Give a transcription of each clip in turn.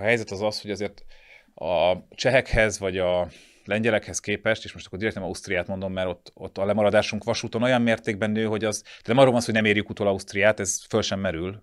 a helyzet az az, hogy azért a csehekhez, vagy a lengyelekhez képest, és most akkor direkt nem Ausztriát mondom, mert ott, ott a lemaradásunk vasúton olyan mértékben nő, hogy az, de nem arról van szó, hogy nem érjük utol Ausztriát, ez föl sem merül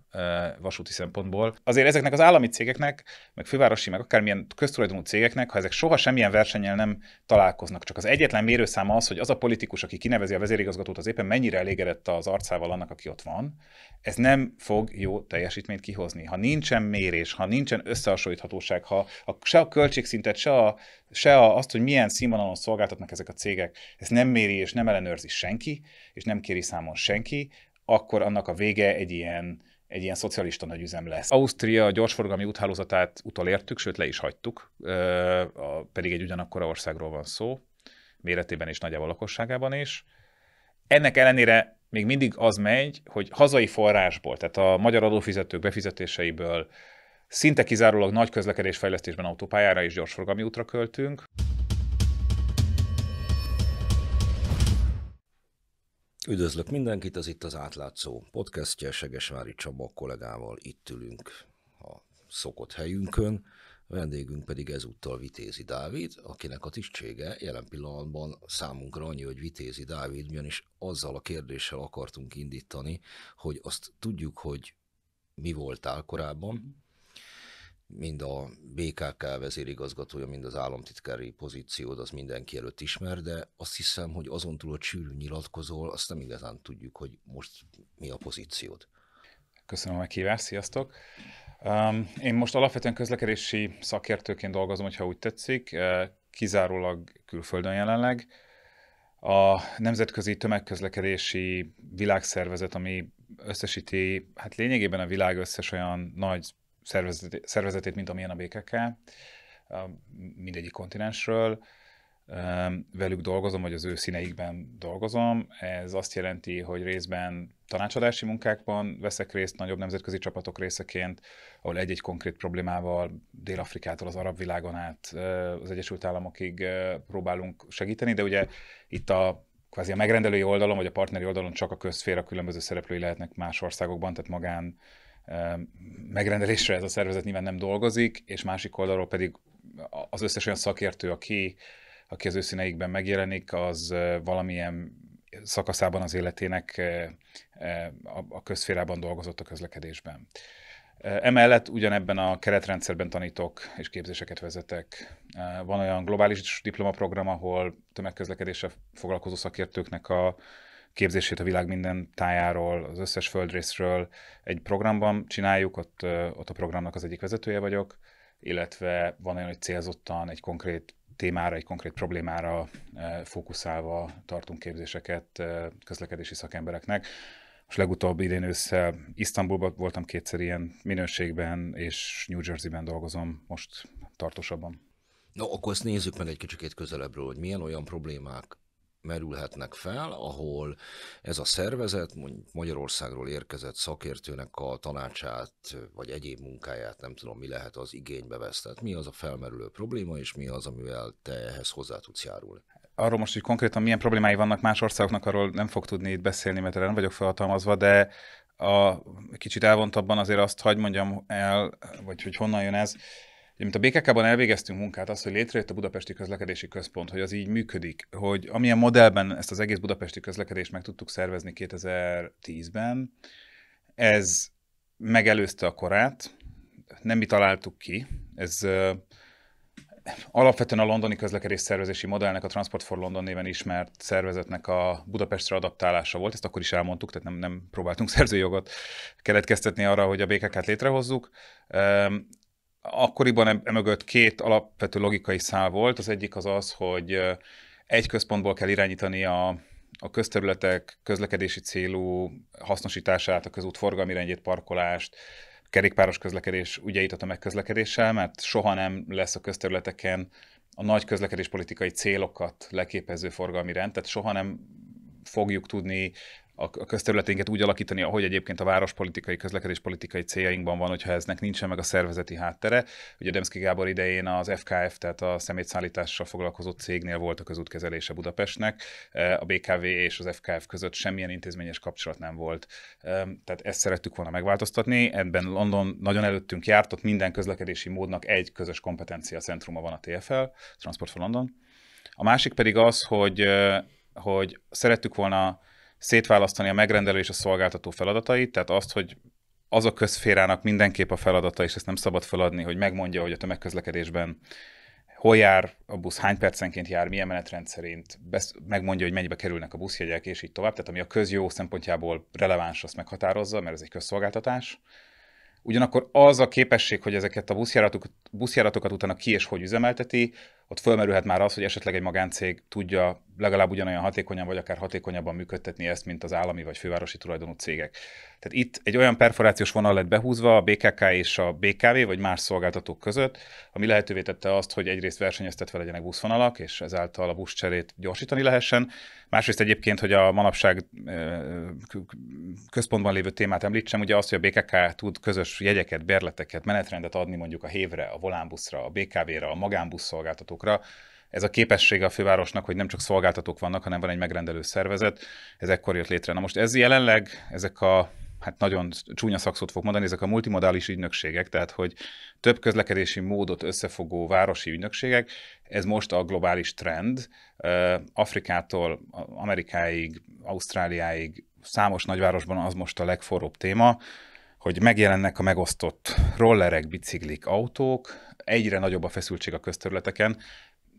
vasúti szempontból. Azért ezeknek az állami cégeknek, meg fővárosi, meg akármilyen köztulajdonú cégeknek, ha ezek soha semmilyen versennyel nem találkoznak, csak az egyetlen mérőszám az, hogy az a politikus, aki kinevezi a vezérigazgatót, az éppen mennyire elégedett az arcával annak, aki ott van, ez nem fog jó teljesítményt kihozni. Ha nincsen mérés, ha nincsen összehasonlíthatóság, ha a, se a költségszintet, se, a, se a, azt, hogy milyen milyen színvonalon szolgáltatnak ezek a cégek, ezt nem méri és nem ellenőrzi senki, és nem kéri számon senki, akkor annak a vége egy ilyen, egy ilyen szocialista nagyüzem lesz. Ausztria gyorsforgalmi úthálózatát utolértük, sőt le is hagytuk, pedig egy ugyanakkora országról van szó, méretében és nagyjából lakosságában is. Ennek ellenére még mindig az megy, hogy hazai forrásból, tehát a magyar adófizetők befizetéseiből szinte kizárólag nagy közlekedésfejlesztésben autópályára és gyorsforgalmi útra költünk. Üdvözlök mindenkit, az itt az Átlátszó podcastje, Segesvári Csaba kollégával itt ülünk a szokott helyünkön, vendégünk pedig ezúttal Vitézi Dávid, akinek a tisztsége jelen pillanatban számunkra annyi, hogy Vitézi Dávid, ugyanis azzal a kérdéssel akartunk indítani, hogy azt tudjuk, hogy mi voltál korábban, mind a BKK vezérigazgatója, mind az államtitkári pozíciód az mindenki előtt ismer, de azt hiszem, hogy azon túl, hogy sűrű nyilatkozol, azt nem igazán tudjuk, hogy most mi a pozíciód. Köszönöm a meghívást, sziasztok! Um, én most alapvetően közlekedési szakértőként dolgozom, ha úgy tetszik, kizárólag külföldön jelenleg. A Nemzetközi Tömegközlekedési Világszervezet, ami összesíti hát lényegében a világ összes olyan nagy szervezetét, szervezetét mint amilyen a BKK, a mindegyik kontinensről. Velük dolgozom, vagy az ő színeikben dolgozom. Ez azt jelenti, hogy részben tanácsadási munkákban veszek részt nagyobb nemzetközi csapatok részeként, ahol egy-egy konkrét problémával Dél-Afrikától az arab világon át az Egyesült Államokig próbálunk segíteni, de ugye itt a kvázi a megrendelői oldalon, vagy a partneri oldalon csak a közféra különböző szereplői lehetnek más országokban, tehát magán megrendelésre ez a szervezet nyilván nem dolgozik, és másik oldalról pedig az összes olyan szakértő, aki, aki az őszíneikben megjelenik, az valamilyen szakaszában az életének a közférában dolgozott a közlekedésben. Emellett ugyanebben a keretrendszerben tanítok és képzéseket vezetek. Van olyan globális diplomaprogram, ahol tömegközlekedéssel foglalkozó szakértőknek a, képzését a világ minden tájáról, az összes földrészről egy programban csináljuk, ott, ott a programnak az egyik vezetője vagyok, illetve van olyan, hogy célzottan egy konkrét témára, egy konkrét problémára fókuszálva tartunk képzéseket közlekedési szakembereknek. Most legutóbb idén össze Isztambulban voltam kétszer ilyen minőségben, és New Jersey-ben dolgozom most tartósabban. No, akkor ezt nézzük meg egy kicsikét közelebbről, hogy milyen olyan problémák merülhetnek fel, ahol ez a szervezet mondjuk Magyarországról érkezett szakértőnek a tanácsát, vagy egyéb munkáját, nem tudom, mi lehet az igénybe vesz. Tehát mi az a felmerülő probléma, és mi az, amivel te ehhez hozzá tudsz járulni? Arról most, hogy konkrétan milyen problémái vannak más országoknak, arról nem fog tudni itt beszélni, mert erre nem vagyok felhatalmazva, de a kicsit elvontabban azért azt hagy mondjam el, vagy hogy honnan jön ez, mint a BKK-ban elvégeztünk munkát, az, hogy létrejött a Budapesti Közlekedési Központ, hogy az így működik, hogy amilyen modellben ezt az egész budapesti közlekedést meg tudtuk szervezni 2010-ben, ez megelőzte a korát, nem mi találtuk ki, ez alapvetően a londoni közlekedés szervezési modellnek, a Transport for London néven ismert szervezetnek a Budapestre adaptálása volt, ezt akkor is elmondtuk, tehát nem, nem próbáltunk szerzőjogot keletkeztetni arra, hogy a BKK-t létrehozzuk akkoriban emögött két alapvető logikai szál volt. Az egyik az az, hogy egy központból kell irányítani a, a közterületek közlekedési célú hasznosítását, a közút forgalmi rendjét, parkolást, kerékpáros közlekedés ügyeit a megközlekedéssel, mert soha nem lesz a közterületeken a nagy közlekedéspolitikai célokat leképező forgalmi rend, tehát soha nem fogjuk tudni a közterületénket úgy alakítani, ahogy egyébként a várospolitikai, közlekedéspolitikai céljainkban van, hogyha eznek nincsen meg a szervezeti háttere. Ugye Demszki Gábor idején az FKF, tehát a szemétszállítással foglalkozó cégnél volt a közútkezelése Budapestnek, e, a BKV és az FKF között semmilyen intézményes kapcsolat nem volt. E, tehát ezt szerettük volna megváltoztatni, ebben London nagyon előttünk járt, ott minden közlekedési módnak egy közös kompetencia centruma van a TFL, Transport for London. A másik pedig az, hogy, e, hogy szerettük volna szétválasztani a megrendelő és a szolgáltató feladatait, tehát azt, hogy az a közférának mindenképp a feladata, és ezt nem szabad feladni, hogy megmondja, hogy a tömegközlekedésben hol jár a busz, hány percenként jár, milyen menetrend szerint, megmondja, hogy mennyibe kerülnek a buszjegyek, és így tovább. Tehát ami a közjó szempontjából releváns, azt meghatározza, mert ez egy közszolgáltatás. Ugyanakkor az a képesség, hogy ezeket a buszjáratokat, buszjáratokat utána ki és hogy üzemelteti, ott fölmerülhet már az, hogy esetleg egy magáncég tudja legalább ugyanolyan hatékonyan, vagy akár hatékonyabban működtetni ezt, mint az állami vagy fővárosi tulajdonú cégek. Tehát itt egy olyan perforációs vonal lett behúzva a BKK és a BKV, vagy más szolgáltatók között, ami lehetővé tette azt, hogy egyrészt versenyeztetve legyenek buszvonalak, és ezáltal a buszcserét gyorsítani lehessen. Másrészt egyébként, hogy a manapság központban lévő témát említsem, ugye azt, hogy a BKK tud közös jegyeket, bérleteket, menetrendet adni mondjuk a hévre, a volánbuszra, a BKV-re, a magánbusz szolgáltató szolgáltatókra. Ez a képessége a fővárosnak, hogy nem csak szolgáltatók vannak, hanem van egy megrendelő szervezet, ez ekkor jött létre. Na most ez jelenleg, ezek a hát nagyon csúnya szakszót fog mondani, ezek a multimodális ügynökségek, tehát hogy több közlekedési módot összefogó városi ügynökségek, ez most a globális trend. Afrikától Amerikáig, Ausztráliáig, számos nagyvárosban az most a legforróbb téma hogy megjelennek a megosztott rollerek, biciklik, autók, egyre nagyobb a feszültség a közterületeken,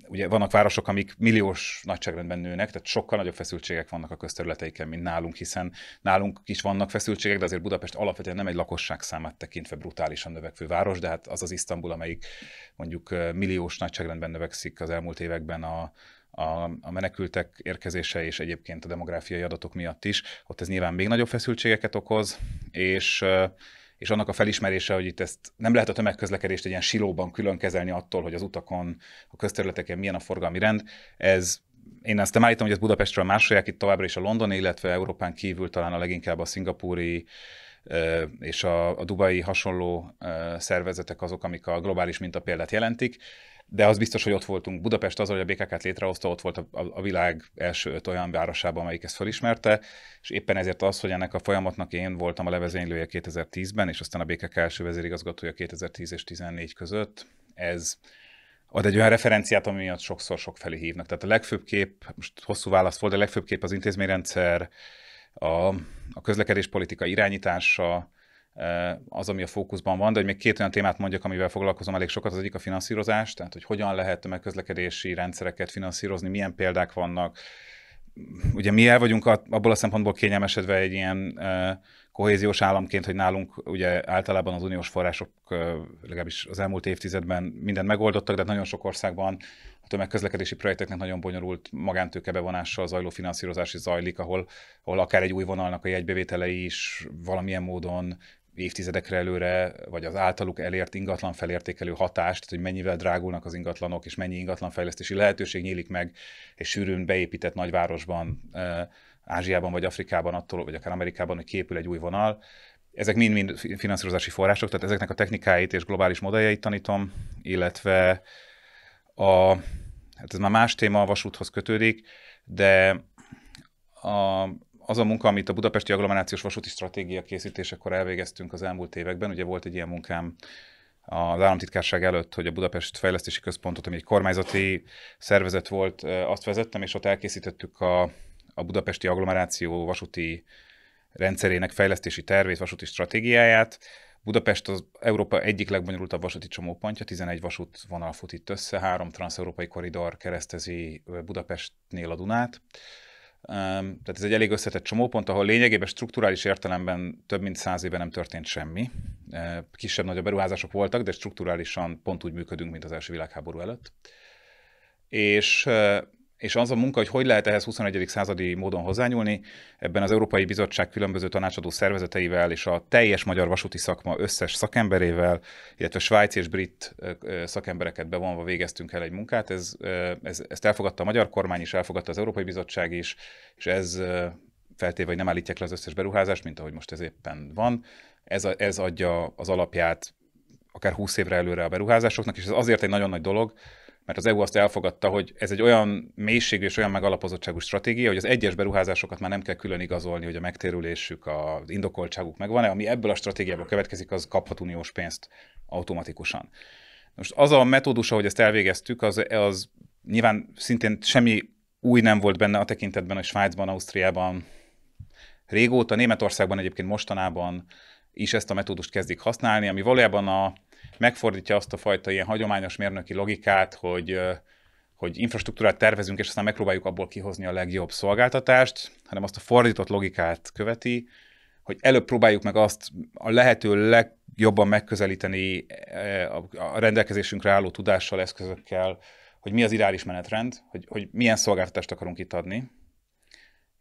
ugye vannak városok, amik milliós nagyságrendben nőnek, tehát sokkal nagyobb feszültségek vannak a közterületeiken, mint nálunk, hiszen nálunk is vannak feszültségek, de azért Budapest alapvetően nem egy lakosság számát tekintve brutálisan növekvő város, de hát az az Isztambul, amelyik mondjuk milliós nagyságrendben növekszik az elmúlt években a, a, a menekültek érkezése és egyébként a demográfiai adatok miatt is, ott ez nyilván még nagyobb feszültségeket okoz, és és annak a felismerése, hogy itt ezt nem lehet a tömegközlekedést egy ilyen silóban külön kezelni attól, hogy az utakon, a közterületeken milyen a forgalmi rend, ez én azt nem állítom, hogy ez Budapestről másolják, itt továbbra is a London illetve Európán kívül talán a leginkább a szingapúri és a, a dubai hasonló szervezetek azok, amik a globális mintapéldát jelentik de az biztos, hogy ott voltunk. Budapest az, hogy a BKK-t létrehozta, ott volt a, a világ első öt olyan városában, amelyik ezt felismerte, és éppen ezért az, hogy ennek a folyamatnak én voltam a levezénylője 2010-ben, és aztán a BKK első vezérigazgatója 2010 és 2014 között, ez ad egy olyan referenciát, ami miatt sokszor sok felé hívnak. Tehát a legfőbb kép, most hosszú válasz volt, de a legfőbb kép az intézményrendszer, a, a közlekedéspolitika irányítása, Eh, az, ami a fókuszban van, de hogy még két olyan témát mondjak, amivel foglalkozom elég sokat, az egyik a finanszírozás, tehát hogy hogyan lehet megközlekedési rendszereket finanszírozni, milyen példák vannak. Ugye mi el vagyunk abból a szempontból kényelmesedve egy ilyen eh, kohéziós államként, hogy nálunk ugye általában az uniós források eh, legalábbis az elmúlt évtizedben mindent megoldottak, de hát nagyon sok országban a tömegközlekedési projekteknek nagyon bonyolult magántőke bevonással zajló finanszírozás is zajlik, ahol, ahol akár egy új vonalnak a jegybevételei is valamilyen módon évtizedekre előre, vagy az általuk elért ingatlan felértékelő hatást, hogy mennyivel drágulnak az ingatlanok, és mennyi ingatlanfejlesztési lehetőség nyílik meg egy sűrűn beépített nagyvárosban, Ázsiában vagy Afrikában attól, vagy akár Amerikában, hogy képül egy új vonal. Ezek mind-mind finanszírozási források, tehát ezeknek a technikáit és globális modelljeit tanítom, illetve a, hát ez már más téma, a vasúthoz kötődik, de a, az a munka, amit a Budapesti Agglomerációs Vasúti Stratégia készítésekor elvégeztünk az elmúlt években, ugye volt egy ilyen munkám az államtitkárság előtt, hogy a Budapest Fejlesztési Központot, ami egy kormányzati szervezet volt, azt vezettem, és ott elkészítettük a, a Budapesti Agglomeráció vasúti rendszerének fejlesztési tervét, vasúti stratégiáját. Budapest az Európa egyik legbonyolultabb vasúti csomópontja, 11 vasút vonal fut itt össze, három transeurópai koridor keresztezi Budapestnél a Dunát. Tehát ez egy elég összetett csomópont, ahol lényegében strukturális értelemben több mint száz éve nem történt semmi. Kisebb-nagyobb beruházások voltak, de strukturálisan pont úgy működünk, mint az első világháború előtt. És és az a munka, hogy hogy lehet ehhez 21. századi módon hozzányúlni, ebben az Európai Bizottság különböző tanácsadó szervezeteivel és a teljes magyar vasúti szakma összes szakemberével, illetve svájci és brit szakembereket bevonva végeztünk el egy munkát. Ez, ez, ezt elfogadta a magyar kormány is, elfogadta az Európai Bizottság is, és ez feltéve, hogy nem állítják le az összes beruházást, mint ahogy most ez éppen van, ez, a, ez adja az alapját akár 20 évre előre a beruházásoknak, és ez azért egy nagyon nagy dolog, mert az EU azt elfogadta, hogy ez egy olyan mélységű és olyan megalapozottságú stratégia, hogy az egyes beruházásokat már nem kell külön igazolni, hogy a megtérülésük, az indokoltságuk megvan-e, ami ebből a stratégiából következik, az kaphat uniós pénzt automatikusan. Most az a metódus, ahogy ezt elvégeztük, az, az nyilván szintén semmi új nem volt benne a tekintetben, hogy Svájcban, Ausztriában régóta, Németországban egyébként mostanában is ezt a metódust kezdik használni, ami valójában a, megfordítja azt a fajta ilyen hagyományos mérnöki logikát, hogy hogy infrastruktúrát tervezünk, és aztán megpróbáljuk abból kihozni a legjobb szolgáltatást, hanem azt a fordított logikát követi, hogy előbb próbáljuk meg azt a lehető legjobban megközelíteni a rendelkezésünkre álló tudással, eszközökkel, hogy mi az ideális menetrend, hogy, hogy milyen szolgáltatást akarunk itt adni,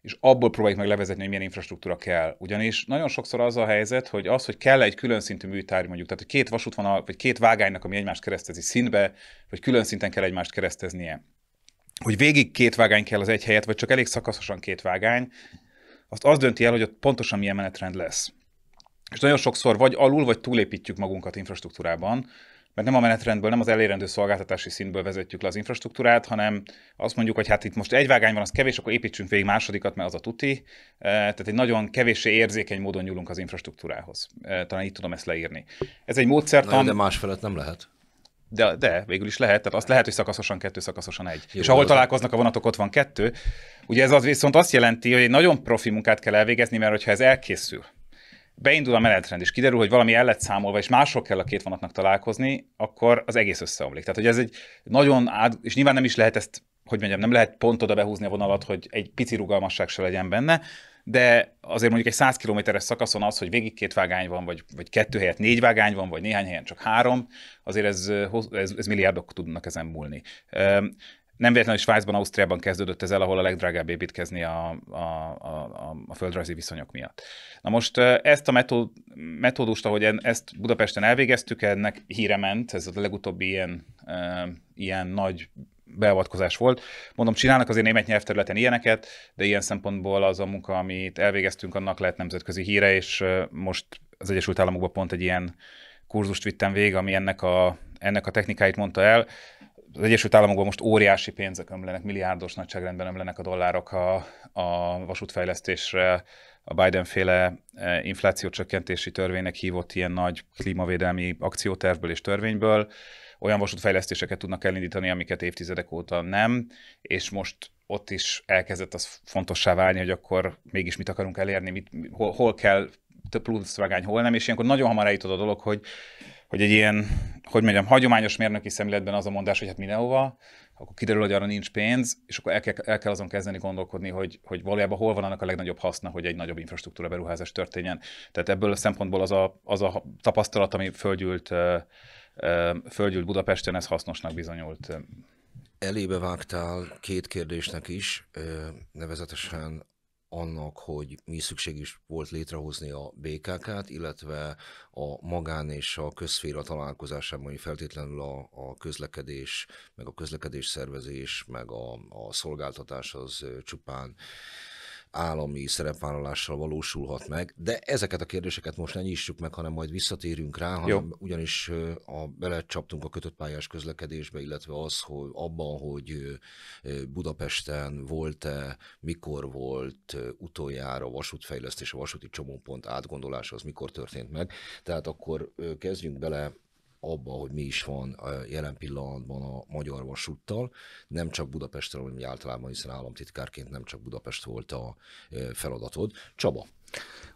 és abból próbáljuk meg levezetni, hogy milyen infrastruktúra kell. Ugyanis nagyon sokszor az a helyzet, hogy az, hogy kell egy külön szintű műtárgy, mondjuk, tehát hogy két vasútvonal, vagy két vágánynak, ami egymást keresztezi szintbe, vagy külön szinten kell egymást kereszteznie. Hogy végig két vágány kell az egy helyet, vagy csak elég szakaszosan két vágány, azt az dönti el, hogy ott pontosan milyen menetrend lesz. És nagyon sokszor vagy alul, vagy túlépítjük magunkat infrastruktúrában, mert nem a menetrendből, nem az elérendő szolgáltatási szintből vezetjük le az infrastruktúrát, hanem azt mondjuk, hogy hát itt most egy vágány van, az kevés, akkor építsünk végig másodikat, mert az a tuti. Eh, tehát egy nagyon kevéssé érzékeny módon nyúlunk az infrastruktúrához. Eh, talán így tudom ezt leírni. Ez egy módszertan. Na, de másfelett nem lehet. De, de végül is lehet, tehát azt lehet, hogy szakaszosan kettő, szakaszosan egy. Jó, és ahol találkoznak a vonatok, ott van kettő. Ugye ez az viszont azt jelenti, hogy egy nagyon profi munkát kell elvégezni, mert hogyha ez elkészül, beindul a menetrend, és kiderül, hogy valami el lett számolva, és mások kell a két vonatnak találkozni, akkor az egész összeomlik. Tehát, hogy ez egy nagyon át, és nyilván nem is lehet ezt, hogy mondjam, nem lehet pont oda behúzni a vonalat, hogy egy pici rugalmasság se legyen benne, de azért mondjuk egy 100 kilométeres szakaszon az, hogy végig két vágány van, vagy, vagy kettő helyett négy vágány van, vagy néhány helyen csak három, azért ez, ez, ez milliárdok tudnak ezen múlni. Nem véletlenül Svájcban, Ausztriában kezdődött ez el, ahol a legdrágább építkezni a, a, a, a földrajzi viszonyok miatt. Na most ezt a metód, metódust, ahogy ezt Budapesten elvégeztük, ennek híre ment, ez a legutóbbi ilyen, e, ilyen nagy beavatkozás volt. Mondom, csinálnak azért német nyelvterületen ilyeneket, de ilyen szempontból az a munka, amit elvégeztünk, annak lehet nemzetközi híre, és most az Egyesült Államokban pont egy ilyen kurzust vittem végig, ami ennek a, ennek a technikáit mondta el az Egyesült Államokban most óriási pénzek ömlenek, milliárdos nagyságrendben ömlenek a dollárok a, a vasútfejlesztésre, a Biden-féle e, inflációcsökkentési törvénynek hívott ilyen nagy klímavédelmi akciótervből és törvényből. Olyan vasútfejlesztéseket tudnak elindítani, amiket évtizedek óta nem, és most ott is elkezdett az fontossá válni, hogy akkor mégis mit akarunk elérni, mit, hol, hol kell plusz vagány, hol nem, és ilyenkor nagyon hamar eljutott a dolog, hogy hogy egy ilyen, hogy mondjam, hagyományos mérnöki szemléletben az a mondás, hogy hát mindenhova, akkor kiderül, hogy arra nincs pénz, és akkor el kell, el kell azon kezdeni gondolkodni, hogy, hogy valójában hol van annak a legnagyobb haszna, hogy egy nagyobb infrastruktúra beruházás történjen. Tehát ebből a szempontból az a, az a tapasztalat, ami földgyűlt, földgyűlt Budapesten, ez hasznosnak bizonyult. Elébe vágtál két kérdésnek is, nevezetesen annak, hogy mi szükség is volt létrehozni a BKK-t, illetve a magán és a közféra találkozásában, hogy feltétlenül a, a közlekedés, meg a közlekedés szervezés, meg a, a szolgáltatás az csupán állami szerepvállalással valósulhat meg, de ezeket a kérdéseket most ne nyissuk meg, hanem majd visszatérünk rá, hanem Jó. ugyanis a, belecsaptunk a kötött pályás közlekedésbe, illetve az, hogy abban, hogy Budapesten volt-e, mikor volt utoljára a vasútfejlesztés, a vasúti csomópont átgondolása, az mikor történt meg. Tehát akkor kezdjünk bele abba, hogy mi is van jelen pillanatban a magyar vasúttal, nem csak Budapestről, hanem általában, hiszen államtitkárként nem csak Budapest volt a feladatod. Csaba,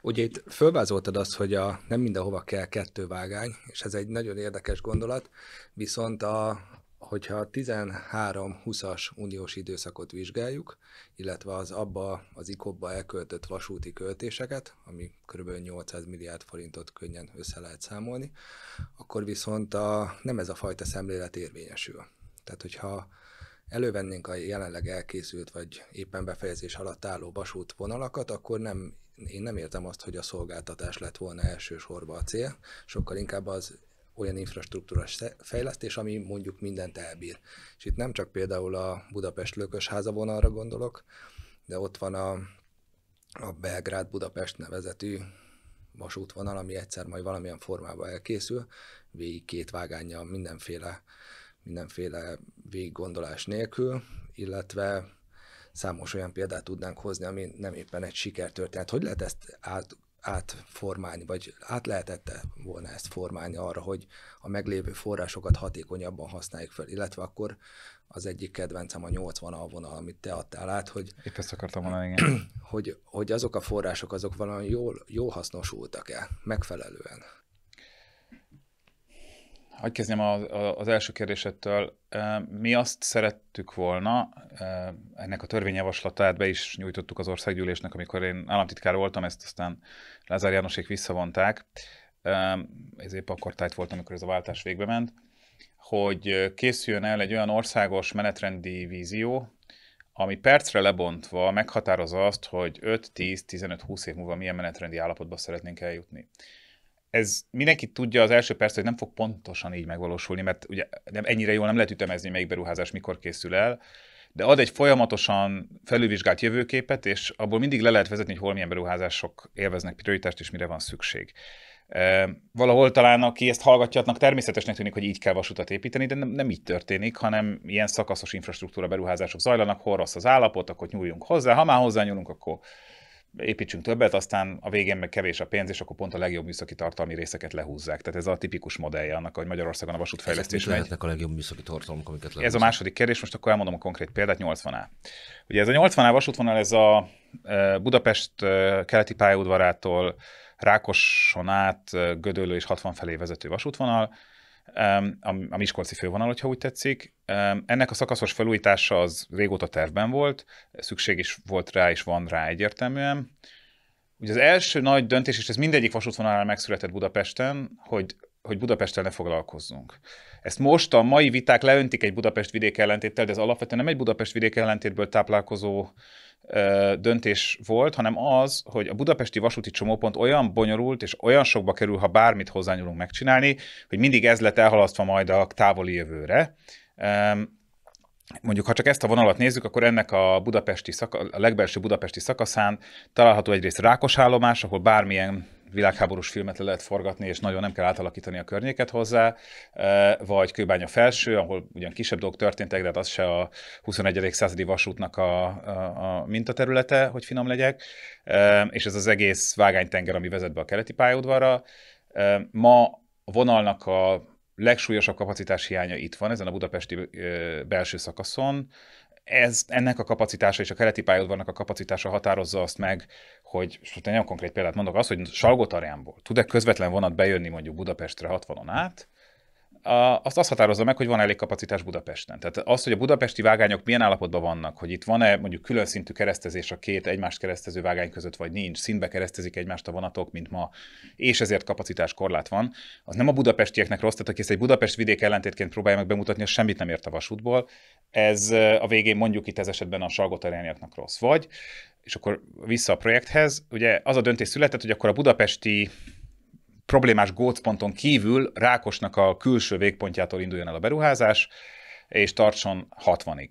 Ugye itt fölvázoltad azt, hogy a, nem mindenhova kell kettő vágány, és ez egy nagyon érdekes gondolat, viszont a, hogyha a 13-20-as uniós időszakot vizsgáljuk, illetve az abba az ikobba elköltött vasúti költéseket, ami kb. 800 milliárd forintot könnyen össze lehet számolni, akkor viszont a, nem ez a fajta szemlélet érvényesül. Tehát, hogyha elővennénk a jelenleg elkészült vagy éppen befejezés alatt álló vasútvonalakat, akkor nem, én nem értem azt, hogy a szolgáltatás lett volna elsősorban a cél, sokkal inkább az olyan infrastruktúrás fejlesztés, ami mondjuk mindent elbír. És itt nem csak például a Budapest Lökösháza vonalra gondolok, de ott van a, a Belgrád-Budapest nevezetű vasútvonal, ami egyszer majd valamilyen formában elkészül, végig két vágánya mindenféle, mindenféle végiggondolás nélkül, illetve számos olyan példát tudnánk hozni, ami nem éppen egy sikertörténet. Hogy lehet ezt át átformálni, vagy át lehetett volna ezt formálni arra, hogy a meglévő forrásokat hatékonyabban használjuk fel, illetve akkor az egyik kedvencem a 80 a vonal, amit te adtál át, hogy... Épp ezt akartam mondani, igen. Hogy, hogy azok a források, azok valami jól, jól hasznosultak-e, megfelelően. Hagyj kezdjem az, az első kérdésettől. Mi azt szerettük volna, ennek a törvényjavaslatát be is nyújtottuk az országgyűlésnek, amikor én államtitkár voltam, ezt aztán Lázár Jánosék visszavonták, ez épp akkor tájt volt, amikor ez a váltás végbe ment, hogy készüljön el egy olyan országos menetrendi vízió, ami percre lebontva meghatározza azt, hogy 5-10-15-20 év múlva milyen menetrendi állapotba szeretnénk eljutni ez mindenki tudja az első perc, hogy nem fog pontosan így megvalósulni, mert ugye nem, ennyire jól nem lehet ütemezni, melyik beruházás mikor készül el, de ad egy folyamatosan felülvizsgált jövőképet, és abból mindig le lehet vezetni, hogy hol milyen beruházások élveznek prioritást, és mire van szükség. E, valahol talán, aki ezt hallgatja, annak természetesnek tűnik, hogy így kell vasutat építeni, de nem, nem így történik, hanem ilyen szakaszos infrastruktúra beruházások zajlanak, hol rossz az állapot, akkor nyúljunk hozzá, ha már hozzá nyúlunk, akkor építsünk többet, aztán a végén meg kevés a pénz, és akkor pont a legjobb műszaki tartalmi részeket lehúzzák. Tehát ez a tipikus modellje annak, hogy Magyarországon a vasútfejlesztés megy. lehetnek a legjobb műszaki tartalmak, amiket lehúzzák? Ez a második kérdés, most akkor elmondom a konkrét példát, 80A. Ugye ez a 80A vasútvonal, ez a e, Budapest e, keleti pályaudvarától Rákoson át e, Gödöllő és 60 felé vezető vasútvonal, a Miskolci fővonal, hogyha úgy tetszik. Ennek a szakaszos felújítása az régóta tervben volt, szükség is volt rá, és van rá egyértelműen. Ugye az első nagy döntés, és ez mindegyik vasútvonalán megszületett Budapesten, hogy hogy Budapesttel ne foglalkozzunk. Ezt most a mai viták leöntik egy Budapest vidék ellentéttel, de ez alapvetően nem egy Budapest vidék ellentétből táplálkozó döntés volt, hanem az, hogy a budapesti vasúti csomópont olyan bonyolult és olyan sokba kerül, ha bármit hozzányúlunk megcsinálni, hogy mindig ez lett elhalasztva majd a távoli jövőre. Mondjuk, ha csak ezt a vonalat nézzük, akkor ennek a, budapesti szaka, a legbelső budapesti szakaszán található egyrészt Rákos állomás, ahol bármilyen világháborús filmet le lehet forgatni, és nagyon nem kell átalakítani a környéket hozzá, e, vagy Kőbánya felső, ahol ugyan kisebb dolgok történtek, de hát az se a 21. századi vasútnak a, a, a mintaterülete, hogy finom legyek, e, és ez az egész vágánytenger, ami vezet be a keleti pályaudvarra. E, ma a vonalnak a legsúlyosabb kapacitás hiánya itt van, ezen a budapesti belső szakaszon, ez, ennek a kapacitása és a keleti pályaudvarnak a kapacitása határozza azt meg, hogy, és egy nagyon konkrét példát mondok, az, hogy Salgotarjánból tud-e közvetlen vonat bejönni mondjuk Budapestre 60-on át, a, azt azt határozza meg, hogy van elég kapacitás Budapesten. Tehát az, hogy a budapesti vágányok milyen állapotban vannak, hogy itt van-e mondjuk külön szintű keresztezés a két egymást keresztező vágány között, vagy nincs, szintbe keresztezik egymást a vonatok, mint ma, és ezért kapacitás korlát van, az nem a budapestieknek rossz, tehát aki ezt egy Budapest vidék ellentétként próbálja meg bemutatni, az semmit nem ért a vasútból. Ez a végén mondjuk itt ez esetben a salgotarányoknak rossz. Vagy és akkor vissza a projekthez, ugye az a döntés született, hogy akkor a budapesti problémás gócponton kívül Rákosnak a külső végpontjától induljon el a beruházás, és tartson 60-ig.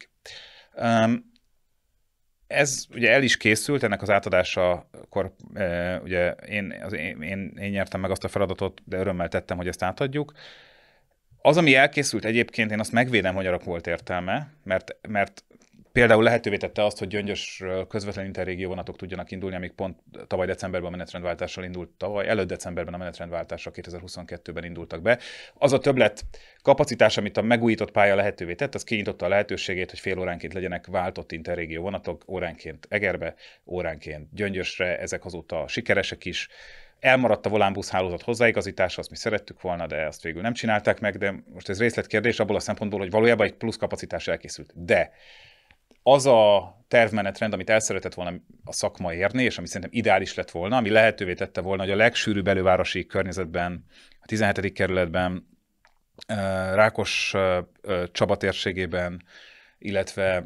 Ez ugye el is készült, ennek az átadása akkor ugye én, az én, én, én nyertem meg azt a feladatot, de örömmel tettem, hogy ezt átadjuk. Az, ami elkészült egyébként, én azt megvédem, hogy arra volt értelme, mert, mert például lehetővé tette azt, hogy gyöngyös közvetlen interrégió vonatok tudjanak indulni, amik pont tavaly decemberben a menetrendváltással indult, tavaly előtt decemberben a menetrendváltással 2022-ben indultak be. Az a többlet kapacitás, amit a megújított pálya lehetővé tett, az kinyitotta a lehetőségét, hogy fél óránként legyenek váltott interrégió vonatok, óránként Egerbe, óránként Gyöngyösre, ezek azóta sikeresek is. Elmaradt a volánbusz hálózat hozzáigazítása, azt mi szerettük volna, de azt végül nem csinálták meg, de most ez részletkérdés abból a szempontból, hogy valójában egy plusz kapacitás elkészült. De az a tervmenetrend, amit el szeretett volna a szakma érni, és ami szerintem ideális lett volna, ami lehetővé tette volna, hogy a legsűrűbb elővárosi környezetben, a 17. kerületben, Rákos Csaba térségében, illetve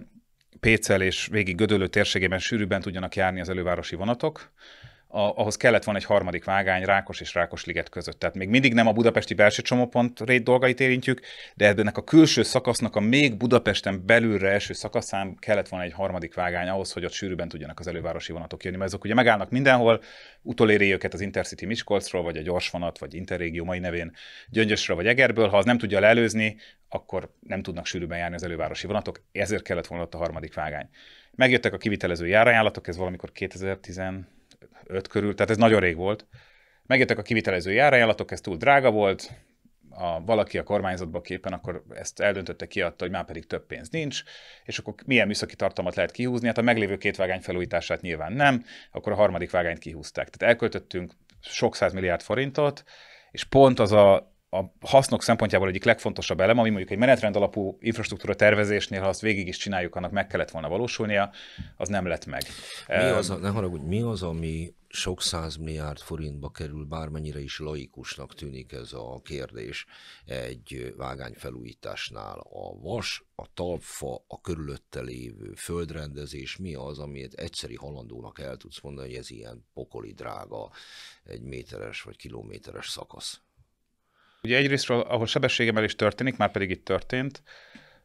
Pécel és végig Gödölő térségében sűrűbben tudjanak járni az elővárosi vonatok, a, ahhoz kellett volna egy harmadik vágány Rákos és rákos liget között. Tehát még mindig nem a budapesti belső csomópont rét dolgait érintjük, de ennek a külső szakasznak a még Budapesten belülre első szakaszán kellett volna egy harmadik vágány ahhoz, hogy ott sűrűben tudjanak az elővárosi vonatok jönni, mert azok ugye megállnak mindenhol, utoléri őket az Intercity Miskolcról, vagy a gyorsvonat, vagy Interrégió mai nevén Gyöngyösről, vagy Egerből, ha az nem tudja leelőzni, akkor nem tudnak sűrűben járni az elővárosi vonatok, ezért kellett volna ott a harmadik vágány. Megjöttek a kivitelező járajánlatok, ez valamikor 2010 öt körül, tehát ez nagyon rég volt. Megjöttek a kivitelező járajánlatok, ez túl drága volt, a, valaki a kormányzatba képen, akkor ezt eldöntötte, kiadta, hogy már pedig több pénz nincs, és akkor milyen műszaki tartalmat lehet kihúzni? Hát a meglévő két vágány felújítását nyilván nem, akkor a harmadik vágányt kihúzták. Tehát elköltöttünk sok milliárd forintot, és pont az a a hasznok szempontjából egyik legfontosabb elem, ami mondjuk egy menetrend alapú infrastruktúra tervezésnél, ha azt végig is csináljuk, annak meg kellett volna valósulnia, az nem lett meg. Mi az, a, ne haragudj, mi az, ami sok száz milliárd forintba kerül, bármennyire is laikusnak tűnik ez a kérdés egy vágányfelújításnál. A vas, a talpfa, a körülötte lévő földrendezés, mi az, amit egyszeri halandónak el tudsz mondani, hogy ez ilyen pokoli drága, egy méteres vagy kilométeres szakasz? Ugye egyrészt, ahol sebességemelés történik, már pedig itt történt,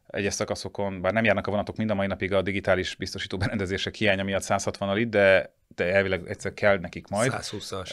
egyes szakaszokon, bár nem járnak a vonatok mind a mai napig a digitális biztosító berendezések hiánya miatt 160 al de, de elvileg egyszer kell nekik majd. 120-as.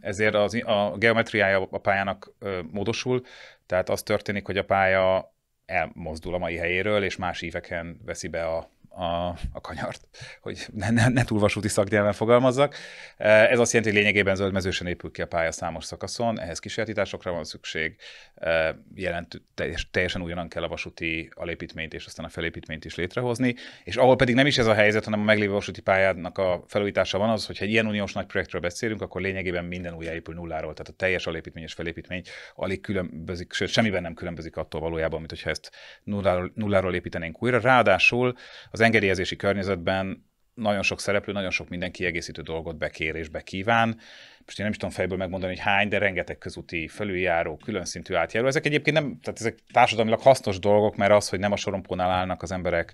Ezért az, a geometriája a pályának módosul, tehát az történik, hogy a pálya elmozdul a mai helyéről, és más íveken veszi be a a, a kanyart, hogy ne, ne, ne túl vasúti szaknyelven fogalmazzak. Eh, ez azt jelenti, hogy lényegében zöldmezősen épül ki a pálya számos szakaszon, ehhez kísérletításokra van szükség, eh, jelent, teljesen ugyanan kell a vasúti alépítményt és aztán a felépítményt is létrehozni, és ahol pedig nem is ez a helyzet, hanem a meglévő vasúti pályának a felújítása van az, hogyha egy ilyen uniós nagy projektről beszélünk, akkor lényegében minden újjáépül nulláról, tehát a teljes alépítmény és felépítmény alig különbözik, sőt, semmiben nem különbözik attól valójában, mint hogyha ezt nulláról, nulláról építenénk újra. Ráadásul az az engedélyezési környezetben nagyon sok szereplő, nagyon sok minden kiegészítő dolgot bekér és bekíván, most én nem is tudom fejből megmondani, hogy hány, de rengeteg közúti felüljáró, külön szintű átjáró. Ezek egyébként nem, tehát ezek társadalmilag hasznos dolgok, mert az, hogy nem a sorompónál állnak az emberek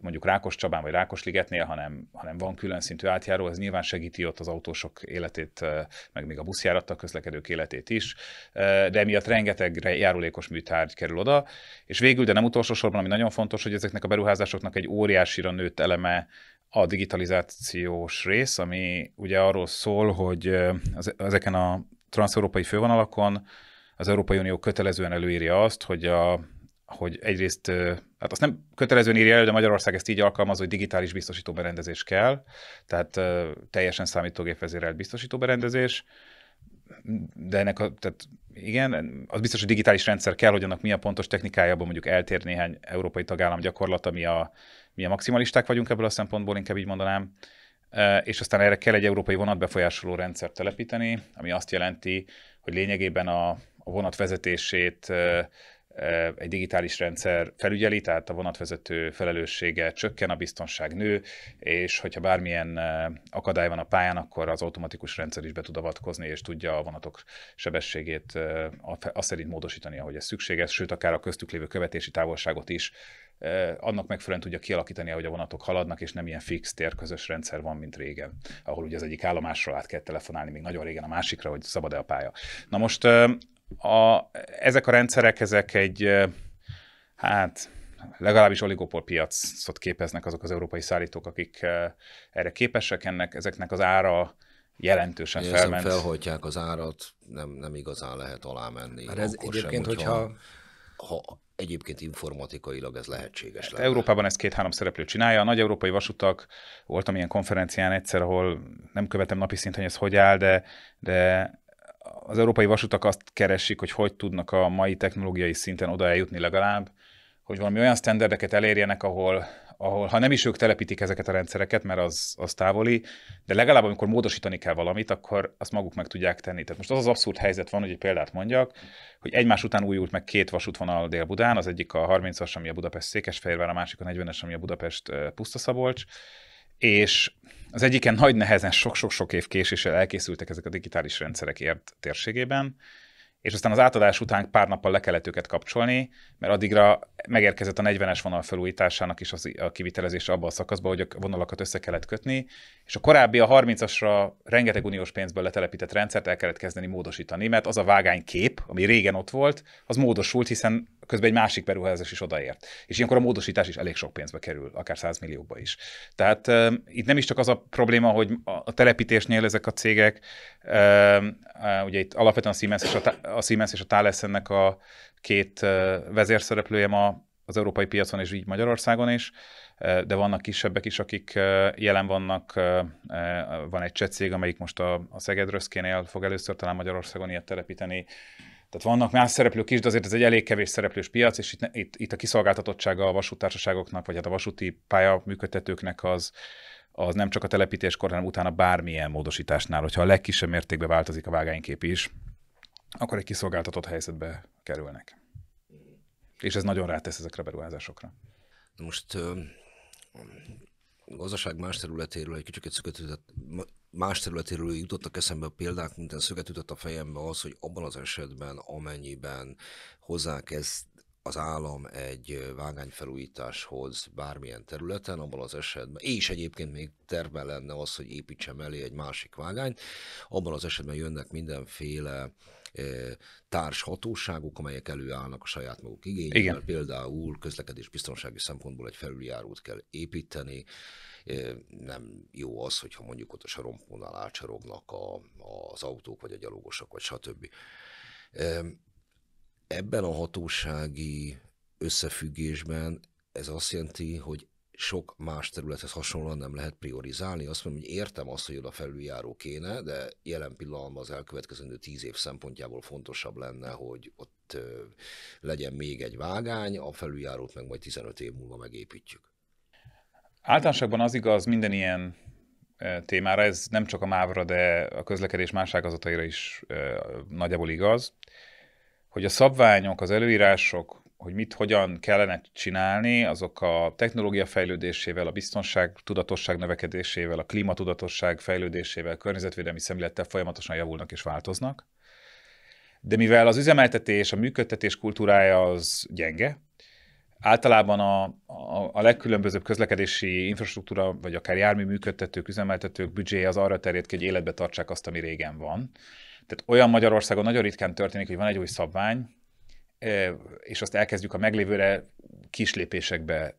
mondjuk Rákos Csabán vagy Rákos Ligetnél, hanem, hanem van külön szintű átjáró, ez nyilván segíti ott az autósok életét, meg még a buszjárattal közlekedők életét is, de emiatt rengeteg járulékos műtárgy kerül oda, és végül, de nem utolsó sorban, ami nagyon fontos, hogy ezeknek a beruházásoknak egy óriásira nőtt eleme a digitalizációs rész, ami ugye arról szól, hogy az, ezeken a transzeurópai fővonalakon az Európai Unió kötelezően előírja azt, hogy, a, hogy egyrészt, hát azt nem kötelezően írja elő, de Magyarország ezt így alkalmaz, hogy digitális biztosító berendezés kell, tehát teljesen számítógépvezérelt biztosító berendezés, de ennek a, tehát igen, az biztos, hogy digitális rendszer kell, hogy annak mi a pontos technikájában mondjuk eltér néhány európai tagállam gyakorlata, mi a mi a maximalisták vagyunk ebből a szempontból, inkább így mondanám, és aztán erre kell egy európai vonatbefolyásoló rendszert telepíteni, ami azt jelenti, hogy lényegében a, a vonat vezetését egy digitális rendszer felügyeli, tehát a vonatvezető felelőssége csökken, a biztonság nő, és hogyha bármilyen akadály van a pályán, akkor az automatikus rendszer is be tud avatkozni, és tudja a vonatok sebességét azt szerint módosítani, ahogy ez szükséges, sőt, akár a köztük lévő követési távolságot is annak megfelelően tudja kialakítani, hogy a vonatok haladnak, és nem ilyen fix térközös rendszer van, mint régen, ahol ugye az egyik állomásról át kell telefonálni még nagyon régen a másikra, hogy szabad-e a pálya. Na most a, ezek a rendszerek, ezek egy, hát legalábbis oligopol piacot képeznek azok az európai szállítók, akik erre képesek, ennek, ezeknek az ára jelentősen Én felment. felhajtják az árat, nem, nem igazán lehet alá menni. Hát ez egyébként, sem, hogyha, hogyha ha Egyébként informatikailag ez lehetséges hát lenne. Európában ezt két-három szereplő csinálja. A nagy európai vasutak, voltam ilyen konferencián egyszer, ahol nem követem napi szinten, hogy ez hogy áll, de, de az európai vasutak azt keresik, hogy hogy tudnak a mai technológiai szinten oda eljutni legalább, hogy valami olyan sztenderdeket elérjenek, ahol ahol ha nem is ők telepítik ezeket a rendszereket, mert az, az távoli, de legalább amikor módosítani kell valamit, akkor azt maguk meg tudják tenni. Tehát most az az abszurd helyzet van, hogy egy példát mondjak, hogy egymás után újult meg két vasútvonal Dél-Budán, az egyik a 30-as, ami a Budapest Székesfehérvár, a másik a 40-es, ami a Budapest Pusztaszabolcs, és az egyiken nagy nehezen sok-sok-sok év késéssel elkészültek ezek a digitális rendszerek ért térségében, és aztán az átadás után pár nappal le kellett őket kapcsolni, mert addigra megérkezett a 40-es vonal felújításának is az, a kivitelezése abban a szakaszban, hogy a vonalakat össze kellett kötni, és a korábbi a 30-asra rengeteg uniós pénzből letelepített rendszert el kellett kezdeni módosítani, mert az a vágánykép, ami régen ott volt, az módosult, hiszen közben egy másik beruházás is odaért. És ilyenkor a módosítás is elég sok pénzbe kerül, akár 100 millióba is. Tehát uh, itt nem is csak az a probléma, hogy a, a telepítésnél ezek a cégek, uh, uh, ugye itt alapvetően a Siemens és a, a, Siemens és a Thales ennek a két uh, vezérszereplője ma az európai piacon és így Magyarországon is, de vannak kisebbek is, akik jelen vannak. Van egy cseh cég, amelyik most a, a Szegedröszkénél fog először talán Magyarországon ilyet telepíteni. Tehát vannak más szereplők is, de azért ez egy elég kevés szereplős piac, és itt, itt, itt a kiszolgáltatottsága a vasútársaságoknak, vagy hát a vasúti pályaműködtetőknek az, az nem csak a telepítéskor, hanem utána bármilyen módosításnál, hogyha a legkisebb mértékben változik a vágánykép is, akkor egy kiszolgáltatott helyzetbe kerülnek. És ez nagyon rátesz ezekre a beruházásokra. Most ö, gazdaság más területéről egy kicsit szökötőzött, más területéről jutottak eszembe a példák, mint szöget ütött a fejembe az, hogy abban az esetben, amennyiben hozzákezd az állam egy vágányfelújításhoz bármilyen területen, abban az esetben, és egyébként még terve lenne az, hogy építsem elé egy másik vágányt, abban az esetben jönnek mindenféle társ hatóságok, amelyek előállnak a saját maguk igényével. Igen. Például közlekedés biztonsági szempontból egy felüljárót kell építeni. Nem jó az, hogyha mondjuk ott a sarompónál átsorognak a, az autók, vagy a gyalogosok, vagy stb. Ebben a hatósági összefüggésben ez azt jelenti, hogy sok más területhez hasonlóan nem lehet priorizálni. Azt mondom, hogy értem azt, hogy oda felüljáró kéne, de jelen pillanatban az elkövetkezendő tíz év szempontjából fontosabb lenne, hogy ott legyen még egy vágány, a felüljárót meg majd 15 év múlva megépítjük. Általánosságban az igaz minden ilyen témára, ez nem csak a mávra, de a közlekedés más ágazataira is nagyjából igaz, hogy a szabványok, az előírások, hogy mit, hogyan kellene csinálni, azok a technológia fejlődésével, a biztonság tudatosság növekedésével, a klímatudatosság fejlődésével, környezetvédelmi szemlélettel folyamatosan javulnak és változnak. De mivel az üzemeltetés, a működtetés kultúrája az gyenge, általában a, a, a legkülönbözőbb közlekedési infrastruktúra, vagy akár jármű működtetők, üzemeltetők büdzséje az arra terjed ki, hogy életbe tartsák azt, ami régen van. Tehát olyan Magyarországon nagyon ritkán történik, hogy van egy új szabvány, és azt elkezdjük a meglévőre kis lépésekbe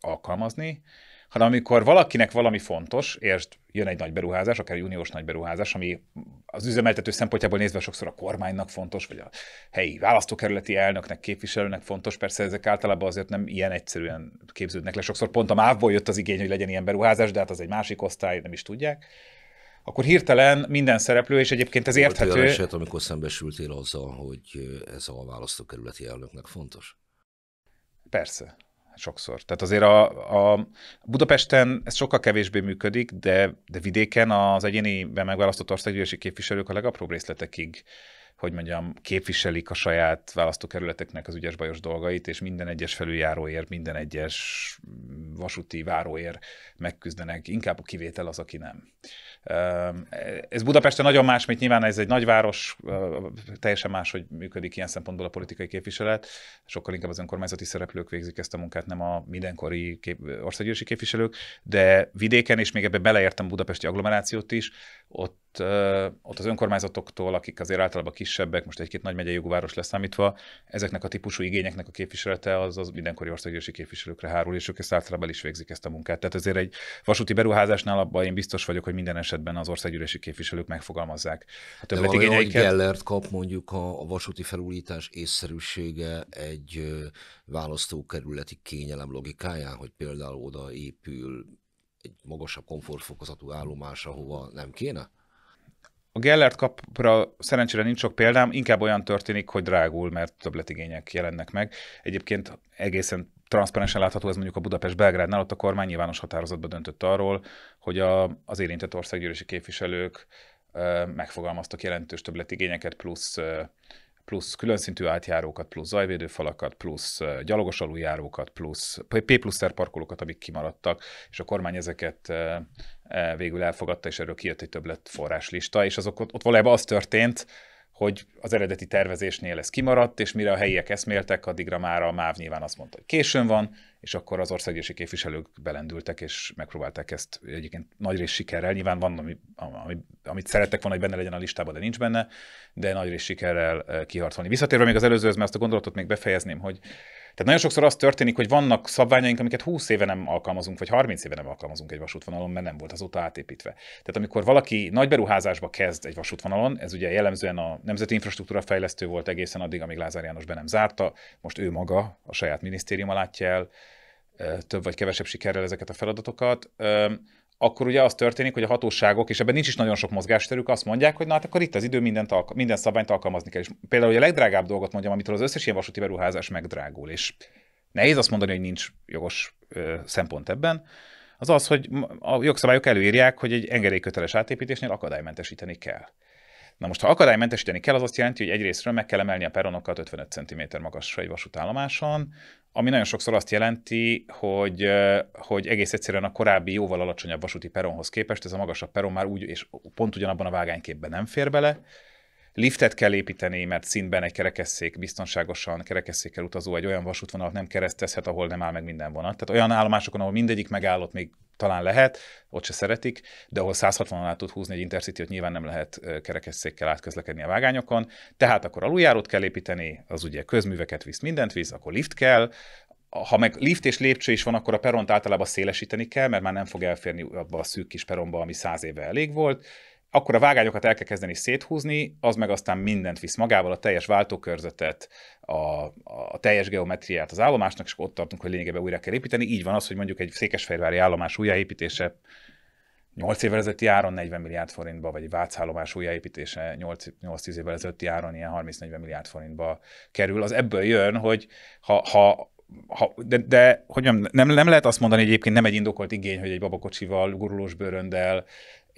alkalmazni, hanem amikor valakinek valami fontos, és jön egy nagy beruházás, akár egy uniós nagy beruházás, ami az üzemeltető szempontjából nézve sokszor a kormánynak fontos, vagy a helyi választókerületi elnöknek, képviselőnek fontos, persze ezek általában azért nem ilyen egyszerűen képződnek le. Sokszor pont a mávból jött az igény, hogy legyen ilyen beruházás, de hát az egy másik osztály, nem is tudják akkor hirtelen minden szereplő, és egyébként ez érthető. Volt eset, amikor szembesültél azzal, hogy ez a választókerületi elnöknek fontos? Persze, sokszor. Tehát azért a, a Budapesten ez sokkal kevésbé működik, de, de vidéken az egyéni megválasztott országgyűlési képviselők a legapróbb részletekig hogy mondjam, képviselik a saját választókerületeknek az ügyes bajos dolgait, és minden egyes felüljáróért, minden egyes vasúti váróért megküzdenek. Inkább a kivétel az, aki nem. Ez Budapesten nagyon más, mint nyilván ez egy nagyváros, teljesen más, hogy működik ilyen szempontból a politikai képviselet. Sokkal inkább az önkormányzati szereplők végzik ezt a munkát, nem a mindenkori kép, országgyűlési képviselők, de vidéken, és még ebbe beleértem budapesti agglomerációt is, ott, ott az önkormányzatoktól, akik azért általában kisebbek, most egy-két nagy megyei város lesz leszámítva, ezeknek a típusú igényeknek a képviselete az, az mindenkori országgyűlési képviselőkre hárul, és ők ezt általában is végzik ezt a munkát. Tehát azért egy vasúti beruházásnál abban én biztos vagyok, hogy minden esetben az országgyűlési képviselők megfogalmazzák a többletigényeiket. De Gellert kap mondjuk a, a vasúti felújítás észszerűsége egy választókerületi kényelem logikáján, hogy például oda épül egy magasabb komfortfokozatú állomás, ahova nem kéne? A Gellert kapra szerencsére nincs sok példám, inkább olyan történik, hogy drágul, mert többletigények jelennek meg. Egyébként egészen transzparensen látható ez mondjuk a Budapest Belgrádnál, ott a kormány nyilvános határozatba döntött arról, hogy a, az érintett országgyűlési képviselők ö, megfogalmaztak jelentős többletigényeket, plusz ö, plusz különszintű átjárókat, plusz zajvédőfalakat, plusz gyalogos aluljárókat, plusz P plusz parkolókat, amik kimaradtak, és a kormány ezeket végül elfogadta, és erről kijött egy többlet forráslista, és azok ott, ott valójában az történt, hogy az eredeti tervezésnél ez kimaradt, és mire a helyiek eszméltek, addigra már a MÁV nyilván azt mondta, hogy későn van, és akkor az országgyűlési képviselők belendültek, és megpróbálták ezt egyébként nagy rész sikerrel. Nyilván van, ami, ami, amit szerettek volna, hogy benne legyen a listában, de nincs benne, de nagy rész sikerrel eh, kiharcolni. Visszatérve még az előzőhöz, mert azt a gondolatot még befejezném, hogy tehát nagyon sokszor az történik, hogy vannak szabványaink, amiket 20 éve nem alkalmazunk, vagy 30 éve nem alkalmazunk egy vasútvonalon, mert nem volt azóta átépítve. Tehát amikor valaki nagy beruházásba kezd egy vasútvonalon, ez ugye jellemzően a Nemzeti Infrastruktúra Fejlesztő volt egészen addig, amíg Lázár János be nem zárta, most ő maga a saját minisztériuma látja el, több vagy kevesebb sikerrel ezeket a feladatokat akkor ugye az történik, hogy a hatóságok, és ebben nincs is nagyon sok mozgásterük, azt mondják, hogy na hát akkor itt az idő, mindent alka- minden szabályt alkalmazni kell. És például a legdrágább dolgot mondjam, amitől az összes ilyen vasúti beruházás megdrágul, és nehéz azt mondani, hogy nincs jogos ö, szempont ebben, az az, hogy a jogszabályok előírják, hogy egy engedélyköteles átépítésnél akadálymentesíteni kell. Na most, ha akadálymentesíteni kell, az azt jelenti, hogy egyrésztről meg kell emelni a peronokat 55 cm magasra egy vasútállomáson, ami nagyon sokszor azt jelenti, hogy, hogy egész egyszerűen a korábbi jóval alacsonyabb vasúti peronhoz képest ez a magasabb peron már úgy, és pont ugyanabban a vágányképben nem fér bele, liftet kell építeni, mert szintben egy kerekesszék biztonságosan, kerekesszékkel utazó egy olyan vasútvonalat nem keresztezhet, ahol nem áll meg minden vonat. Tehát olyan állomásokon, ahol mindegyik megállott, még talán lehet, ott se szeretik, de ahol 160-on át tud húzni egy intercity nyilván nem lehet kerekesszékkel átközlekedni a vágányokon, tehát akkor aluljárót kell építeni, az ugye közműveket visz, mindent visz, akkor lift kell, ha meg lift és lépcső is van, akkor a peront általában szélesíteni kell, mert már nem fog elférni abba a szűk kis peromba, ami száz éve elég volt, akkor a vágányokat el kell kezdeni széthúzni, az meg aztán mindent visz magával, a teljes váltókörzetet, a, a teljes geometriát az állomásnak, és ott tartunk, hogy lényegében újra kell építeni. Így van az, hogy mondjuk egy székesfehérvári állomás újjáépítése 8 évvel ezelőtti áron 40 milliárd forintba, vagy egy Vácállomás újjáépítése 8-10 évvel ezelőtti áron ilyen 30-40 milliárd forintba kerül. Az ebből jön, hogy ha, ha ha, de, de hogy nem, nem lehet azt mondani, hogy egyébként nem egy indokolt igény, hogy egy babakocsival, gurulós bőröndel,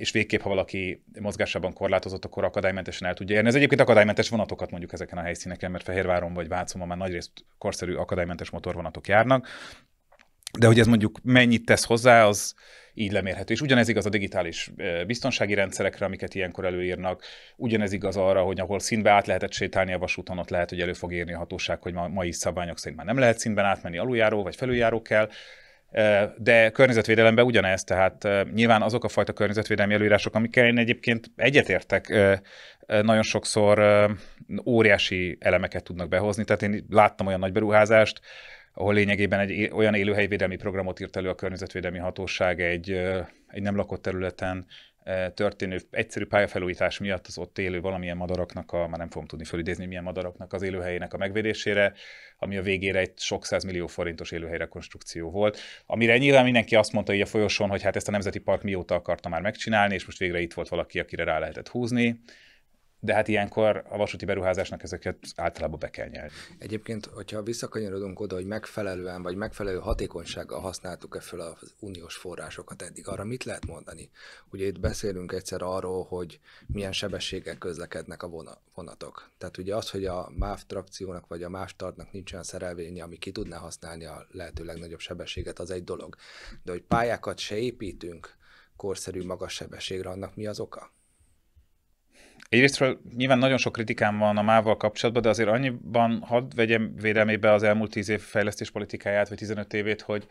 és végképp, ha valaki mozgásában korlátozott, akkor akadálymentesen el tudja érni. Ez egyébként akadálymentes vonatokat mondjuk ezeken a helyszíneken, mert Fehérváron vagy Vácon már nagyrészt korszerű akadálymentes motorvonatok járnak, de hogy ez mondjuk mennyit tesz hozzá, az így lemérhető. És ugyanez igaz a digitális biztonsági rendszerekre, amiket ilyenkor előírnak, ugyanez igaz arra, hogy ahol színbe át lehetett sétálni a vasúton, ott lehet, hogy elő fog érni a hatóság, hogy ma, mai szabványok szerint már nem lehet színben átmenni, aluljáró vagy felüljáró kell de környezetvédelemben ugyanez, tehát nyilván azok a fajta környezetvédelmi előírások, amikkel én egyébként egyetértek, nagyon sokszor óriási elemeket tudnak behozni, tehát én láttam olyan nagy beruházást, ahol lényegében egy olyan élőhelyvédelmi programot írt elő a környezetvédelmi hatóság egy, egy nem lakott területen, E, történő egyszerű pályafelújítás miatt az ott élő valamilyen madaraknak, a, már nem fogom tudni fölidézni, milyen madaraknak az élőhelyének a megvédésére, ami a végére egy sok millió forintos élőhelyrekonstrukció volt, amire nyilván mindenki azt mondta így a folyosón, hogy hát ezt a Nemzeti Park mióta akarta már megcsinálni, és most végre itt volt valaki, akire rá lehetett húzni de hát ilyenkor a vasúti beruházásnak ezeket általában be kell nyelni. Egyébként, hogyha visszakanyarodunk oda, hogy megfelelően vagy megfelelő hatékonysággal használtuk-e föl az uniós forrásokat eddig, arra mit lehet mondani? Ugye itt beszélünk egyszer arról, hogy milyen sebességgel közlekednek a vonatok. Tehát ugye az, hogy a MÁV trakciónak vagy a más tartnak nincs olyan szerelvénye, ami ki tudná használni a lehető legnagyobb sebességet, az egy dolog. De hogy pályákat se építünk korszerű magas sebességre, annak mi az oka? Egyrészt nyilván nagyon sok kritikám van a mával kapcsolatban, de azért annyiban hadd vegyem védelmébe az elmúlt 10 év fejlesztés politikáját, vagy 15 évét, hogy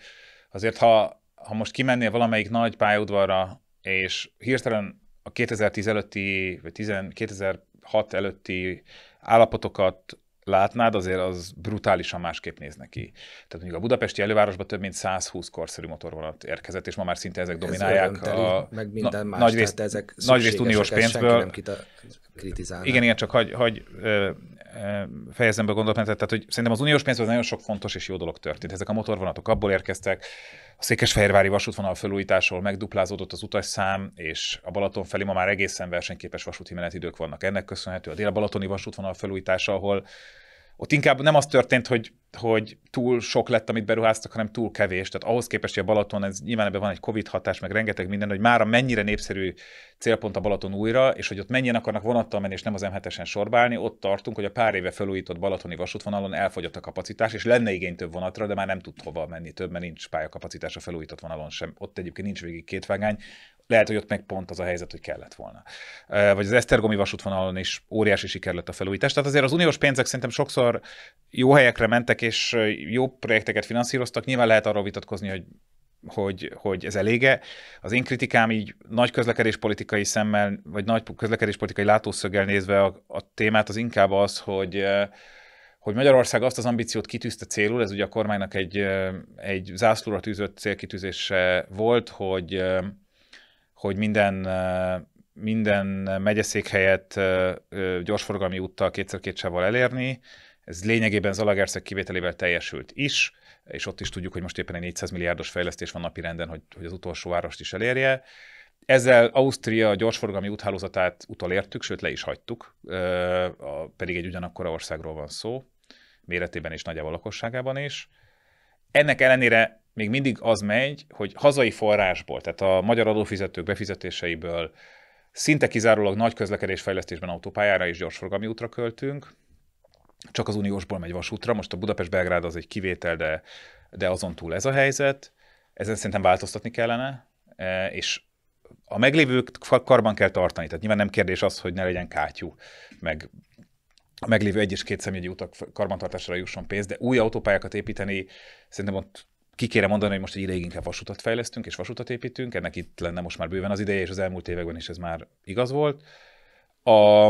azért ha, ha most kimennél valamelyik nagy pályaudvarra, és hirtelen a 2010 előtti, vagy 2006 előtti állapotokat látnád, azért az brutálisan másképp néz neki. Tehát mondjuk a budapesti elővárosban több mint 120 korszerű motorvonat érkezett, és ma már szinte ezek dominálják. Ez a, meg minden na, más, nagy részt, ezek nagy részt uniós pénzből. Nem kita- Igen, igen, csak hagy, hagy fejezem be gondolatmenetet, tehát hogy szerintem az uniós pénzben nagyon sok fontos és jó dolog történt. Ezek a motorvonatok abból érkeztek, a Székesfehérvári vasútvonal felújításról megduplázódott az utasszám, és a Balaton felé ma már egészen versenyképes vasúti menetidők vannak. Ennek köszönhető a dél-balatoni vasútvonal felújítása, ahol ott inkább nem az történt, hogy, hogy túl sok lett, amit beruháztak, hanem túl kevés. Tehát ahhoz képest, hogy a Balaton, ez nyilván ebben van egy Covid hatás, meg rengeteg minden, hogy a mennyire népszerű célpont a Balaton újra, és hogy ott mennyien akarnak vonattal menni, és nem az M7-esen sorbálni, ott tartunk, hogy a pár éve felújított Balatoni vasútvonalon elfogyott a kapacitás, és lenne igény több vonatra, de már nem tud hova menni több, mert nincs pályakapacitás a felújított vonalon sem. Ott egyébként nincs végig két vágány, lehet, hogy ott meg pont az a helyzet, hogy kellett volna. Vagy az Esztergomi vasútvonalon is óriási siker lett a felújítás. Tehát azért az uniós pénzek szerintem sokszor jó helyekre mentek, és jó projekteket finanszíroztak. Nyilván lehet arról vitatkozni, hogy hogy, hogy ez elége. Az én kritikám így nagy közlekedéspolitikai szemmel, vagy nagy közlekedéspolitikai látószöggel nézve a, a témát az inkább az, hogy hogy Magyarország azt az ambíciót kitűzte célul, ez ugye a kormánynak egy, egy zászlóra tűzött célkitűzése volt, hogy hogy minden, minden helyett gyorsforgalmi úttal kétszer-két sávval elérni, ez lényegében Zalagerszeg kivételével teljesült is, és ott is tudjuk, hogy most éppen egy 400 milliárdos fejlesztés van napi renden, hogy, hogy az utolsó várost is elérje. Ezzel Ausztria gyorsforgalmi úthálózatát utolértük, sőt le is hagytuk, pedig egy ugyanakkora országról van szó, méretében és nagyjából lakosságában is. Ennek ellenére még mindig az megy, hogy hazai forrásból, tehát a magyar adófizetők befizetéseiből szinte kizárólag nagy közlekedésfejlesztésben autópályára és gyorsforgalmi útra költünk, csak az uniósból megy vasútra, most a Budapest-Belgrád az egy kivétel, de, de azon túl ez a helyzet, ezen szerintem változtatni kellene, e, és a meglévők karban kell tartani, tehát nyilván nem kérdés az, hogy ne legyen kátyú, meg a meglévő egy és két személyi utak karbantartásra jusson pénz, de új autópályákat építeni, szerintem ott ki kéne mondani, hogy most egy ideig inkább vasutat fejlesztünk és vasutat építünk, ennek itt lenne most már bőven az ideje, és az elmúlt években is ez már igaz volt. A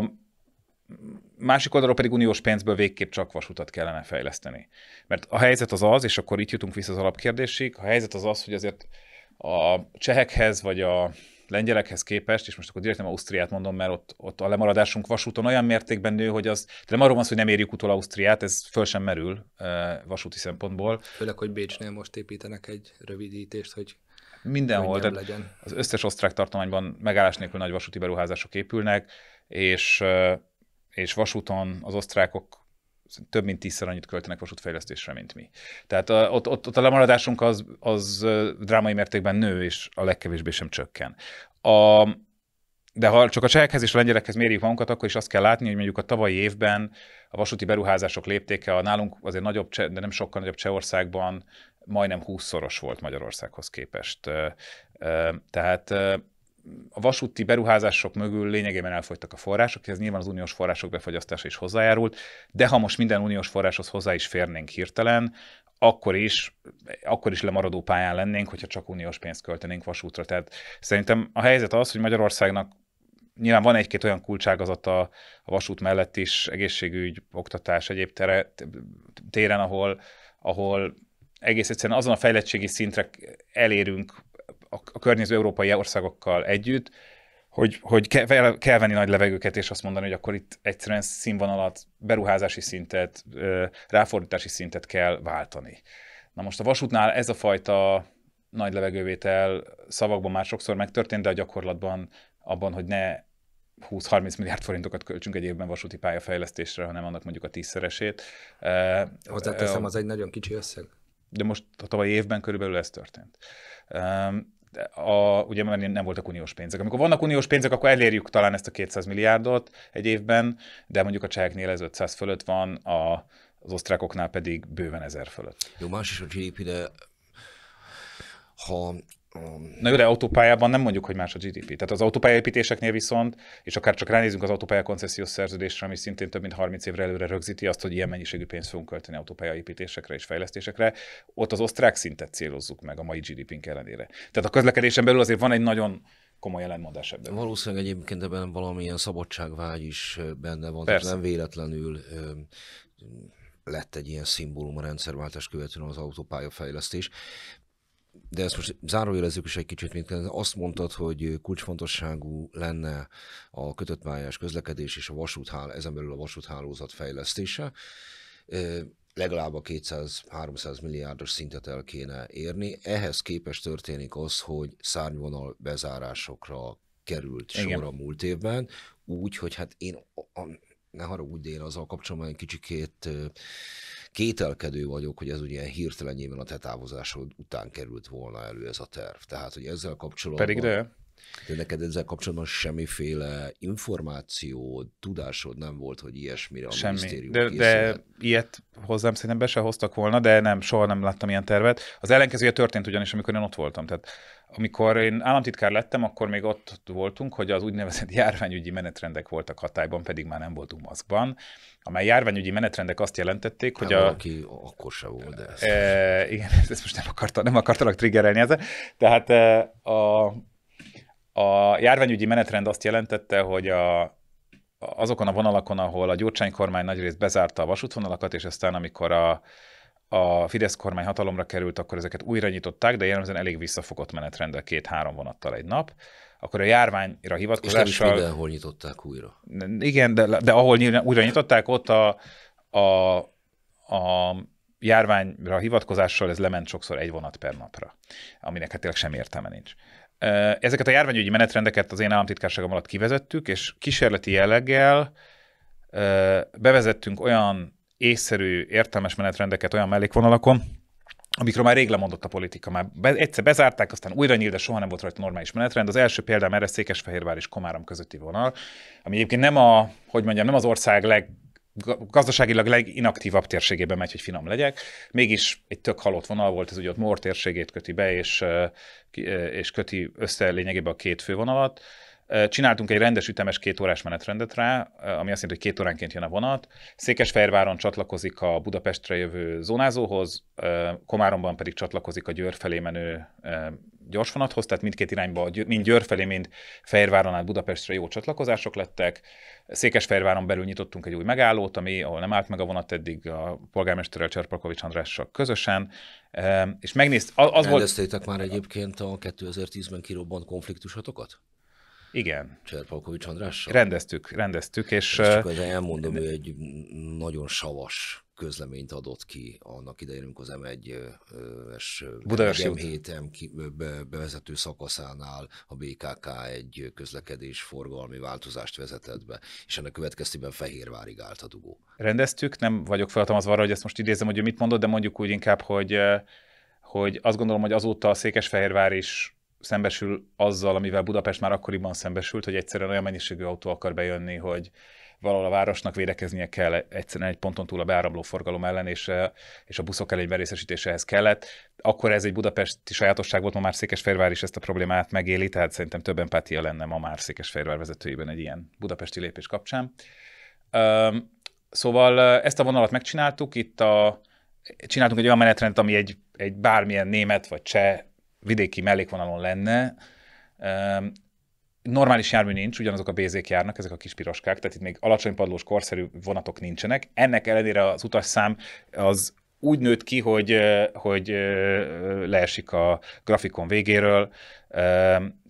másik oldalról pedig uniós pénzből végképp csak vasutat kellene fejleszteni. Mert a helyzet az az, és akkor itt jutunk vissza az alapkérdésig, a helyzet az az, hogy azért a csehekhez, vagy a lengyelekhez képest, és most akkor direkt nem Ausztriát mondom, mert ott, ott a lemaradásunk vasúton olyan mértékben nő, hogy az, de nem arról van szó, hogy nem érjük utol Ausztriát, ez föl sem merül vasúti szempontból. Főleg, hogy Bécsnél most építenek egy rövidítést, hogy mindenhol, tehát legyen. az összes osztrák tartományban megállás nélkül nagy vasúti beruházások épülnek, és, és vasúton az osztrákok több mint tízszer annyit költenek vasútfejlesztésre, mint mi. Tehát a, ott, ott, ott a lemaradásunk az, az drámai mértékben nő, és a legkevésbé sem csökken. A, de ha csak a csehekhez és a lengyelekhez mérjük magunkat, akkor is azt kell látni, hogy mondjuk a tavalyi évben a vasúti beruházások léptéke a nálunk azért nagyobb, cseh, de nem sokkal nagyobb Csehországban majdnem 20-szoros volt Magyarországhoz képest. Tehát a vasúti beruházások mögül lényegében elfogytak a források, ez nyilván az uniós források befagyasztása is hozzájárult, de ha most minden uniós forráshoz hozzá is férnénk hirtelen, akkor is, akkor is lemaradó pályán lennénk, hogyha csak uniós pénzt költenénk vasútra. Tehát szerintem a helyzet az, hogy Magyarországnak nyilván van egy-két olyan kulcságazata a vasút mellett is, egészségügy, oktatás, egyéb tere, téren, ahol, ahol egész egyszerűen azon a fejlettségi szintre elérünk a környező európai országokkal együtt, hogy, hogy kell, kell venni nagy levegőket, és azt mondani, hogy akkor itt egyszerűen színvonalat, beruházási szintet, ráfordítási szintet kell váltani. Na most a vasútnál ez a fajta nagy levegővétel szavakban már sokszor megtörtént, de a gyakorlatban abban, hogy ne 20-30 milliárd forintokat költsünk egy évben vasúti pályafejlesztésre, hanem annak mondjuk a tízszeresét. Hozzáteszem, az egy nagyon kicsi összeg. De most a tavalyi évben körülbelül ez történt a, ugye már nem voltak uniós pénzek. Amikor vannak uniós pénzek, akkor elérjük talán ezt a 200 milliárdot egy évben, de mondjuk a cseheknél ez 500 fölött van, a, az osztrákoknál pedig bőven ezer fölött. Jó, más is a GDP, de ha Na jó, de autópályában nem mondjuk, hogy más a GDP. Tehát az autópályaépítéseknél viszont, és akár csak ránézünk az autópálya koncesziós szerződésre, ami szintén több mint 30 évre előre rögzíti azt, hogy ilyen mennyiségű pénzt fogunk költeni autópályaépítésekre és fejlesztésekre, ott az osztrák szintet célozzuk meg a mai GDP-nk ellenére. Tehát a közlekedésen belül azért van egy nagyon komoly ellentmondás ebben. Valószínűleg egyébként ebben valamilyen szabadságvágy is benne van, Persze. tehát nem véletlenül lett egy ilyen szimbólum a rendszerváltás követően az autópályafejlesztés de ezt most zárójelezzük is egy kicsit, mint azt mondtad, hogy kulcsfontosságú lenne a kötött pályás közlekedés és a vasúthál, ezen belül a vasúthálózat fejlesztése. Legalább a 200-300 milliárdos szintet el kéne érni. Ehhez képest történik az, hogy szárnyvonal bezárásokra került sor a múlt évben, úgy, hogy hát én, a, a, ne haragudj, én azzal kapcsolatban egy kicsikét Kételkedő vagyok, hogy ez ugye hirtelen nyilván a te távozásod után került volna elő ez a terv. Tehát, hogy ezzel kapcsolatban... Pedig de. De neked ezzel kapcsolatban semmiféle információ, tudásod nem volt, hogy ilyesmire a Semmi. minisztérium de, de ilyet hozzám szerintem be se hoztak volna, de nem, soha nem láttam ilyen tervet. Az ellenkezője történt ugyanis, amikor én ott voltam. Tehát amikor én államtitkár lettem, akkor még ott voltunk, hogy az úgynevezett járványügyi menetrendek voltak hatályban, pedig már nem voltunk maszkban, amely járványügyi menetrendek azt jelentették, nem hogy a... Aki akkor se volt, de... Ezt e, igen, ezt most nem, akarta, nem akartalak triggerelni ezzel. Tehát e, a, a járványügyi menetrend azt jelentette, hogy a, azokon a vonalakon, ahol a gyurcsánykormány kormány nagyrészt bezárta a vasútvonalakat, és aztán amikor a a Fidesz kormány hatalomra került, akkor ezeket újra nyitották, de jellemzően elég visszafogott menetrendel két-három vonattal egy nap. Akkor a járványra hivatkozással... És nem is nyitották újra. Igen, de, de ahol újra nyitották, ott a, a, a járványra hivatkozással ez lement sokszor egy vonat per napra, aminek hát tényleg semmi értelme nincs. Ezeket a járványügyi menetrendeket az én államtitkárságom alatt kivezettük, és kísérleti jelleggel bevezettünk olyan észszerű, értelmes menetrendeket olyan mellékvonalakon, amikről már rég lemondott a politika. Már be, egyszer bezárták, aztán újra nyílt, de soha nem volt rajta normális menetrend. Az első példa erre Székesfehérvár és Komárom közötti vonal, ami egyébként nem a, hogy mondjam, nem az ország leg, gazdaságilag leginaktívabb térségében megy, hogy finom legyek. Mégis egy tök halott vonal volt, ez ugye ott Mór térségét köti be, és, és köti össze lényegében a két fővonalat. Csináltunk egy rendes ütemes két órás menetrendet rá, ami azt jelenti, hogy két óránként jön a vonat. Székesfehérváron csatlakozik a Budapestre jövő zónázóhoz, Komáromban pedig csatlakozik a Győr felé menő gyorsvonathoz, tehát mindkét irányba, mind Győr felé, mind Fehérváron át Budapestre jó csatlakozások lettek. Székesfehérváron belül nyitottunk egy új megállót, ami, ahol nem állt meg a vonat eddig a polgármesterrel Cserpakovics Andrással közösen, és megnézt, az, az volt... már egyébként a 2010-ben kirobbant konfliktusatokat? Igen. Cserpalkovics Andrással? Rendeztük, rendeztük, és... és csak elmondom, hogy egy nagyon savas közleményt adott ki annak idején, amikor az M1-es M7 bevezető szakaszánál a BKK egy közlekedés forgalmi változást vezetett be, és ennek következtében Fehérvárig állt a dugó. Rendeztük, nem vagyok felhatalmazva arra, hogy ezt most idézem, hogy mit mondott, de mondjuk úgy inkább, hogy hogy azt gondolom, hogy azóta a Székesfehérvár is szembesül azzal, amivel Budapest már akkoriban szembesült, hogy egyszerűen olyan mennyiségű autó akar bejönni, hogy valahol a városnak védekeznie kell egyszerűen egy ponton túl a beáramló forgalom ellen, és, eh, és a buszok elég berészesítéséhez kellett. Akkor ez egy budapesti sajátosság volt, ma már Székesfehérvár is ezt a problémát megéli, tehát szerintem több empátia lenne ma már Székesfehérvár vezetőjében egy ilyen budapesti lépés kapcsán. Szóval eh, ezt a vonalat megcsináltuk, itt a, csináltunk egy olyan menetrendet, ami egy, egy bármilyen német vagy cseh vidéki mellékvonalon lenne, normális jármű nincs, ugyanazok a bézék járnak, ezek a kis piroskák, tehát itt még alacsony padlós korszerű vonatok nincsenek. Ennek ellenére az utasszám az úgy nőtt ki, hogy, hogy leesik a grafikon végéről,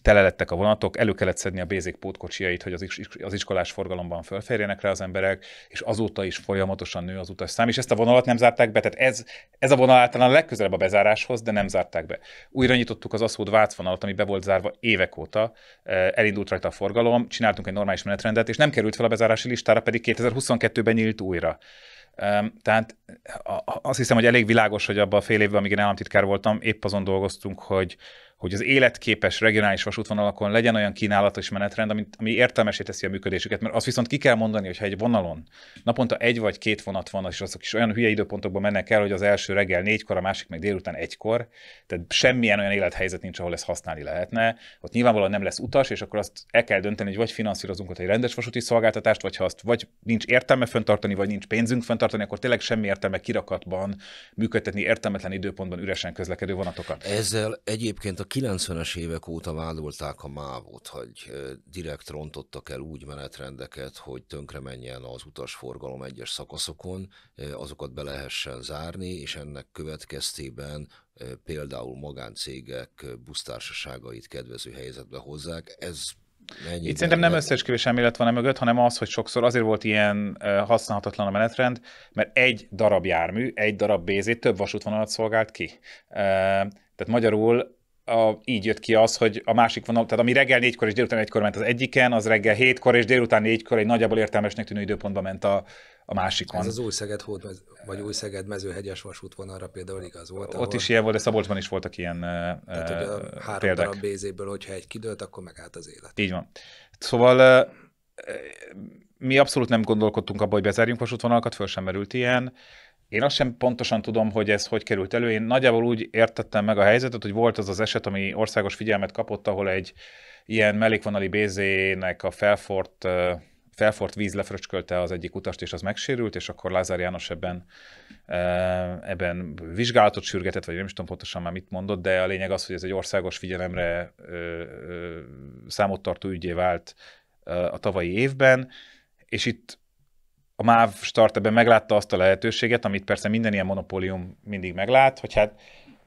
tele lettek a vonatok, elő kellett szedni a Bézék pótkocsiait, hogy az, iskolás forgalomban fölférjenek rá az emberek, és azóta is folyamatosan nő az utasszám, és ezt a vonalat nem zárták be, tehát ez, ez a vonal általán legközelebb a bezáráshoz, de nem zárták be. Újra nyitottuk az aszód Vác vonalat, ami be volt zárva évek óta, eh, elindult rajta a forgalom, csináltunk egy normális menetrendet, és nem került fel a bezárási listára, pedig 2022-ben nyílt újra. Tehát eh, azt hiszem, hogy elég világos, hogy abban a fél évben, amíg én államtitkár voltam, épp azon dolgoztunk, hogy hogy az életképes regionális vasútvonalakon legyen olyan kínálat és menetrend, ami, ami értelmesé teszi a működésüket, mert azt viszont ki kell mondani, hogy ha egy vonalon naponta egy vagy két vonat van, és azok is olyan hülye időpontokban mennek el, hogy az első reggel négykor, a másik meg délután egykor, tehát semmilyen olyan élethelyzet nincs, ahol ezt használni lehetne, ott nyilvánvalóan nem lesz utas, és akkor azt el kell dönteni, hogy vagy finanszírozunk ott egy rendes vasúti szolgáltatást, vagy ha azt vagy nincs értelme fenntartani, vagy nincs pénzünk fenntartani, akkor tényleg semmi értelme kirakatban működtetni értelmetlen időpontban üresen közlekedő vonatokat. Ezzel egyébként a 90-es évek óta vádolták a mávot, hogy direkt rontottak el úgy menetrendeket, hogy tönkre menjen az utasforgalom egyes szakaszokon, azokat be lehessen zárni, és ennek következtében például magáncégek busztársaságait kedvező helyzetbe hozzák. Ez Mennyi Itt szerintem nem összeesküvés elmélet van e mögött, hanem az, hogy sokszor azért volt ilyen használhatatlan a menetrend, mert egy darab jármű, egy darab bézét több vasútvonalat szolgált ki. Tehát magyarul a, így jött ki az, hogy a másik vonal, tehát ami reggel négykor és délután egykor ment az egyiken, az reggel hétkor és délután négykor egy nagyjából értelmesnek tűnő időpontban ment a, a másikon. Ez az új Szeged hód, vagy új Szeged mezőhegyes vasútvonalra például igaz volt. Ott ahol... is ilyen volt, de Szabolcsban is voltak ilyen Tehát, uh, hogy a három darab hogyha egy kidőlt, akkor megállt az élet. Így van. Szóval uh, mi abszolút nem gondolkodtunk abba, hogy bezárjunk vasútvonalakat, föl sem merült ilyen. Én azt sem pontosan tudom, hogy ez hogy került elő. Én nagyjából úgy értettem meg a helyzetet, hogy volt az az eset, ami országos figyelmet kapott, ahol egy ilyen mellékvonali BZ-nek a felfort, felfort víz lefröcskölte az egyik utast, és az megsérült, és akkor Lázár János ebben, ebben vizsgálatot sürgetett, vagy nem is tudom pontosan már mit mondott, de a lényeg az, hogy ez egy országos figyelemre számottartó ügyé vált a tavalyi évben, és itt a MÁV ebben meglátta azt a lehetőséget, amit persze minden ilyen monopólium mindig meglát, hogy hát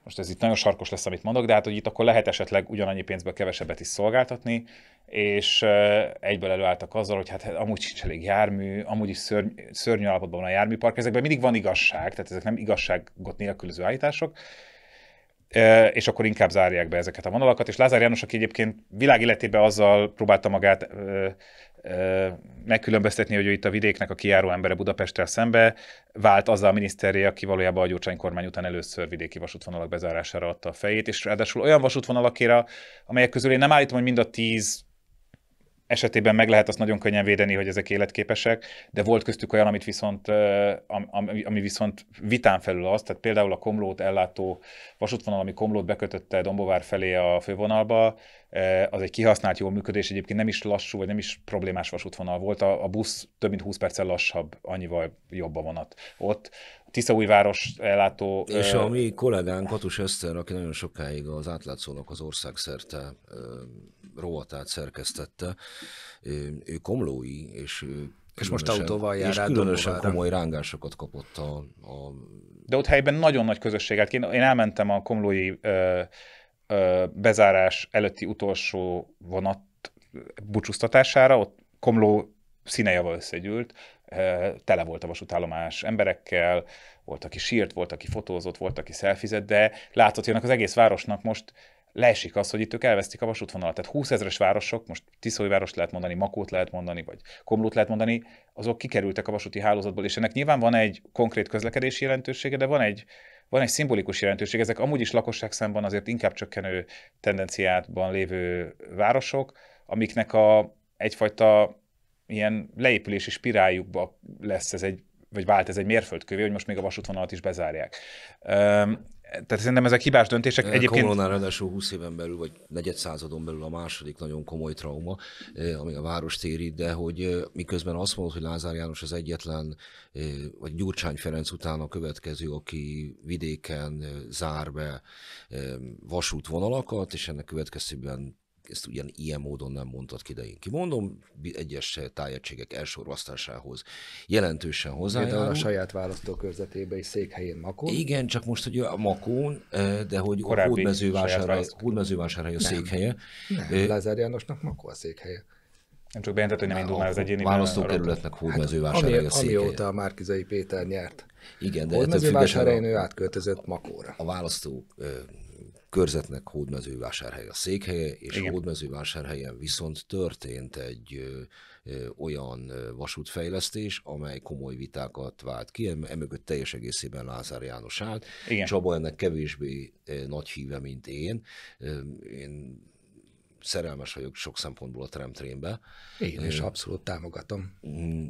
most ez itt nagyon sarkos lesz, amit mondok, de hát, hogy itt akkor lehet esetleg ugyanannyi pénzből kevesebbet is szolgáltatni, és egyből előálltak azzal, hogy hát, hát amúgy sincs elég jármű, amúgy is szörny, szörnyű állapotban van a járműpark, ezekben mindig van igazság, tehát ezek nem igazságot nélkülöző állítások, és akkor inkább zárják be ezeket a vonalakat. És Lázár János, aki egyébként világ életében azzal próbálta magát megkülönböztetni, hogy ő itt a vidéknek a kiáró embere Budapestrel szembe vált azzal a miniszteré, aki valójában a Gyurcsány kormány után először vidéki vasútvonalak bezárására adta a fejét, és ráadásul olyan vasútvonalakére, amelyek közül én nem állítom, hogy mind a tíz esetében meg lehet azt nagyon könnyen védeni, hogy ezek életképesek, de volt köztük olyan, amit viszont, ami, ami viszont vitán felül az, tehát például a Komlót ellátó vasútvonal, ami Komlót bekötötte Dombovár felé a fővonalba, az egy kihasznált jó működés, egyébként nem is lassú, vagy nem is problémás vasútvonal volt, a, a busz több mint 20 perccel lassabb, annyival jobb a vonat ott. Tiszaújváros ellátó... És a mi kollégánk Katus Eszter, aki nagyon sokáig az átlátszónak az országszerte rovatát szerkesztette. Ő, ő komlói, és ő és most autóval jár és rá, különösen Donovára. komoly rángásokat kapott a, a... De ott helyben nagyon nagy közösséget. Én, én elmentem a komlói ö, ö, bezárás előtti utolsó vonat búcsúztatására, ott komló színejava összegyűlt, ö, tele volt a vasútállomás emberekkel, volt, aki sírt, volt, aki fotózott, volt, aki szelfizett, de látszott, hogy ennek az egész városnak most leesik az, hogy itt ők elvesztik a vasútvonalat. Tehát 20 ezeres városok, most Tiszóiváros lehet mondani, Makót lehet mondani, vagy Komlót lehet mondani, azok kikerültek a vasúti hálózatból, és ennek nyilván van egy konkrét közlekedési jelentősége, de van egy, van egy szimbolikus jelentőség. Ezek amúgy is szemben azért inkább csökkenő tendenciátban lévő városok, amiknek a egyfajta ilyen leépülési spiráljukba lesz ez egy, vagy vált ez egy mérföldkövé, hogy most még a vasútvonalat is bezárják tehát szerintem ezek hibás döntések. Egyébként... Koronán ráadásul 20 éven belül, vagy negyed századon belül a második nagyon komoly trauma, eh, ami a város téri, de hogy eh, miközben azt mondod, hogy Lázár János az egyetlen, eh, vagy Gyurcsány Ferenc után a következő, aki vidéken zár be vasútvonalakat, és ennek következtében ezt ugyan ilyen módon nem mondtad ki, de én kimondom, egyes tájegységek elsorvasztásához jelentősen hozzájárul. a saját választókörzetében is székhelyén Makón. Igen, csak most ugye a Makón, de hogy Korábbi a hódmezővásárhely, hódmezővásárhely a nem. székhelye. Nem, Lázár Jánosnak Makó a székhelye. Nem csak bejelentett, hogy nem indul már az egyéni. Választókerületnek hódmezővásárhely hát, a székhelye. Amióta a Márkizai Péter nyert. Igen, de ettől függetlenül... ő átköltözött Makóra. A választó körzetnek hódmezővásárhely a székhelye, és Igen. hódmezővásárhelyen viszont történt egy ö, ö, olyan vasútfejlesztés, amely komoly vitákat vált ki, emögött teljes egészében Lázár János állt. Igen. Csaba ennek kevésbé nagy híve, mint én. Én szerelmes vagyok sok szempontból a tremtrénbe. Én is abszolút támogatom.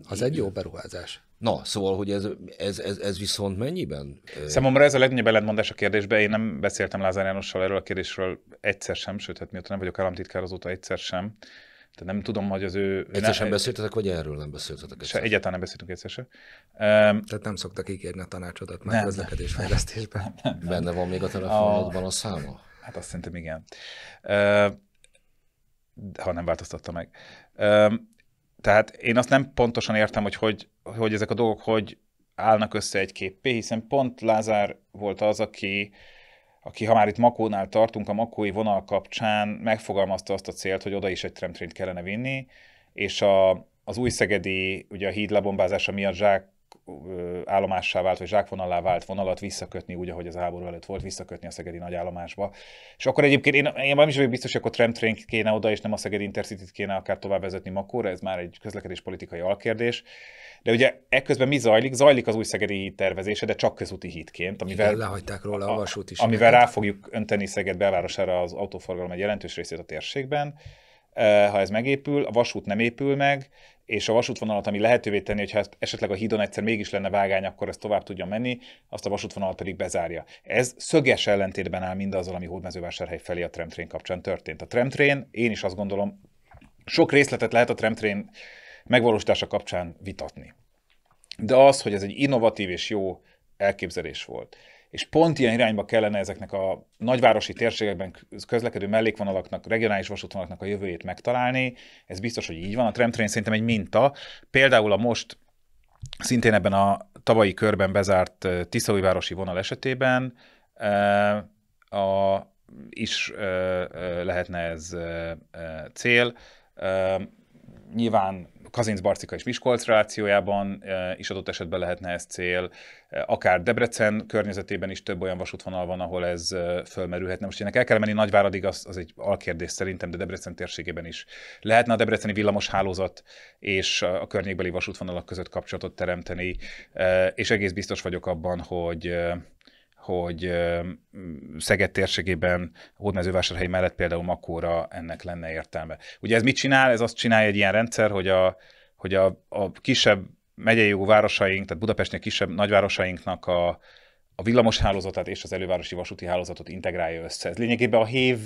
Az egy jó beruházás. Na, szóval, hogy ez, ez, ez, ez viszont mennyiben? Számomra ez a legnagyobb ellentmondás a kérdésben. Én nem beszéltem Lázár Jánossal erről a kérdésről egyszer sem, sőt, hát mióta nem vagyok államtitkár, azóta egyszer sem. Tehát nem tudom, hogy az ő... Egyszer sem beszéltetek, vagy erről nem beszéltetek? Egyszer. Se, egyáltalán nem beszéltünk egyszer sem. Um, Tehát nem szoktak ígérni a tanácsodat már nem. Benne van még a telefonodban a, a száma? Hát azt szerintem igen. Uh, ha nem változtatta meg. Uh, tehát én azt nem pontosan értem, hogy hogy hogy ezek a dolgok hogy állnak össze egy képpé, hiszen pont Lázár volt az, aki aki, ha már itt Makónál tartunk, a Makói vonal kapcsán megfogalmazta azt a célt, hogy oda is egy tramtrént kellene vinni, és a, az új szegedi, ugye a híd lebombázása miatt Zsák állomássá vált, vagy zsákvonalá vált vonalat visszakötni, úgy, ahogy az háború előtt volt, visszakötni a szegedi nagyállomásba. És akkor egyébként én, én nem is vagyok biztos, hogy akkor tramtrain kéne oda, és nem a szegedi intercity kéne akár tovább vezetni Makóra, ez már egy közlekedés politikai alkérdés. De ugye ekközben mi zajlik? Zajlik az új szegedi híd tervezése, de csak közúti hídként, amivel Igen, lehagyták róla a vasút is. Amivel rá fogjuk önteni Szeged belvárosára az autóforgalom egy jelentős részét a térségben ha ez megépül, a vasút nem épül meg, és a vasútvonalat, ami lehetővé tenni, hogyha esetleg a hídon egyszer mégis lenne vágány, akkor ez tovább tudja menni, azt a vasútvonalat pedig bezárja. Ez szöges ellentétben áll mindazzal, ami Hódmezővásárhely felé a tramtrain kapcsán történt. A tramtrain, én is azt gondolom, sok részletet lehet a tramtrain megvalósítása kapcsán vitatni. De az, hogy ez egy innovatív és jó elképzelés volt, és pont ilyen irányba kellene ezeknek a nagyvárosi térségekben közlekedő mellékvonalaknak, regionális vasútvonalaknak a jövőjét megtalálni. Ez biztos, hogy így van. A tramtrain szerintem egy minta. Például a most szintén ebben a tavalyi körben bezárt Tiszaújvárosi vonal esetében a, is lehetne ez cél. Nyilván Kazincz-Barcika és Miskolc relációjában is adott esetben lehetne ez cél akár Debrecen környezetében is több olyan vasútvonal van, ahol ez fölmerülhetne. Most ennek el kell menni Nagyváradig, az, az egy alkérdés szerintem, de Debrecen térségében is. Lehetne a debreceni villamos hálózat és a környékbeli vasútvonalak között kapcsolatot teremteni, és egész biztos vagyok abban, hogy hogy Szeged térségében, Hódmezővásárhely mellett például Makóra ennek lenne értelme. Ugye ez mit csinál? Ez azt csinálja egy ilyen rendszer, hogy a, hogy a, a kisebb megyei jó városaink, tehát Budapestnél kisebb nagyvárosainknak a, a villamos hálózatát és az elővárosi vasúti hálózatot integrálja össze. Ez lényegében a hév,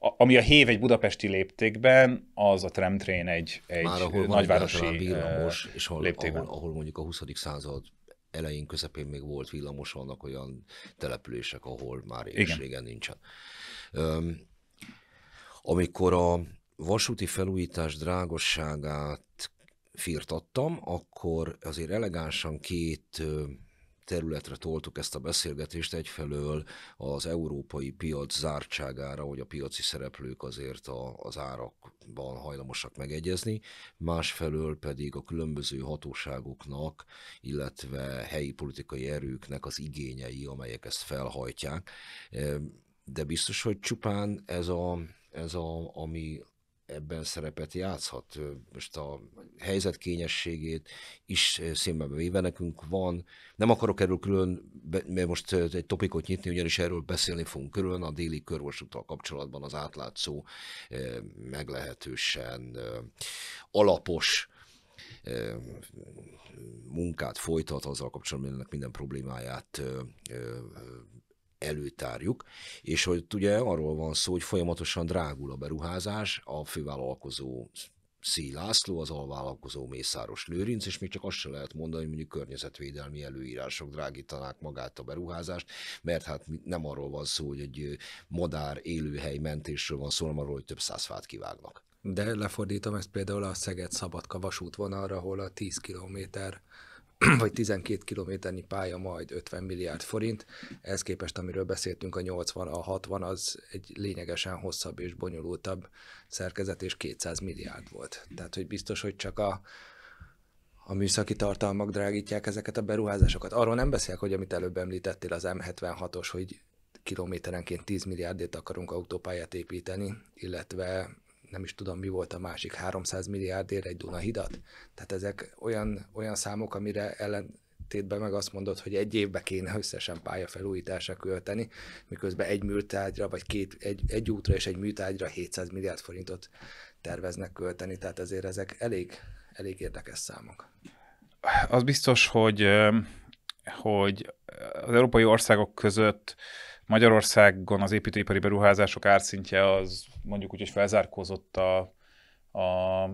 a, ami a hév egy budapesti léptékben, az a tramtrain egy, egy Már ahol nagyvárosi villamos, és hol, léptékben. Ahol, ahol mondjuk a 20. század elején, közepén még volt villamos, vannak olyan települések, ahol már Igen. régen nincsen. Um, amikor a vasúti felújítás drágosságát firtattam, akkor azért elegánsan két területre toltuk ezt a beszélgetést, egyfelől az európai piac zártságára, hogy a piaci szereplők azért a, az árakban hajlamosak megegyezni, másfelől pedig a különböző hatóságoknak, illetve helyi politikai erőknek az igényei, amelyek ezt felhajtják. De biztos, hogy csupán ez a, ez a ami ebben szerepet játszhat. Most a helyzet kényességét is színbe véve nekünk van. Nem akarok erről külön, mert most egy topikot nyitni, ugyanis erről beszélni fogunk külön a déli körvosúttal kapcsolatban az átlátszó meglehetősen alapos munkát folytat azzal kapcsolatban, ennek minden problémáját előtárjuk, és hogy ugye arról van szó, hogy folyamatosan drágul a beruházás, a fővállalkozó Szí László, az alvállalkozó Mészáros Lőrinc, és még csak azt se lehet mondani, hogy mondjuk környezetvédelmi előírások drágítanák magát a beruházást, mert hát nem arról van szó, hogy egy madár élőhely mentésről van szó, hanem arról, hogy több száz fát kivágnak. De lefordítom ezt például a Szeged-Szabadka vasútvonalra, ahol a 10 kilométer vagy 12 kilométernyi pálya majd 50 milliárd forint. Ez képest, amiről beszéltünk, a 80, a 60 az egy lényegesen hosszabb és bonyolultabb szerkezet, és 200 milliárd volt. Tehát, hogy biztos, hogy csak a, a műszaki tartalmak drágítják ezeket a beruházásokat. Arról nem beszélek, hogy amit előbb említettél, az M76-os, hogy kilométerenként 10 milliárdét akarunk autópályát építeni, illetve nem is tudom mi volt a másik, 300 milliárdért egy Dunahidat. Tehát ezek olyan, olyan számok, amire ellen, tétben meg azt mondod, hogy egy évbe kéne összesen pályafelújításra költeni, miközben egy műtágyra, vagy két, egy, egy útra és egy műtágyra 700 milliárd forintot terveznek költeni, tehát ezért ezek elég, elég érdekes számok. Az biztos, hogy, hogy az európai országok között Magyarországon az építőipari beruházások árszintje az mondjuk úgy, hogy felzárkózott a, a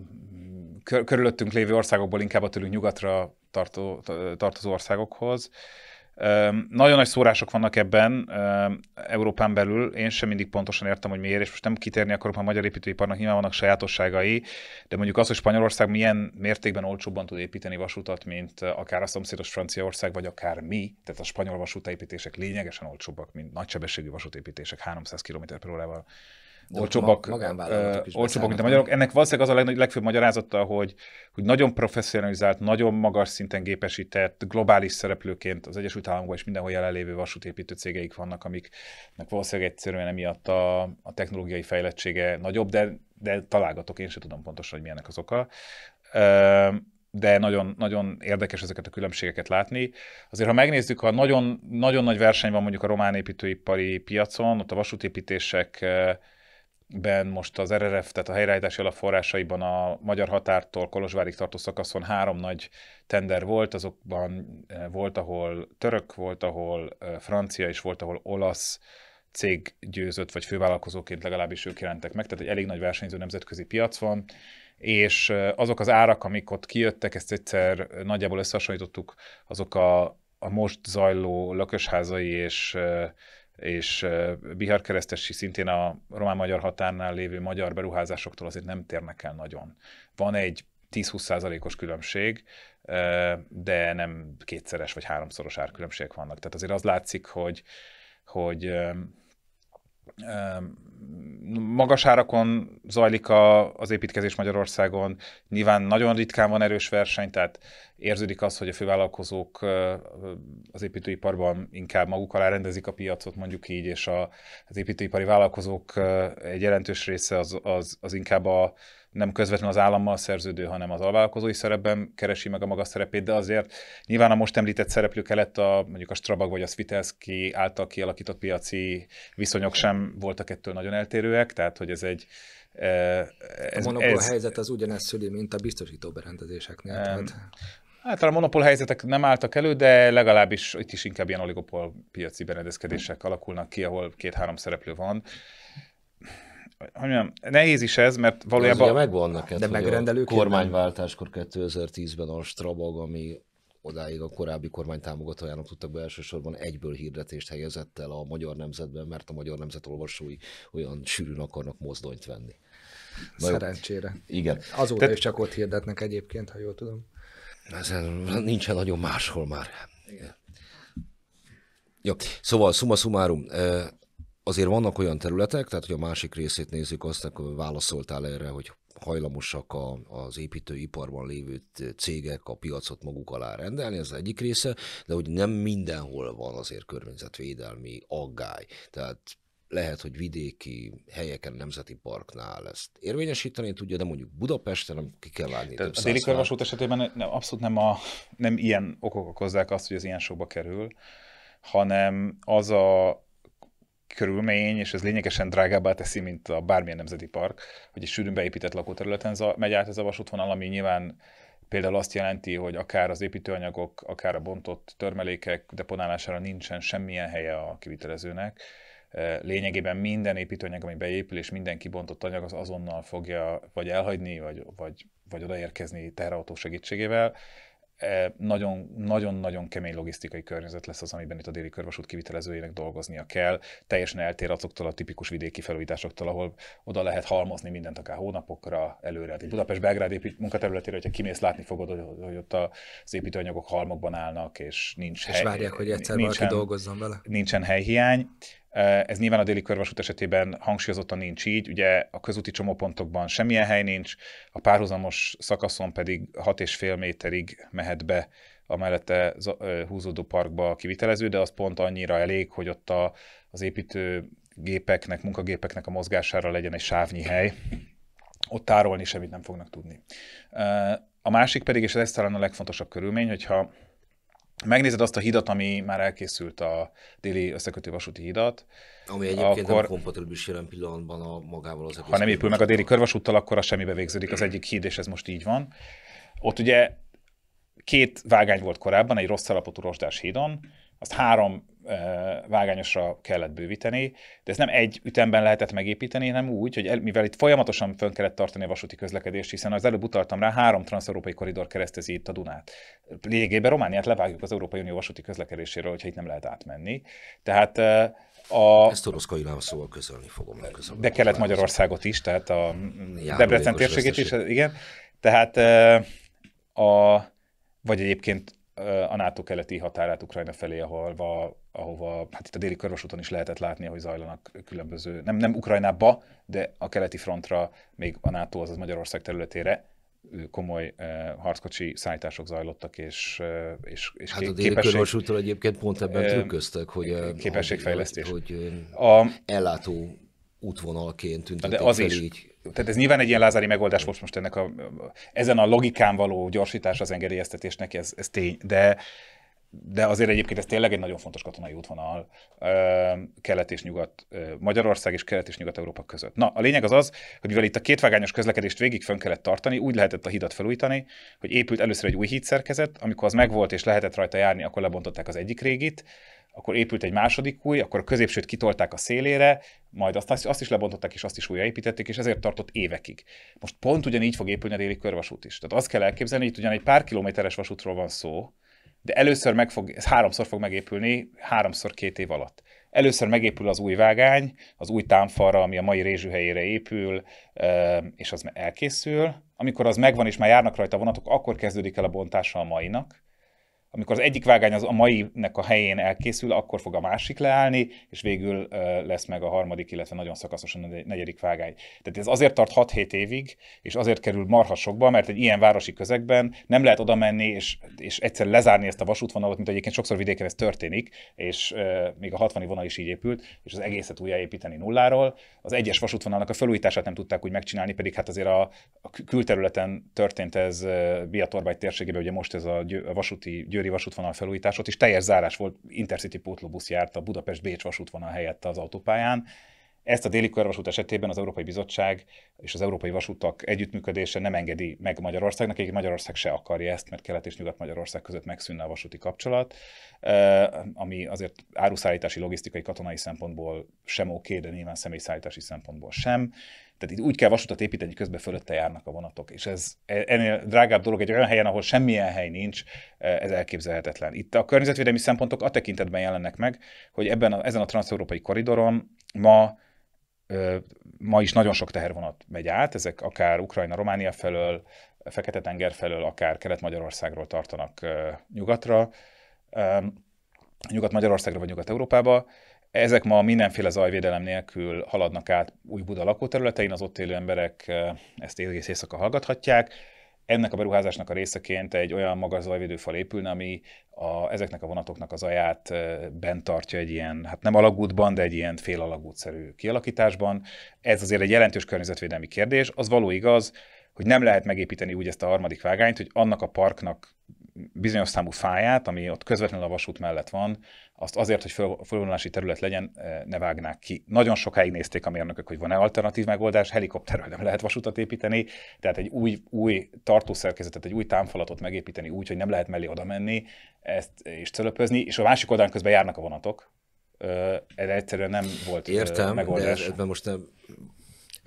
körülöttünk lévő országokból inkább a tőlünk nyugatra tartó, tartozó országokhoz. Nagyon nagy szórások vannak ebben Európán belül, én sem mindig pontosan értem, hogy miért, és most nem kitérni akarok, a magyar építőiparnak nyilván vannak sajátosságai, de mondjuk az, hogy Spanyolország milyen mértékben olcsóbban tud építeni vasutat, mint akár a szomszédos Franciaország, vagy akár mi, tehát a spanyol vasútépítések lényegesen olcsóbbak, mint nagysebességű vasútépítések 300 km h olcsóbbak, ma, olcsóbbak, mint a magyarok. Ennek valószínűleg az a legnagy, legfőbb magyarázata, hogy, hogy nagyon professzionalizált, nagyon magas szinten gépesített, globális szereplőként az Egyesült Államokban és mindenhol jelenlévő vasútépítő cégeik vannak, amiknek valószínűleg egyszerűen emiatt a, a technológiai fejlettsége nagyobb, de, de találgatok, én sem tudom pontosan, hogy milyenek az oka. de nagyon, nagyon érdekes ezeket a különbségeket látni. Azért, ha megnézzük, ha nagyon, nagyon nagy verseny van mondjuk a román építőipari piacon, ott a vasútépítések ben most az RRF, tehát a helyreállítási alapforrásaiban a magyar határtól Kolozsvárig tartó szakaszon három nagy tender volt, azokban eh, volt, ahol török, volt, ahol eh, francia, és volt, ahol olasz cég győzött, vagy fővállalkozóként legalábbis ők jelentek meg, tehát egy elég nagy versenyző nemzetközi piac van, és eh, azok az árak, amik ott kijöttek, ezt egyszer nagyjából összehasonlítottuk, azok a, a most zajló lakosházai és és Bihar keresztesi szintén a román-magyar határnál lévő magyar beruházásoktól azért nem térnek el nagyon. Van egy 10-20 százalékos különbség, de nem kétszeres vagy háromszoros árkülönbségek vannak. Tehát azért az látszik, hogy, hogy magas árakon zajlik az építkezés Magyarországon, nyilván nagyon ritkán van erős verseny, tehát érződik az, hogy a fővállalkozók az építőiparban inkább maguk alá rendezik a piacot, mondjuk így, és a, az építőipari vállalkozók egy jelentős része az, az, az inkább a nem közvetlenül az állammal szerződő, hanem az alvállalkozói szerepben keresi meg a maga szerepét, de azért nyilván a most említett szereplők előtt a, mondjuk a Strabag vagy a Svitelski által kialakított piaci viszonyok sem voltak ettől nagyon eltérőek, tehát hogy ez egy, ez, a monopól ez, helyzet az ugyanezt szüli, mint a biztosító berendezéseknél. Em, tehát. Hát a monopól helyzetek nem álltak elő, de legalábbis itt is inkább ilyen oligopol piaci berendezkedések alakulnak ki, ahol két-három szereplő van. Hogy mondjam, nehéz is ez, mert valójában... megvan neked, de a Kormányváltáskor 2010-ben a Strabag, ami odáig a korábbi kormány támogatójának tudtak be elsősorban egyből hirdetést helyezett el a magyar nemzetben, mert a magyar nemzet olvasói olyan sűrűn akarnak mozdonyt venni. Na Szerencsére. Jó. Igen. Azóta Te... is csak ott hirdetnek egyébként, ha jól tudom. Ezen nincsen nagyon máshol már. Igen. Jó, szóval szuma szumárum, azért vannak olyan területek, tehát hogy a másik részét nézzük, azt akkor válaszoltál erre, hogy hajlamosak a, az építőiparban lévő cégek a piacot maguk alá rendelni, ez az egyik része, de hogy nem mindenhol van azért környezetvédelmi aggály. Tehát lehet, hogy vidéki helyeken, nemzeti parknál ezt érvényesíteni tudja, de mondjuk Budapesten ki kell vágni Te több A déli körvasút esetében nem, abszolút nem, a, nem ilyen okok okozzák azt, hogy az ilyen sokba kerül, hanem az a körülmény, és ez lényegesen drágábbá teszi, mint a bármilyen nemzeti park, hogy egy sűrűn beépített lakóterületen megy át ez a vasútvonal, ami nyilván például azt jelenti, hogy akár az építőanyagok, akár a bontott törmelékek deponálására nincsen semmilyen helye a kivitelezőnek, lényegében minden építőanyag, ami beépül, és minden kibontott anyag az azonnal fogja vagy elhagyni, vagy, vagy, vagy odaérkezni teherautó segítségével. Nagyon-nagyon kemény logisztikai környezet lesz az, amiben itt a déli körvasút kivitelezőjének dolgoznia kell. Teljesen eltér azoktól a tipikus vidéki felújításoktól, ahol oda lehet halmozni mindent akár hónapokra előre. Hát Budapest-Belgrád épít, munkaterületére, hogyha kimész, látni fogod, hogy, hogy ott az építőanyagok halmokban állnak, és nincs és hely. És várják, hogy egyszer nincsen, valaki dolgozzon vele. Nincsen helyhiány. Eh, ez nyilván a déli körvasút esetében hangsúlyozottan nincs így, ugye a közúti csomópontokban semmilyen hely nincs, a párhuzamos szakaszon pedig 6,5 méterig mehet be a mellette húzódó parkba a kivitelező, de az pont annyira elég, hogy ott a, az építő gépeknek, munkagépeknek a mozgására legyen egy sávnyi hely. Ott tárolni semmit nem fognak tudni. Eh, a másik pedig, és ez talán a legfontosabb körülmény, hogyha megnézed azt a hidat, ami már elkészült, a déli összekötő vasúti hidat, ami egyébként akkor, nem kompatibilis jelen pillanatban a magával az Ha nem épül meg a déli körvasúttal, akkor a semmibe végződik az egyik híd, és ez most így van. Ott ugye két vágány volt korábban, egy rossz alapotú rozsdás hídon, azt három vágányosra kellett bővíteni, de ez nem egy ütemben lehetett megépíteni, hanem úgy, hogy el, mivel itt folyamatosan fönn kellett tartani a vasúti közlekedést, hiszen az előbb utaltam rá, három transzeurópai koridor keresztezi itt a Dunát. Lényegében Romániát levágjuk az Európai Unió vasúti közlekedéséről, hogyha itt nem lehet átmenni. Tehát a... Ezt oroszkai szóval közölni fogom. Közölni. De kellett Magyarországot is, tehát a mm, mm, Járulékos Debrecen térségét is, igen. Tehát a, vagy egyébként a NATO keleti határát Ukrajna felé, ahova, ahova hát itt a déli körvasúton is lehetett látni, hogy zajlanak különböző, nem, nem Ukrajnába, de a keleti frontra, még a NATO, azaz Magyarország területére komoly uh, harckocsi szállítások zajlottak, és, uh, és, és hát a déli képesség... egyébként pont ebben uh, trükköztek, hogy képességfejlesztés. hogy, hogy a, ellátó útvonalként tüntetik De az fel, így. Tehát ez nyilván egy ilyen lázári megoldás volt most ennek a, ezen a logikán való gyorsítás az engedélyeztetésnek, ez, ez tény, de, de azért egyébként ez tényleg egy nagyon fontos katonai útvonal kelet és nyugat, Magyarország és kelet és nyugat-európa között. Na, a lényeg az az, hogy mivel itt a kétvágányos közlekedést végig fönn kellett tartani, úgy lehetett a hidat felújítani, hogy épült először egy új hídszerkezet, amikor az megvolt és lehetett rajta járni, akkor lebontották az egyik régit, akkor épült egy második új, akkor a középsőt kitolták a szélére, majd azt, azt is lebontották, és azt is újraépítették, és ezért tartott évekig. Most pont ugyanígy fog épülni a déli körvasút is. Tehát azt kell elképzelni, hogy itt ugyan egy pár kilométeres vasútról van szó, de először meg fog, ez háromszor fog megépülni, háromszor két év alatt. Először megépül az új vágány, az új támfalra, ami a mai rézsűhelyére épül, és az elkészül. Amikor az megvan és már járnak rajta vonatok, akkor kezdődik el a bontása a mainak amikor az egyik vágány az a mainek a helyén elkészül, akkor fog a másik leállni, és végül lesz meg a harmadik, illetve nagyon szakaszosan a negyedik vágány. Tehát ez azért tart 6-7 évig, és azért kerül marha sokba, mert egy ilyen városi közegben nem lehet oda menni, és, és egyszer lezárni ezt a vasútvonalat, mint egyébként sokszor vidéken ez történik, és még a 60 vonal is így épült, és az egészet újjáépíteni nulláról. Az egyes vasútvonalnak a felújítását nem tudták úgy megcsinálni, pedig hát azért a, a külterületen történt ez Biatorbágy térségében, ugye most ez a, gyö, a vasúti gyö Győri vasútvonal ott és teljes zárás volt, Intercity pótlóbusz járt a Budapest-Bécs vasútvonal helyett az autópályán. Ezt a déli körvasút esetében az Európai Bizottság és az Európai Vasútak együttműködése nem engedi meg Magyarországnak, egyébként Magyarország se akarja ezt, mert Kelet és Nyugat-Magyarország között megszűnne a vasúti kapcsolat, ami azért áruszállítási, logisztikai, katonai szempontból sem oké, de nyilván személyszállítási szempontból sem. Tehát itt úgy kell vasutat építeni, hogy közben fölötte járnak a vonatok. És ez e, ennél drágább dolog egy olyan helyen, ahol semmilyen hely nincs, e, ez elképzelhetetlen. Itt a környezetvédelmi szempontok a tekintetben jelennek meg, hogy ebben a, ezen a transzeurópai koridoron ma ma is nagyon sok tehervonat megy át, ezek akár Ukrajna, Románia felől, Fekete-tenger felől, akár Kelet-Magyarországról tartanak nyugatra, Nyugat-Magyarországra vagy Nyugat-Európába, ezek ma mindenféle zajvédelem nélkül haladnak át új Buda lakóterületein, az ott élő emberek ezt egész éjszaka hallgathatják. Ennek a beruházásnak a részeként egy olyan magas zajvédőfal épülne, ami a, ezeknek a vonatoknak az aját bent tartja egy ilyen, hát nem alagútban, de egy ilyen félalagútszerű kialakításban. Ez azért egy jelentős környezetvédelmi kérdés. Az való igaz, hogy nem lehet megépíteni úgy ezt a harmadik vágányt, hogy annak a parknak bizonyos számú fáját, ami ott közvetlenül a vasút mellett van, azt azért, hogy fölvonulási terület legyen, eh, ne vágnák ki. Nagyon sokáig nézték a mérnökök, hogy van-e alternatív megoldás, helikopterrel nem lehet vasutat építeni, tehát egy új, új tartószerkezetet, egy új támfalatot megépíteni úgy, hogy nem lehet mellé oda menni, ezt és cölöpözni, és a másik oldalon közben járnak a vonatok, erre egyszerűen nem volt Értem, megoldás. Értem, most nem,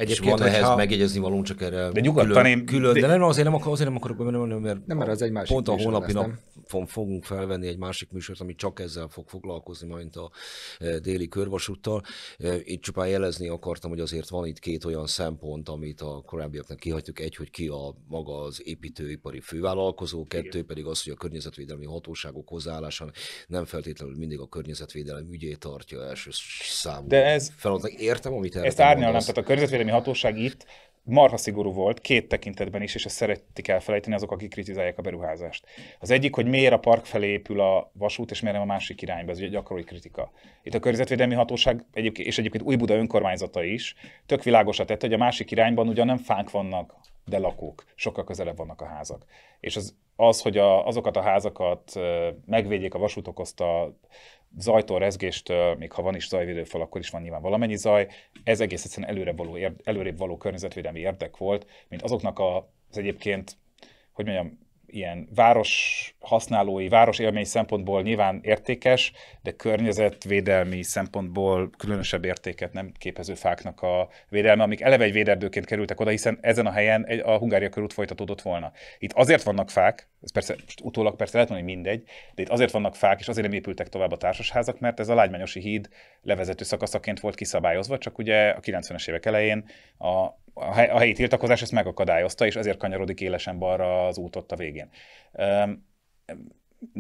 Egyébként, és van hogyha... ehhez megjegyezni való, csak erre de nyugodtan külön, én... külön, de nem, azért nem, akar, azért nem akarok bemenni, mert, nem, mert az egy másik pont a holnapi nap fogunk felvenni egy másik műsort, ami csak ezzel fog foglalkozni, mint a e, déli körvasúttal. E, itt csupán jelezni akartam, hogy azért van itt két olyan szempont, amit a korábbiaknak kihagytuk. Egy, hogy ki a maga az építőipari fővállalkozó, kettő Igen. pedig az, hogy a környezetvédelmi hatóságok hozzáállása nem feltétlenül mindig a környezetvédelem ügyét tartja első számú de ez, feladat. Értem, amit Ezt árnyalnám, tehát a környezetvédelmi állami hatóság itt marha szigorú volt, két tekintetben is, és ezt szeretik elfelejteni azok, akik kritizálják a beruházást. Az egyik, hogy miért a park felé épül a vasút, és miért nem a másik irányba, ez ugye gyakori kritika. Itt a Környezetvédelmi Hatóság, egyébként, és egyébként Buda önkormányzata is tök világosat tette, hogy a másik irányban ugyan nem fánk vannak, de lakók, sokkal közelebb vannak a házak. És az, az hogy a, azokat a házakat megvédjék a vasút okozta zajtól, rezgéstől, még ha van is zajvédőfal, akkor is van nyilván valamennyi zaj. Ez egész egyszerűen előre való, előrébb való környezetvédelmi érdek volt, mint azoknak a, az egyébként, hogy mondjam, ilyen város használói, város élmény szempontból nyilván értékes, de környezetvédelmi szempontból különösebb értéket nem képező fáknak a védelme, amik eleve egy véderdőként kerültek oda, hiszen ezen a helyen a Hungária körút folytatódott volna. Itt azért vannak fák, ez persze most utólag persze lehet mondani, mindegy, de itt azért vannak fák, és azért nem épültek tovább a társasházak, mert ez a Lágymányosi híd levezető szakaszaként volt kiszabályozva, csak ugye a 90-es évek elején a a helyi tiltakozás ezt megakadályozta, és ezért kanyarodik élesen balra az út ott a végén.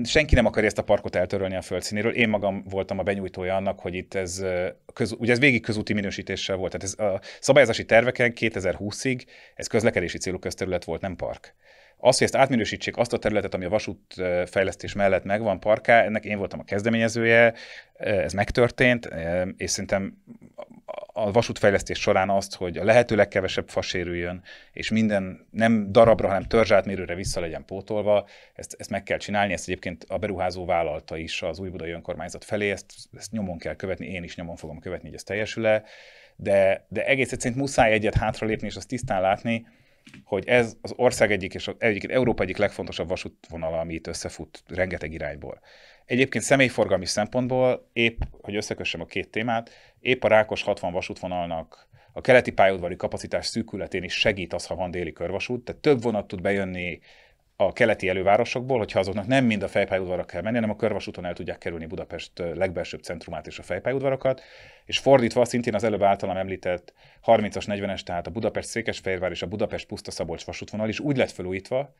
Senki nem akarja ezt a parkot eltörölni a földszínéről. Én magam voltam a benyújtója annak, hogy itt ez, köz, ugye ez végig közúti minősítéssel volt. Tehát ez a szabályozási terveken 2020-ig ez közlekedési célú közterület volt, nem park. Az, hogy ezt átminősítsék azt a területet, ami a vasútfejlesztés mellett megvan parká, ennek én voltam a kezdeményezője, ez megtörtént, és szerintem a vasútfejlesztés során azt, hogy a lehető legkevesebb fasérüljön, és minden nem darabra, hanem törzsátmérőre vissza legyen pótolva, ezt, ezt meg kell csinálni, ezt egyébként a beruházó vállalta is az új budai önkormányzat felé, ezt, ezt nyomon kell követni, én is nyomon fogom követni, hogy ez teljesül-e, de, de egész egyszerűen muszáj egyet hátralépni, és azt tisztán látni, hogy ez az ország egyik, és az egyik, Európa egyik legfontosabb vasútvonala, ami itt összefut rengeteg irányból. Egyébként személyforgalmi szempontból épp, hogy összekössem a két témát, épp a Rákos 60 vasútvonalnak a keleti pályaudvari kapacitás szűkületén is segít az, ha van déli körvasút, tehát több vonat tud bejönni a keleti elővárosokból, hogyha azoknak nem mind a fejpályaudvarra kell menni, hanem a körvasúton el tudják kerülni Budapest legbelsőbb centrumát és a fejpályaudvarokat, és fordítva szintén az előbb általam említett 30-as, 40-es, tehát a Budapest-Székesfehérvár és a Budapest-Puszta-Szabolcs vasútvonal is úgy lett felújítva,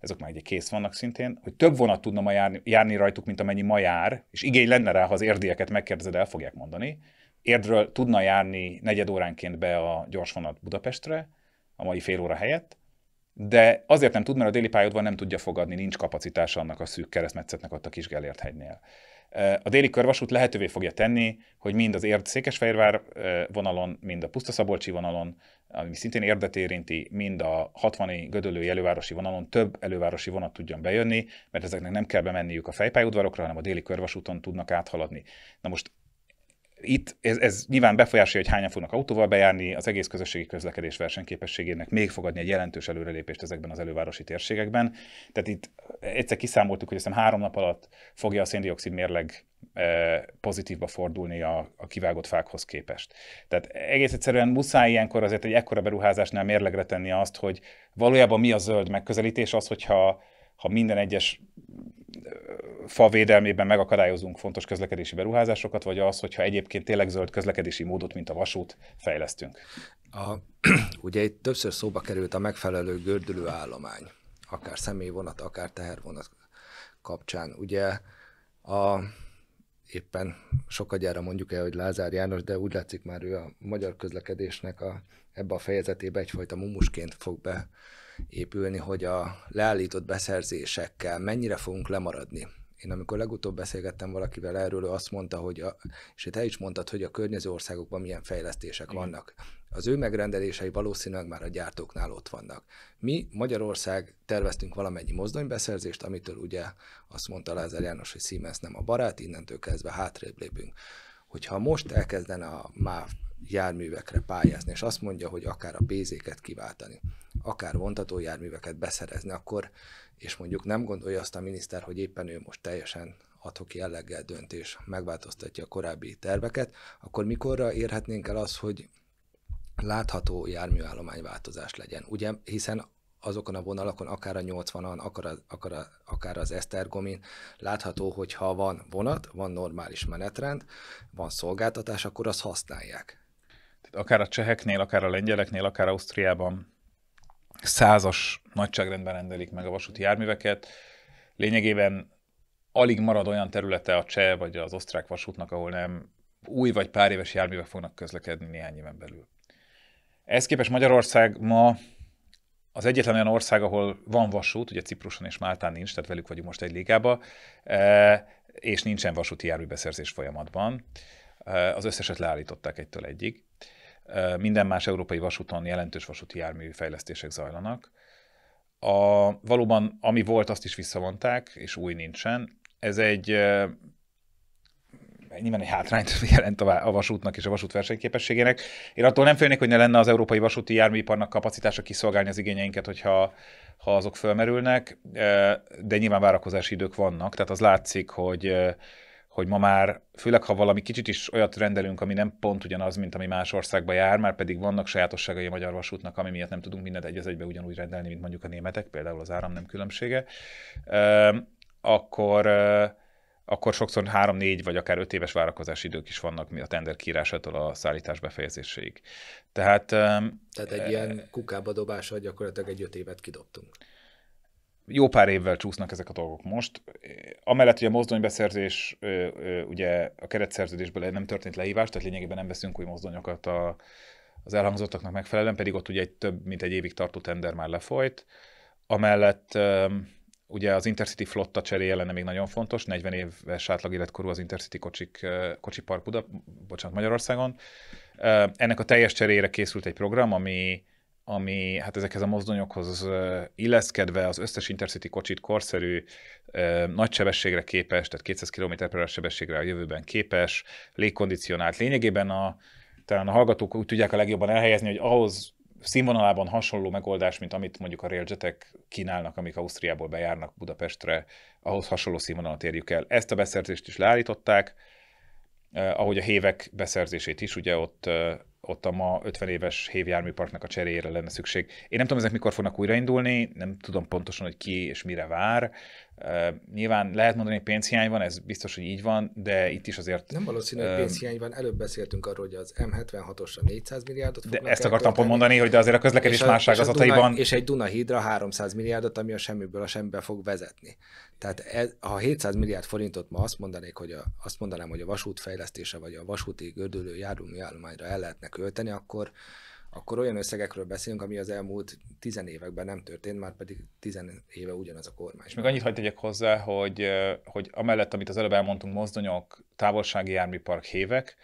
ezek már ugye kész vannak szintén, hogy több vonat tudna ma járni, járni rajtuk, mint amennyi ma jár, és igény lenne rá, ha az érdieket megkérdezed, el fogják mondani. Érdről tudna járni negyed óránként be a gyorsvonat Budapestre, a mai fél óra helyett, de azért nem tud, mert a déli pályaudvar nem tudja fogadni, nincs kapacitása annak a szűk keresztmetszetnek ott a kis Gellért hegynél. A déli körvasút lehetővé fogja tenni, hogy mind az érd Székesfehérvár vonalon, mind a Pusztaszabolcsi vonalon ami szintén érdet érinti, mind a 60-i Gödöllői elővárosi vonalon több elővárosi vonat tudjon bejönni, mert ezeknek nem kell bemenniük a fejpályaudvarokra, hanem a déli körvasúton tudnak áthaladni. Na most itt ez, ez nyilván befolyásolja, hogy hányan fognak autóval bejárni, az egész közösségi közlekedés versenyképességének még fogadni egy jelentős előrelépést ezekben az elővárosi térségekben. Tehát itt egyszer kiszámoltuk, hogy azt három nap alatt fogja a széndiokszid mérleg pozitívba fordulni a, a kivágott fákhoz képest. Tehát egész egyszerűen muszáj ilyenkor azért egy ekkora beruházásnál mérlegre tenni azt, hogy valójában mi a zöld megközelítés az, hogyha ha minden egyes fa védelmében megakadályozunk fontos közlekedési beruházásokat, vagy az, hogyha egyébként tényleg zöld közlekedési módot, mint a vasút fejlesztünk? A, ugye itt többször szóba került a megfelelő gördülő állomány, akár személyvonat, akár tehervonat kapcsán. Ugye a éppen sokagyára mondjuk el, hogy Lázár János, de úgy látszik már ő a magyar közlekedésnek a, ebbe a fejezetébe egyfajta mumusként fog beépülni, hogy a leállított beszerzésekkel mennyire fogunk lemaradni én amikor legutóbb beszélgettem valakivel erről, ő azt mondta, hogy, a, és te is mondtad, hogy a környező országokban milyen fejlesztések Igen. vannak. Az ő megrendelései valószínűleg már a gyártóknál ott vannak. Mi Magyarország terveztünk valamennyi mozdonybeszerzést, amitől ugye azt mondta Lázár János, hogy Siemens nem a barát, innentől kezdve hátrébb lépünk. Hogyha most elkezdene a MÁV járművekre pályázni, és azt mondja, hogy akár a pénzéket kiváltani, akár vontatójárműveket beszerezni, akkor, és mondjuk nem gondolja azt a miniszter, hogy éppen ő most teljesen adhok jelleggel és megváltoztatja a korábbi terveket, akkor mikorra érhetnénk el az, hogy látható változás legyen? Ugye, hiszen azokon a vonalakon, akár a 80-an, akár, a, akár, a, akár az Esztergomin látható, hogy ha van vonat, van normális menetrend, van szolgáltatás, akkor azt használják. Tehát akár a cseheknél, akár a lengyeleknél, akár Ausztriában százas nagyságrendben rendelik meg a vasúti járműveket. Lényegében alig marad olyan területe a cseh vagy az osztrák vasútnak, ahol nem új vagy pár éves járművek fognak közlekedni néhány éven belül. Ez képest Magyarország ma az egyetlen olyan ország, ahol van vasút, ugye Cipruson és Máltán nincs, tehát velük vagyunk most egy ligába, e, és nincsen vasúti járműbeszerzés folyamatban. E, az összeset leállították egytől egyig. Minden más európai vasúton jelentős vasúti jármű fejlesztések zajlanak. A, valóban, ami volt, azt is visszavonták, és új nincsen. Ez egy nyilván egy hátrányt jelent a vasútnak és a vasút versenyképességének. Én attól nem félnék, hogy ne lenne az európai vasúti járműiparnak kapacitása kiszolgálni az igényeinket, hogyha ha azok fölmerülnek, de nyilván várakozási idők vannak, tehát az látszik, hogy hogy ma már, főleg ha valami kicsit is olyat rendelünk, ami nem pont ugyanaz, mint ami más országba jár, már pedig vannak sajátosságai a magyar vasútnak, ami miatt nem tudunk mindent egy az egybe ugyanúgy rendelni, mint mondjuk a németek, például az áram nem különbsége, akkor, akkor sokszor 3-4 vagy akár 5 éves várakozási idők is vannak a tender kiírásától a szállítás befejezéséig. Tehát, Tehát egy e- ilyen kukába dobással gyakorlatilag egy 5 évet kidobtunk jó pár évvel csúsznak ezek a dolgok most. Amellett, hogy a mozdonybeszerzés ugye a keretszerződésből nem történt lehívás, tehát lényegében nem veszünk új mozdonyokat a, az elhangzottaknak megfelelően, pedig ott ugye egy több mint egy évig tartó tender már lefolyt. Amellett ugye az Intercity flotta cseréje lenne még nagyon fontos, 40 éves átlag életkorú az Intercity kocsik, kocsi park Buda, bocsánat, Magyarországon. Ennek a teljes cseréjére készült egy program, ami ami hát ezekhez a mozdonyokhoz illeszkedve az összes Intercity kocsit korszerű, nagy sebességre képes, tehát 200 km h sebességre a jövőben képes, légkondicionált. Lényegében a, talán a hallgatók úgy tudják a legjobban elhelyezni, hogy ahhoz színvonalában hasonló megoldás, mint amit mondjuk a railjetek kínálnak, amik Ausztriából bejárnak Budapestre, ahhoz hasonló színvonalat érjük el. Ezt a beszerzést is leállították, ahogy a hévek beszerzését is, ugye ott ott a ma 50 éves hévjárműparknak a cseréjére lenne szükség. Én nem tudom, ezek mikor fognak újraindulni, nem tudom pontosan, hogy ki és mire vár, Nyilván lehet mondani, hogy pénzhiány van, ez biztos, hogy így van, de itt is azért... Nem valószínű, hogy pénzhiány van. Előbb beszéltünk arról, hogy az M76-osra 400 milliárdot fognak De ezt akartam pont mondani, hogy de azért a közlekedés a, másság az Duna, És egy Dunahídra 300 milliárdot, ami a semmiből a semmibe fog vezetni. Tehát ez, ha 700 milliárd forintot ma azt mondanék, hogy a, azt mondanám, hogy a vasút fejlesztése vagy a vasúti gördülő járműállományra el lehetne költeni, akkor akkor olyan összegekről beszélünk, ami az elmúlt tizen években nem történt, már pedig tizen éve ugyanaz a kormány. És még annyit hagyd tegyek hozzá, hogy, hogy amellett, amit az előbb elmondtunk, mozdonyok, távolsági járműpark, hévek,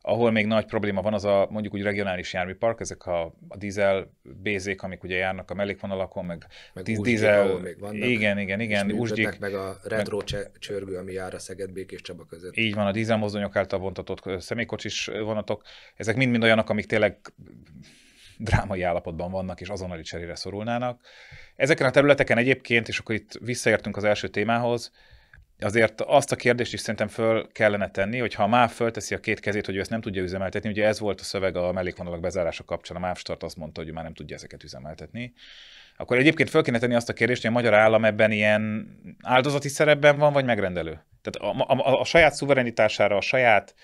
ahol még nagy probléma van, az a mondjuk úgy regionális járműpark, ezek a, a dízel bézék, amik ugye járnak a mellékvonalakon, meg, meg díz, dízel... Még vannak, igen, igen, igen. Úsgyik, meg a retro meg, csörgő, ami jár a Szeged Békés Csaba között. Így van, a dízelmozdonyok által vontatott személykocsis vonatok, ezek mind-mind olyanok, amik tényleg drámai állapotban vannak, és azonnali cserére szorulnának. Ezeken a területeken egyébként, és akkor itt visszaértünk az első témához, azért azt a kérdést is szerintem föl kellene tenni, hogy ha a MÁV fölteszi a két kezét, hogy ő ezt nem tudja üzemeltetni, ugye ez volt a szöveg a mellékvonalak bezárása kapcsán, a MÁV start azt mondta, hogy ő már nem tudja ezeket üzemeltetni, akkor egyébként föl kéne tenni azt a kérdést, hogy a magyar állam ebben ilyen áldozati szerepben van, vagy megrendelő? Tehát a, a, a, a saját szuverenitására, a saját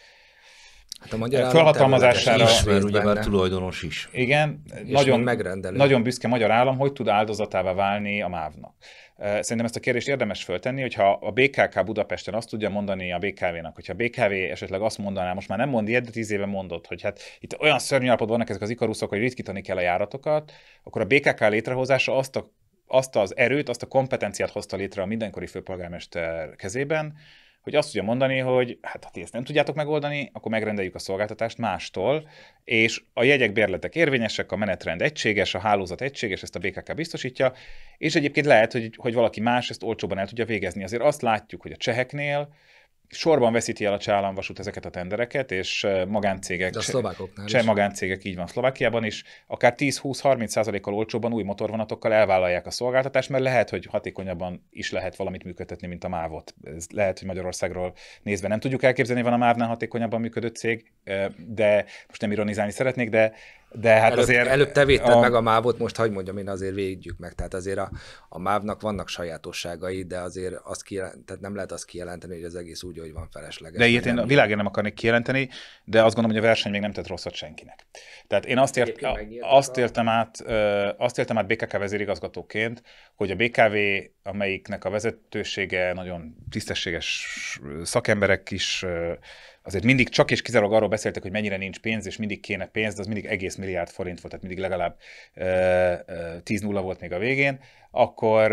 Hát a magyar eh, felhatalmazására. Is, mert ugye már tulajdonos is. Igen, nagyon, megrendelő. nagyon büszke magyar állam, hogy tud áldozatává válni a mávnak. Szerintem ezt a kérdést érdemes föltenni, hogyha a BKK Budapesten azt tudja mondani a BKV-nak, hogyha a BKV esetleg azt mondaná, most már nem mond ilyet, de tíz éve mondott, hogy hát itt olyan szörnyű állapotban vannak ezek az ikaruszok, hogy ritkítani kell a járatokat, akkor a BKK létrehozása azt a azt az erőt, azt a kompetenciát hozta létre a mindenkori főpolgármester kezében, hogy azt tudja mondani, hogy hát ha ti ezt nem tudjátok megoldani, akkor megrendeljük a szolgáltatást mástól, és a jegyek bérletek érvényesek, a menetrend egységes, a hálózat egységes, ezt a BKK biztosítja, és egyébként lehet, hogy, hogy valaki más ezt olcsóban el tudja végezni. Azért azt látjuk, hogy a cseheknél sorban veszíti el a csállamvasút ezeket a tendereket, és eh, magáncégek, De a szlovákoknál cseh is. magáncégek így van Szlovákiában is, akár 10-20-30%-kal olcsóban új motorvonatokkal elvállalják a szolgáltatást, mert lehet, hogy hatékonyabban is lehet valamit működtetni, mint a mávot. Ez lehet, hogy Magyarországról nézve nem tudjuk elképzelni, van a mávnál hatékonyabban működő cég, eh, de most nem ironizálni szeretnék, de de hát előbb, azért... Előbb te a... meg a mávot, most hagyd mondjam, én azért védjük meg. Tehát azért a, a mávnak vannak sajátosságai, de azért azt kijelent, tehát nem lehet azt kijelenteni, hogy az egész úgy, hogy van felesleges. De ilyet én a világért nem akarnék kijelenteni, de azt gondolom, hogy a verseny még nem tett rosszat senkinek. Tehát én azt, ért, azt, értem, át, azt értem át BKK vezérigazgatóként, hogy a BKV, amelyiknek a vezetősége nagyon tisztességes szakemberek is azért mindig csak és kizárólag arról beszéltek, hogy mennyire nincs pénz, és mindig kéne pénz, de az mindig egész milliárd forint volt, tehát mindig legalább 10 nulla volt még a végén akkor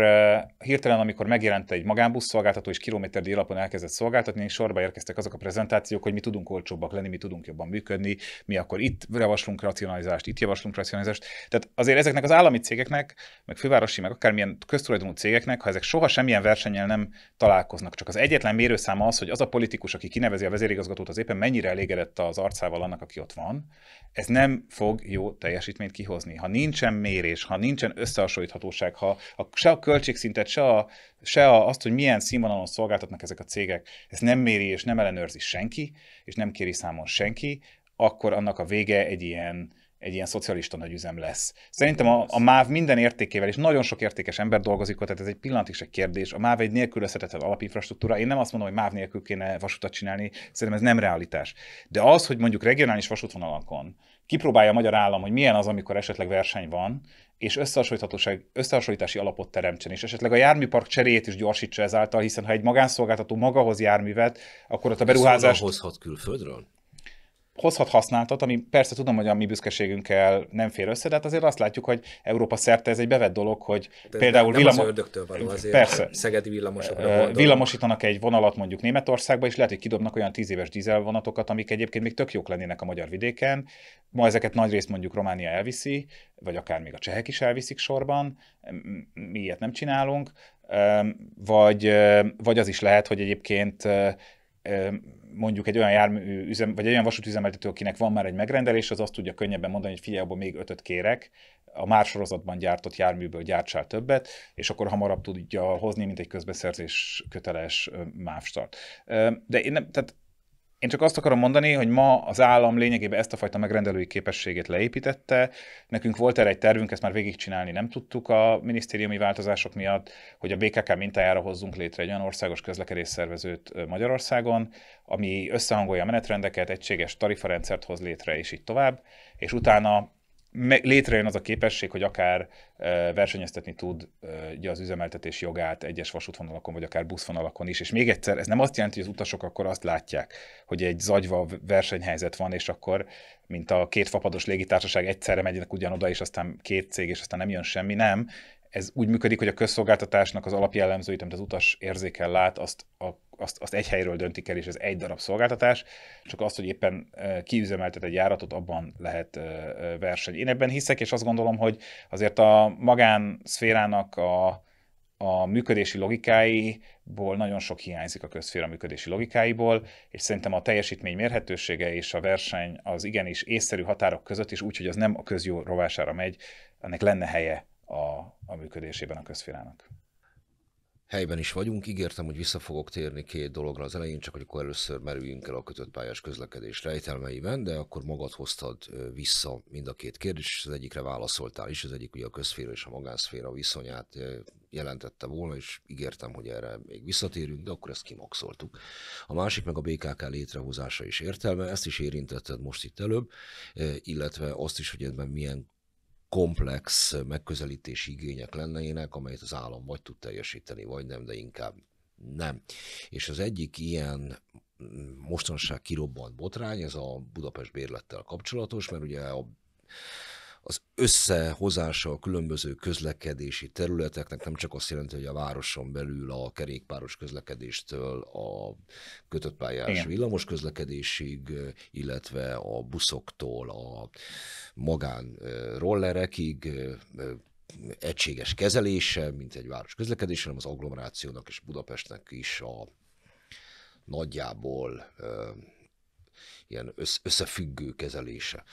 hirtelen, amikor megjelent egy magánbusz szolgáltató és kilométerdi alapon elkezdett szolgáltatni, sorba érkeztek azok a prezentációk, hogy mi tudunk olcsóbbak lenni, mi tudunk jobban működni, mi akkor itt javaslunk racionalizást, itt javaslunk racionalizást. Tehát azért ezeknek az állami cégeknek, meg fővárosi, meg akármilyen köztulajdonú cégeknek, ha ezek soha semmilyen versennyel nem találkoznak, csak az egyetlen mérőszám az, hogy az a politikus, aki kinevezi a vezérigazgatót, az éppen mennyire elégedett az arcával annak, aki ott van, ez nem fog jó teljesítményt kihozni. Ha nincsen mérés, ha nincsen összehasonlíthatóság, ha a, se a költségszintet, se, a, se a, azt, hogy milyen színvonalon szolgáltatnak ezek a cégek, ez nem méri és nem ellenőrzi senki, és nem kéri számon senki, akkor annak a vége egy ilyen egy ilyen szocialista nagyüzem lesz. Szerintem a, a MÁV minden értékével, és nagyon sok értékes ember dolgozik ott, tehát ez egy pillanatig se kérdés. A MÁV egy nélkülözhetetlen alapinfrastruktúra. Én nem azt mondom, hogy MÁV nélkül kéne vasutat csinálni, szerintem ez nem realitás. De az, hogy mondjuk regionális vasútvonalakon kipróbálja a magyar állam, hogy milyen az, amikor esetleg verseny van, és összehasonlítási alapot teremtsen, és esetleg a járműpark cseréjét is gyorsítsa ezáltal, hiszen ha egy magánszolgáltató maga hoz járművet, akkor ott a beruházás. hozhat külföldről? hozhat használatot, ami persze tudom, hogy a mi büszkeségünkkel nem fér össze, de hát azért azt látjuk, hogy Európa szerte ez egy bevett dolog, hogy de hát például villamos... ördögtől való azért. Persze. Szegedi villamosokra Villamosítanak egy vonalat mondjuk Németországba, és lehet, hogy kidobnak olyan tíz éves dízelvonatokat, amik egyébként még tök jók lennének a magyar vidéken. Ma ezeket nagy részt mondjuk Románia elviszi, vagy akár még a csehek is elviszik sorban, mi ilyet nem csinálunk, vagy, vagy az is lehet, hogy egyébként mondjuk egy olyan jármű üzem, vagy egy olyan vasútüzemeltető, akinek van már egy megrendelés, az azt tudja könnyebben mondani, hogy figyelj, abban még ötöt kérek, a már sorozatban gyártott járműből gyártsál többet, és akkor hamarabb tudja hozni, mint egy közbeszerzés köteles mávstart. De én nem, tehát én csak azt akarom mondani, hogy ma az állam lényegében ezt a fajta megrendelői képességét leépítette. Nekünk volt erre egy tervünk, ezt már végigcsinálni nem tudtuk a minisztériumi változások miatt, hogy a BKK mintájára hozzunk létre egy olyan országos közlekedés szervezőt Magyarországon, ami összehangolja a menetrendeket, egységes tarifarendszert hoz létre, és így tovább. És utána létrejön az a képesség, hogy akár versenyeztetni tud az üzemeltetés jogát egyes vasútvonalakon, vagy akár buszvonalakon is. És még egyszer, ez nem azt jelenti, hogy az utasok akkor azt látják, hogy egy zagyva versenyhelyzet van, és akkor, mint a két fapados légitársaság egyszerre megynek ugyanoda, és aztán két cég, és aztán nem jön semmi, nem ez úgy működik, hogy a közszolgáltatásnak az alapjellemzőit, amit az utas érzékel lát, azt, a, azt, azt egy helyről döntik el, és ez egy darab szolgáltatás, csak azt, hogy éppen kiüzemeltet egy járatot, abban lehet verseny. Én ebben hiszek, és azt gondolom, hogy azért a magánszférának a, a működési logikáiból nagyon sok hiányzik a közféra működési logikáiból, és szerintem a teljesítmény mérhetősége és a verseny az igenis észszerű határok között, is, úgyhogy az nem a közjó rovására megy, ennek lenne helye a, a működésében a közférának. Helyben is vagyunk, ígértem, hogy vissza fogok térni két dologra az elején, csak hogy akkor először merüljünk el a kötött pályás közlekedés rejtelmeiben, de akkor magad hoztad vissza mind a két kérdés, és az egyikre válaszoltál is, az egyik ugye a közféra és a magánszféra viszonyát jelentette volna, és ígértem, hogy erre még visszatérünk, de akkor ezt kimaxoltuk. A másik meg a BKK létrehozása is értelme, ezt is érintetted most itt előbb, illetve azt is, hogy ebben milyen komplex megközelítési igények lennének, amelyet az állam vagy tud teljesíteni, vagy nem, de inkább nem. És az egyik ilyen mm, mostanság kirobbant botrány, ez a Budapest bérlettel kapcsolatos, mert ugye a az összehozása a különböző közlekedési területeknek nem csak azt jelenti, hogy a városon belül a kerékpáros közlekedéstől a kötött pályás Igen. villamos közlekedésig, illetve a buszoktól a magán rollerekig egységes kezelése, mint egy város közlekedése, hanem az agglomerációnak és Budapestnek is a nagyjából ilyen összefüggő kezelése.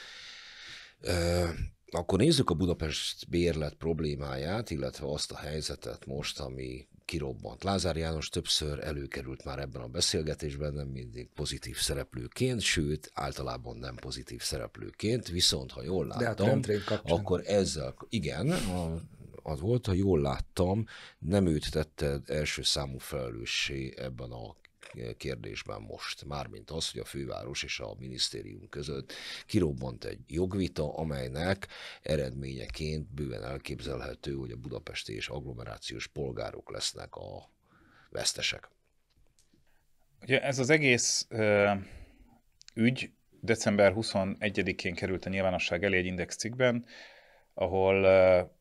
Akkor nézzük a Budapest bérlet problémáját, illetve azt a helyzetet most, ami kirobbant. Lázár János többször előkerült már ebben a beszélgetésben, nem mindig pozitív szereplőként, sőt, általában nem pozitív szereplőként, viszont ha jól hát láttam, hát akkor ezzel, igen, a, az volt, ha jól láttam, nem őt tette első számú felelőssé ebben a kérdésben most, mármint az, hogy a főváros és a minisztérium között kirobbant egy jogvita, amelynek eredményeként bőven elképzelhető, hogy a budapesti és agglomerációs polgárok lesznek a vesztesek. Ugye ez az egész ö, ügy december 21-én került a nyilvánosság elé egy indexcikkben, ahol ahol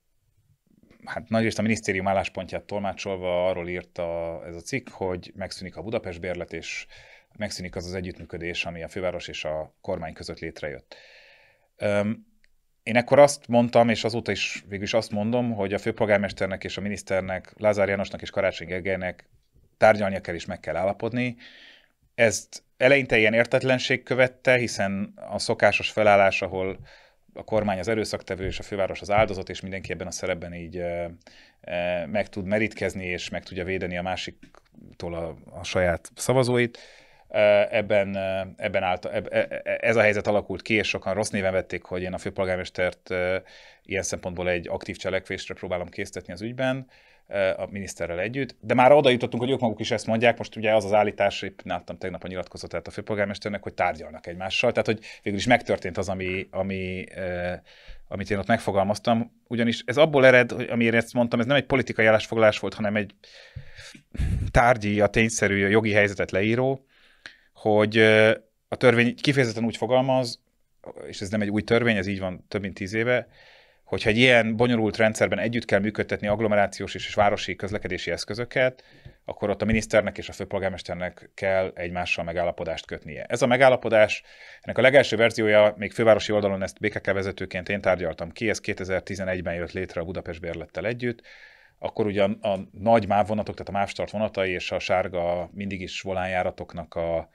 hát nagyrészt a minisztérium álláspontját tolmácsolva arról írta ez a cikk, hogy megszűnik a Budapest bérlet, és megszűnik az az együttműködés, ami a főváros és a kormány között létrejött. Én ekkor azt mondtam, és azóta is végül is azt mondom, hogy a főpolgármesternek és a miniszternek, Lázár Jánosnak és Karácsony Gergelynek tárgyalnia kell és meg kell állapodni. Ezt eleinte ilyen értetlenség követte, hiszen a szokásos felállás, ahol a kormány az erőszaktevő, és a főváros az áldozat, és mindenki ebben a szerepben így meg tud merítkezni, és meg tudja védeni a másiktól a, a saját szavazóit ebben, ebben állt, eb, e, e, ez a helyzet alakult ki, és sokan rossz néven vették, hogy én a főpolgármestert ilyen szempontból egy aktív cselekvésre próbálom késztetni az ügyben a miniszterrel együtt, de már oda jutottunk, hogy ők maguk is ezt mondják, most ugye az az állítás, épp láttam tegnap a nyilatkozatát a főpolgármesternek, hogy tárgyalnak egymással, tehát hogy végül is megtörtént az, ami, ami eh, amit én ott megfogalmaztam, ugyanis ez abból ered, hogy amiért ezt mondtam, ez nem egy politikai állásfoglalás volt, hanem egy tárgyi, a tényszerű, a jogi helyzetet leíró, hogy a törvény kifejezetten úgy fogalmaz, és ez nem egy új törvény, ez így van több mint tíz éve, hogyha egy ilyen bonyolult rendszerben együtt kell működtetni agglomerációs és városi közlekedési eszközöket, akkor ott a miniszternek és a főpolgármesternek kell egymással megállapodást kötnie. Ez a megállapodás, ennek a legelső verziója, még fővárosi oldalon ezt BKK vezetőként én tárgyaltam ki, ez 2011-ben jött létre a Budapest bérlettel együtt, akkor ugyan a, a nagy MÁV vonatok, tehát a MÁV start vonatai és a sárga mindig is volánjáratoknak a,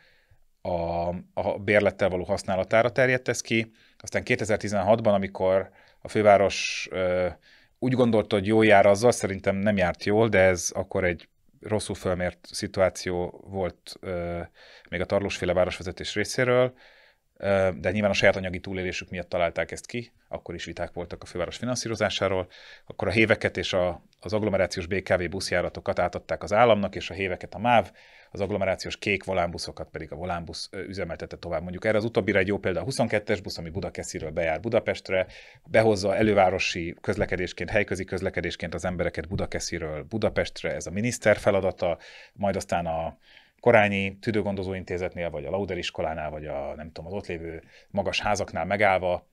a, a bérlettel való használatára terjedt ez ki. Aztán 2016-ban, amikor a főváros úgy gondolta, hogy jól jár azzal, szerintem nem járt jól, de ez akkor egy rosszul fölmért szituáció volt még a tarlósféle városvezetés részéről, de nyilván a saját anyagi túlélésük miatt találták ezt ki, akkor is viták voltak a főváros finanszírozásáról, akkor a héveket és az agglomerációs BKV buszjáratokat átadták az államnak, és a héveket a MÁV, az agglomerációs kék volánbuszokat pedig a volánbusz üzemeltette tovább. Mondjuk erre az utóbbira egy jó példa a 22-es busz, ami Budakesziről bejár Budapestre, behozza elővárosi közlekedésként, helyközi közlekedésként az embereket Budakesziről Budapestre, ez a miniszter feladata, majd aztán a Korányi intézetnél, vagy a Lauder iskolánál, vagy a nem tudom, az ott lévő magas házaknál megállva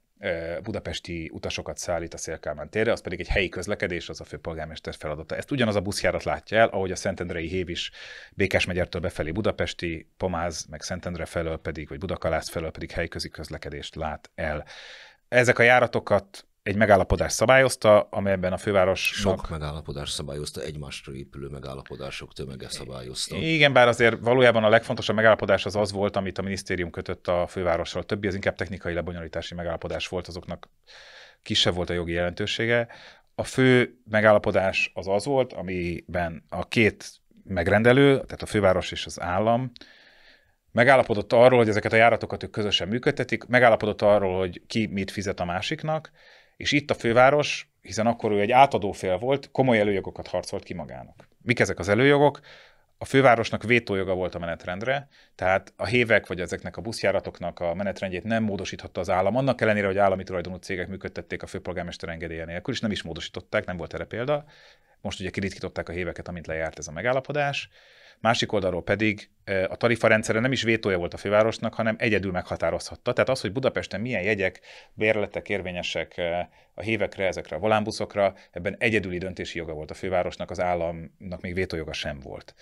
budapesti utasokat szállít a Szélkálmán térre, az pedig egy helyi közlekedés, az a főpolgármester feladata. Ezt ugyanaz a buszjárat látja el, ahogy a Szentendrei Hév is Békesmegyertől befelé budapesti, Pomáz, meg Szentendre felől pedig, vagy Budakalász felől pedig helyközi közlekedést lát el. Ezek a járatokat egy megállapodás szabályozta, amelyben a főváros. Sok megállapodás szabályozta, egymástól épülő megállapodások tömege szabályozta. Igen, bár azért valójában a legfontosabb megállapodás az az volt, amit a minisztérium kötött a fővárossal. A többi az inkább technikai lebonyolítási megállapodás volt, azoknak kisebb volt a jogi jelentősége. A fő megállapodás az az volt, amiben a két megrendelő, tehát a főváros és az állam, megállapodott arról, hogy ezeket a járatokat ők közösen működtetik, megállapodott arról, hogy ki mit fizet a másiknak, és itt a főváros, hiszen akkor ő egy átadó fél volt, komoly előjogokat harcolt ki magának. Mik ezek az előjogok? A fővárosnak vétójoga volt a menetrendre, tehát a hévek vagy ezeknek a buszjáratoknak a menetrendjét nem módosíthatta az állam, annak ellenére, hogy állami tulajdonú cégek működtették a főpolgármester engedélye nélkül, és nem is módosították, nem volt erre példa. Most ugye kiritkították a héveket, amint lejárt ez a megállapodás, másik oldalról pedig a tarifarendszere nem is vétója volt a fővárosnak, hanem egyedül meghatározhatta. Tehát az, hogy Budapesten milyen jegyek, bérletek érvényesek a hévekre, ezekre a volánbuszokra, ebben egyedüli döntési joga volt a fővárosnak, az államnak még vétójoga sem volt.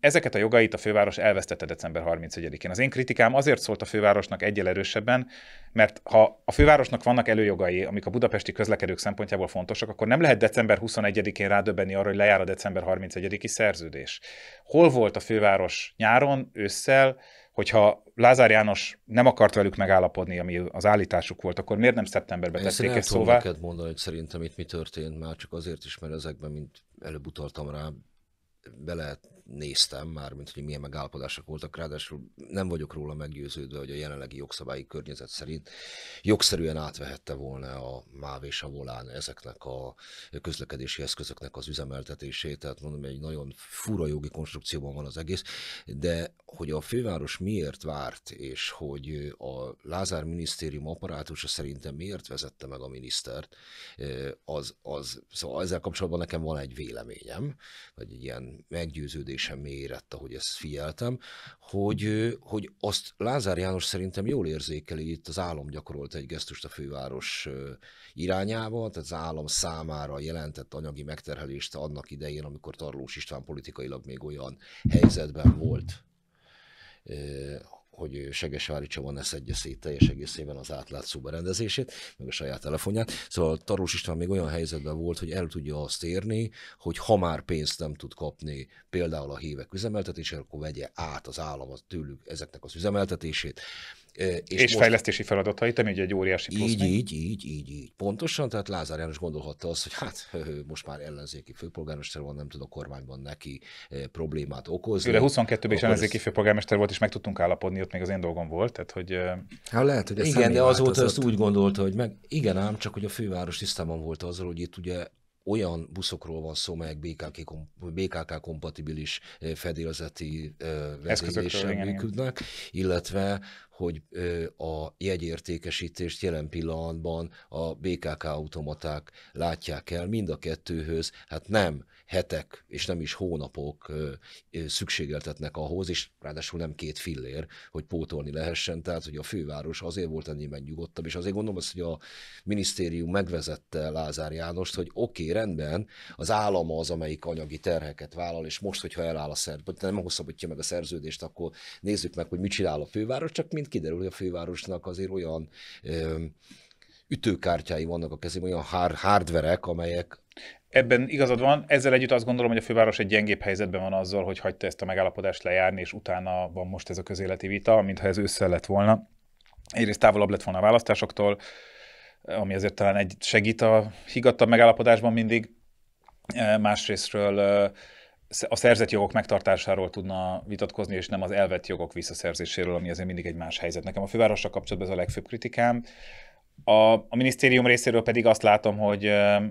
Ezeket a jogait a főváros elvesztette december 31-én. Az én kritikám azért szólt a fővárosnak egyel erősebben, mert ha a fővárosnak vannak előjogai, amik a budapesti közlekedők szempontjából fontosak, akkor nem lehet december 21-én rádöbbenni arra, hogy lejár a december 31-i szerződés. Hol volt a főváros nyáron, ősszel, hogyha Lázár János nem akart velük megállapodni, ami az állításuk volt, akkor miért nem szeptemberben tették ezt szóval? Én mondani, hogy szerintem itt mi történt, már csak azért is, mert ezekben, mint előbb utaltam rá, be lehet néztem már, mint hogy milyen megállapodások voltak, ráadásul nem vagyok róla meggyőződve, hogy a jelenlegi jogszabályi környezet szerint jogszerűen átvehette volna a MÁV és a Volán ezeknek a közlekedési eszközöknek az üzemeltetését, tehát mondom, egy nagyon fura jogi konstrukcióban van az egész, de hogy a főváros miért várt, és hogy a Lázár minisztérium apparátusa szerintem miért vezette meg a minisztert, az, az, szóval ezzel kapcsolatban nekem van egy véleményem, vagy egy ilyen meggyőződés teljesen mélyérett, ahogy ezt figyeltem, hogy, hogy azt Lázár János szerintem jól érzékeli, itt az állam gyakorolt egy gesztust a főváros irányába, tehát az állam számára jelentett anyagi megterhelést annak idején, amikor Tarlós István politikailag még olyan helyzetben volt, hogy Segesvári Csaba ne szedje szét teljes egészében az átlátszó berendezését, meg a saját telefonját. Szóval Tarós István még olyan helyzetben volt, hogy el tudja azt érni, hogy ha már pénzt nem tud kapni például a hívek üzemeltetésére, akkor vegye át az állam az tőlük ezeknek az üzemeltetését. És, és most... fejlesztési feladatait, ami ugye egy óriási plusz. Így, így, így, így, így. Pontosan, tehát Lázár János gondolhatta azt, hogy hát most már ellenzéki főpolgármester van, nem tud a kormányban neki problémát okozni. De 22-ben is ellenzéki főpolgármester volt, és meg tudtunk állapodni, ott még az én dolgom volt. Tehát, hogy... Hát lehet, hogy ez Igen, de azóta azt úgy gondolta, hogy meg igen ám, csak hogy a főváros tisztában volt azzal, hogy itt ugye olyan buszokról van szó, melyek BKK, kompatibilis fedélzeti vezéléssel működnek, illetve hogy a jegyértékesítést jelen pillanatban a BKK automaták látják el mind a kettőhöz, hát nem hetek és nem is hónapok szükségeltetnek ahhoz, és ráadásul nem két fillér, hogy pótolni lehessen, tehát hogy a főváros azért volt ennyiben nyugodtabb, és azért gondolom azt, hogy a minisztérium megvezette Lázár Jánost, hogy oké, okay, rendben, az állam az, amelyik anyagi terheket vállal, és most, hogyha eláll a szerződést, nem hosszabbítja meg a szerződést, akkor nézzük meg, hogy mit csinál a főváros, csak mind kiderül, hogy a fővárosnak azért olyan ö, ütőkártyái vannak a kezében, olyan hardverek, amelyek Ebben igazad van, ezzel együtt azt gondolom, hogy a főváros egy gyengébb helyzetben van azzal, hogy hagyta ezt a megállapodást lejárni, és utána van most ez a közéleti vita, mintha ez össze lett volna. Egyrészt távolabb lett volna a választásoktól, ami azért talán egy segít a higgadtabb megállapodásban mindig. E, másrésztről e, a szerzett jogok megtartásáról tudna vitatkozni, és nem az elvett jogok visszaszerzéséről, ami azért mindig egy más helyzet. Nekem a fővárosra kapcsolatban ez a legfőbb kritikám. A, a minisztérium részéről pedig azt látom, hogy e,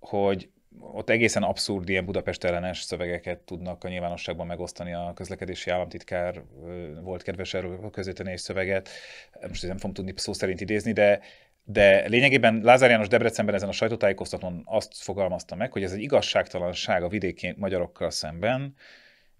hogy ott egészen abszurd ilyen Budapest ellenes szövegeket tudnak a nyilvánosságban megosztani a közlekedési államtitkár volt kedves erről a közvetenés szöveget. Most nem fogom tudni szó szerint idézni, de de lényegében Lázár János Debrecenben ezen a sajtótájékoztatón azt fogalmazta meg, hogy ez egy igazságtalanság a vidéki magyarokkal szemben,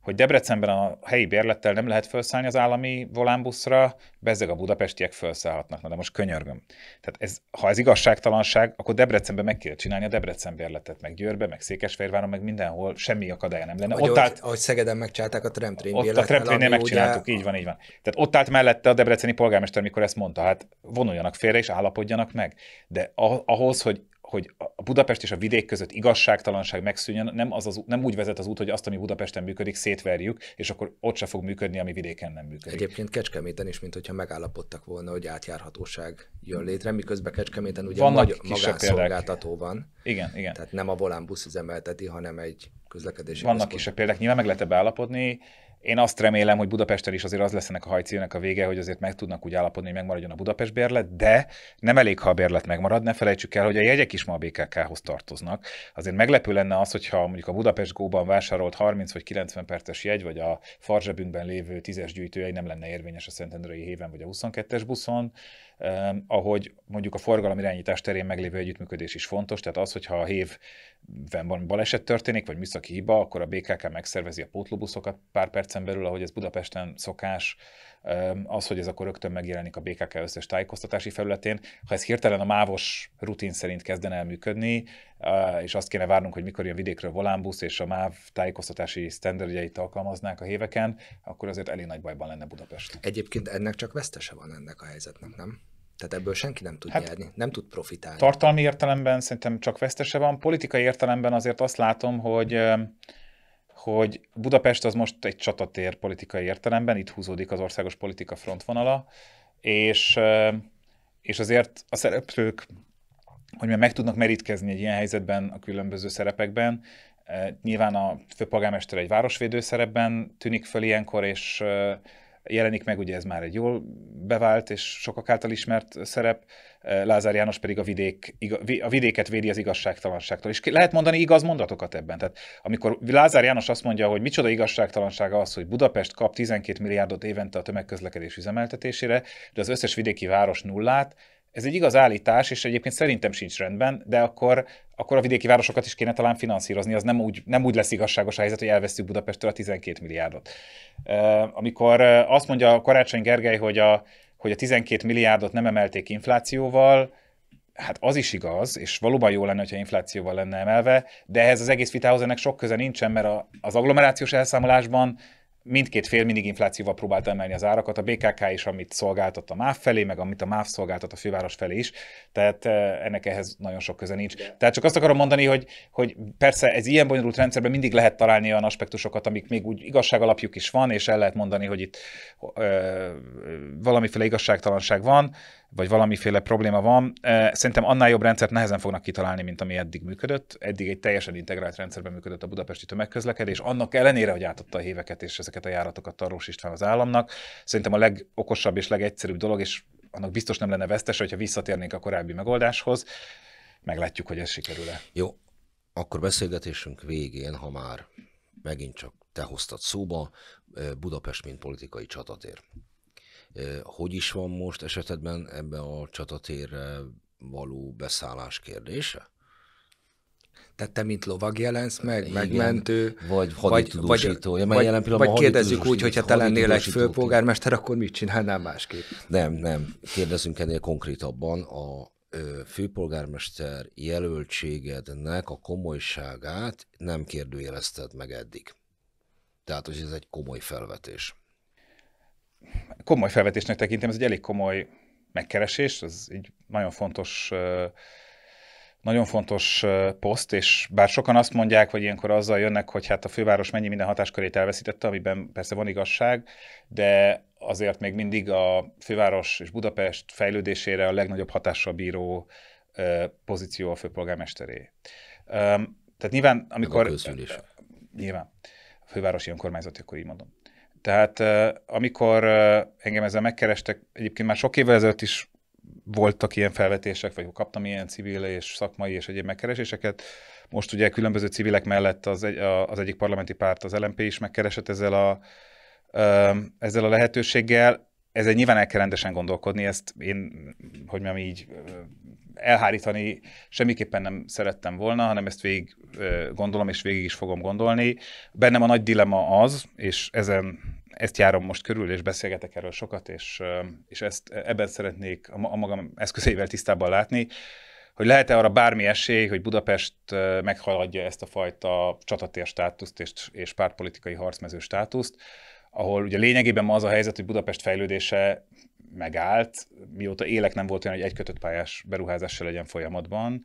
hogy Debrecenben a helyi bérlettel nem lehet felszállni az állami volánbuszra, bezzeg a budapestiek felszállhatnak. Na de most könyörgöm. Tehát ez, ha ez igazságtalanság, akkor Debrecenben meg kell csinálni a Debrecen bérletet, meg Győrbe, meg Székesfehérváron, meg mindenhol semmi akadálya nem lenne. Ahogy, ott állt, ahogy Szegeden megcsálták a Tremtrén Ott a Tremtrénnél megcsináltuk, ugye... így van, így van. Tehát ott állt mellette a debreceni polgármester, mikor ezt mondta, hát vonuljanak félre és állapodjanak meg. De ahhoz, hogy hogy a Budapest és a vidék között igazságtalanság megszűnjön, nem, az az, nem úgy vezet az út, hogy azt, ami Budapesten működik, szétverjük, és akkor ott se fog működni, ami vidéken nem működik. Egyébként Kecskeméten is, mint hogyha megállapodtak volna, hogy átjárhatóság jön létre, miközben Kecskeméten ugye nagy magy- magánszolgáltató példák. van. Igen, igen. Tehát nem a volán busz üzemelteti, hanem egy közlekedési Vannak kisebb példák, nyilván meg lehet állapodni, én azt remélem, hogy Budapesten is azért az lesz ennek a hajcélnek a vége, hogy azért meg tudnak úgy állapodni, hogy megmaradjon a Budapest bérlet, de nem elég, ha a bérlet megmarad, ne felejtsük el, hogy a jegyek is ma a BKK-hoz tartoznak. Azért meglepő lenne az, hogyha mondjuk a Budapest Góban vásárolt 30 vagy 90 perces jegy, vagy a farzsebünkben lévő 10-es gyűjtőjegy nem lenne érvényes a Szentendrei héven vagy a 22-es buszon, ahogy mondjuk a forgalomirányítás terén meglévő együttműködés is fontos, tehát az, hogyha a hévben van baleset történik, vagy műszaki hiba, akkor a BKK megszervezi a pótlóbuszokat pár percen belül, ahogy ez Budapesten szokás, az, hogy ez akkor rögtön megjelenik a BKK összes tájékoztatási felületén. Ha ez hirtelen a mávos rutin szerint kezden el működni, és azt kéne várnunk, hogy mikor jön vidékről volánbusz, és a MÁV tájékoztatási sztenderdjeit alkalmaznák a héveken, akkor azért elég nagy bajban lenne Budapest. Egyébként ennek csak vesztese van ennek a helyzetnek, nem? Tehát ebből senki nem tud hát, nyerni, nem tud profitálni. Tartalmi értelemben szerintem csak vesztese van, politikai értelemben azért azt látom, hogy hogy Budapest az most egy csatatér politikai értelemben, itt húzódik az országos politika frontvonala, és, és azért a szereplők, hogy meg tudnak merítkezni egy ilyen helyzetben a különböző szerepekben, nyilván a főpolgármester egy városvédő szerepben tűnik föl ilyenkor, és jelenik meg, ugye ez már egy jól bevált és sokak által ismert szerep, eh, Lázár János pedig a, vidék, a vidéket védi az igazságtalanságtól. És lehet mondani igaz mondatokat ebben. Tehát amikor Lázár János azt mondja, hogy micsoda igazságtalansága az, hogy Budapest kap 12 milliárdot évente a tömegközlekedés üzemeltetésére, de az összes vidéki város nullát, ez egy igaz állítás, és egyébként szerintem sincs rendben, de akkor akkor a vidéki városokat is kéne talán finanszírozni, az nem úgy, nem úgy lesz igazságos a helyzet, hogy elvesztjük Budapestről a 12 milliárdot. Amikor azt mondja Karácsony Gergely, hogy a, hogy a 12 milliárdot nem emelték inflációval, hát az is igaz, és valóban jó lenne, ha inflációval lenne emelve, de ehhez az egész vitához ennek sok köze nincsen, mert az agglomerációs elszámolásban mindkét fél mindig inflációval próbált emelni az árakat, a BKK is, amit szolgáltat a MÁV felé, meg amit a MÁV szolgáltat a főváros felé is, tehát eh, ennek ehhez nagyon sok köze nincs. Tehát csak azt akarom mondani, hogy, hogy persze ez ilyen bonyolult rendszerben mindig lehet találni olyan aspektusokat, amik még úgy igazság alapjuk is van, és el lehet mondani, hogy itt ö, eh, valamiféle igazságtalanság van, vagy valamiféle probléma van. Szerintem annál jobb rendszert nehezen fognak kitalálni, mint ami eddig működött. Eddig egy teljesen integrált rendszerben működött a budapesti tömegközlekedés, annak ellenére, hogy átadta a héveket és ezeket a járatokat Tarós István az államnak. Szerintem a legokosabb és legegyszerűbb dolog, és annak biztos nem lenne vesztes, hogyha visszatérnénk a korábbi megoldáshoz. Meglátjuk, hogy ez sikerül-e. Jó, akkor beszélgetésünk végén, ha már megint csak te hoztad szóba, Budapest, mint politikai csatatér. Hogy is van most esetben ebbe a csatatérre való beszállás kérdése? Tehát te, mint lovag jelensz meg, Igen. megmentő, vagy haditudósító. Vagy, vagy, jelen vagy kérdezzük úgy, hogyha te lennél egy főpolgármester, akkor mit csinálnál másképp? Nem, nem. Kérdezünk ennél konkrétabban. A főpolgármester jelöltségednek a komolyságát nem kérdőjelezted meg eddig. Tehát, hogy ez egy komoly felvetés komoly felvetésnek tekintem, ez egy elég komoly megkeresés, ez egy nagyon fontos nagyon fontos poszt, és bár sokan azt mondják, hogy ilyenkor azzal jönnek, hogy hát a főváros mennyi minden hatáskörét elveszítette, amiben persze van igazság, de azért még mindig a főváros és Budapest fejlődésére a legnagyobb hatással bíró pozíció a főpolgármesteré. Tehát nyilván, amikor... Nyilván. A fővárosi önkormányzat, akkor így mondom. Tehát amikor engem ezzel megkerestek, egyébként már sok évvel ezelőtt is voltak ilyen felvetések, vagy kaptam ilyen civil és szakmai és egyéb megkereséseket. Most ugye különböző civilek mellett az, egy, az egyik parlamenti párt, az LMP is megkeresett ezzel a, ezzel a lehetőséggel ezzel nyilván el kell rendesen gondolkodni, ezt én, hogy mi így, elhárítani semmiképpen nem szerettem volna, hanem ezt végig gondolom, és végig is fogom gondolni. Bennem a nagy dilema az, és ezen ezt járom most körül, és beszélgetek erről sokat, és, és ezt e, ebben szeretnék a magam eszközeivel tisztában látni, hogy lehet-e arra bármi esély, hogy Budapest meghaladja ezt a fajta csatatér státuszt és, és pártpolitikai harcmező státuszt, ahol ugye lényegében ma az a helyzet, hogy Budapest fejlődése megállt, mióta élek nem volt olyan, hogy egy kötött pályás beruházással legyen folyamatban,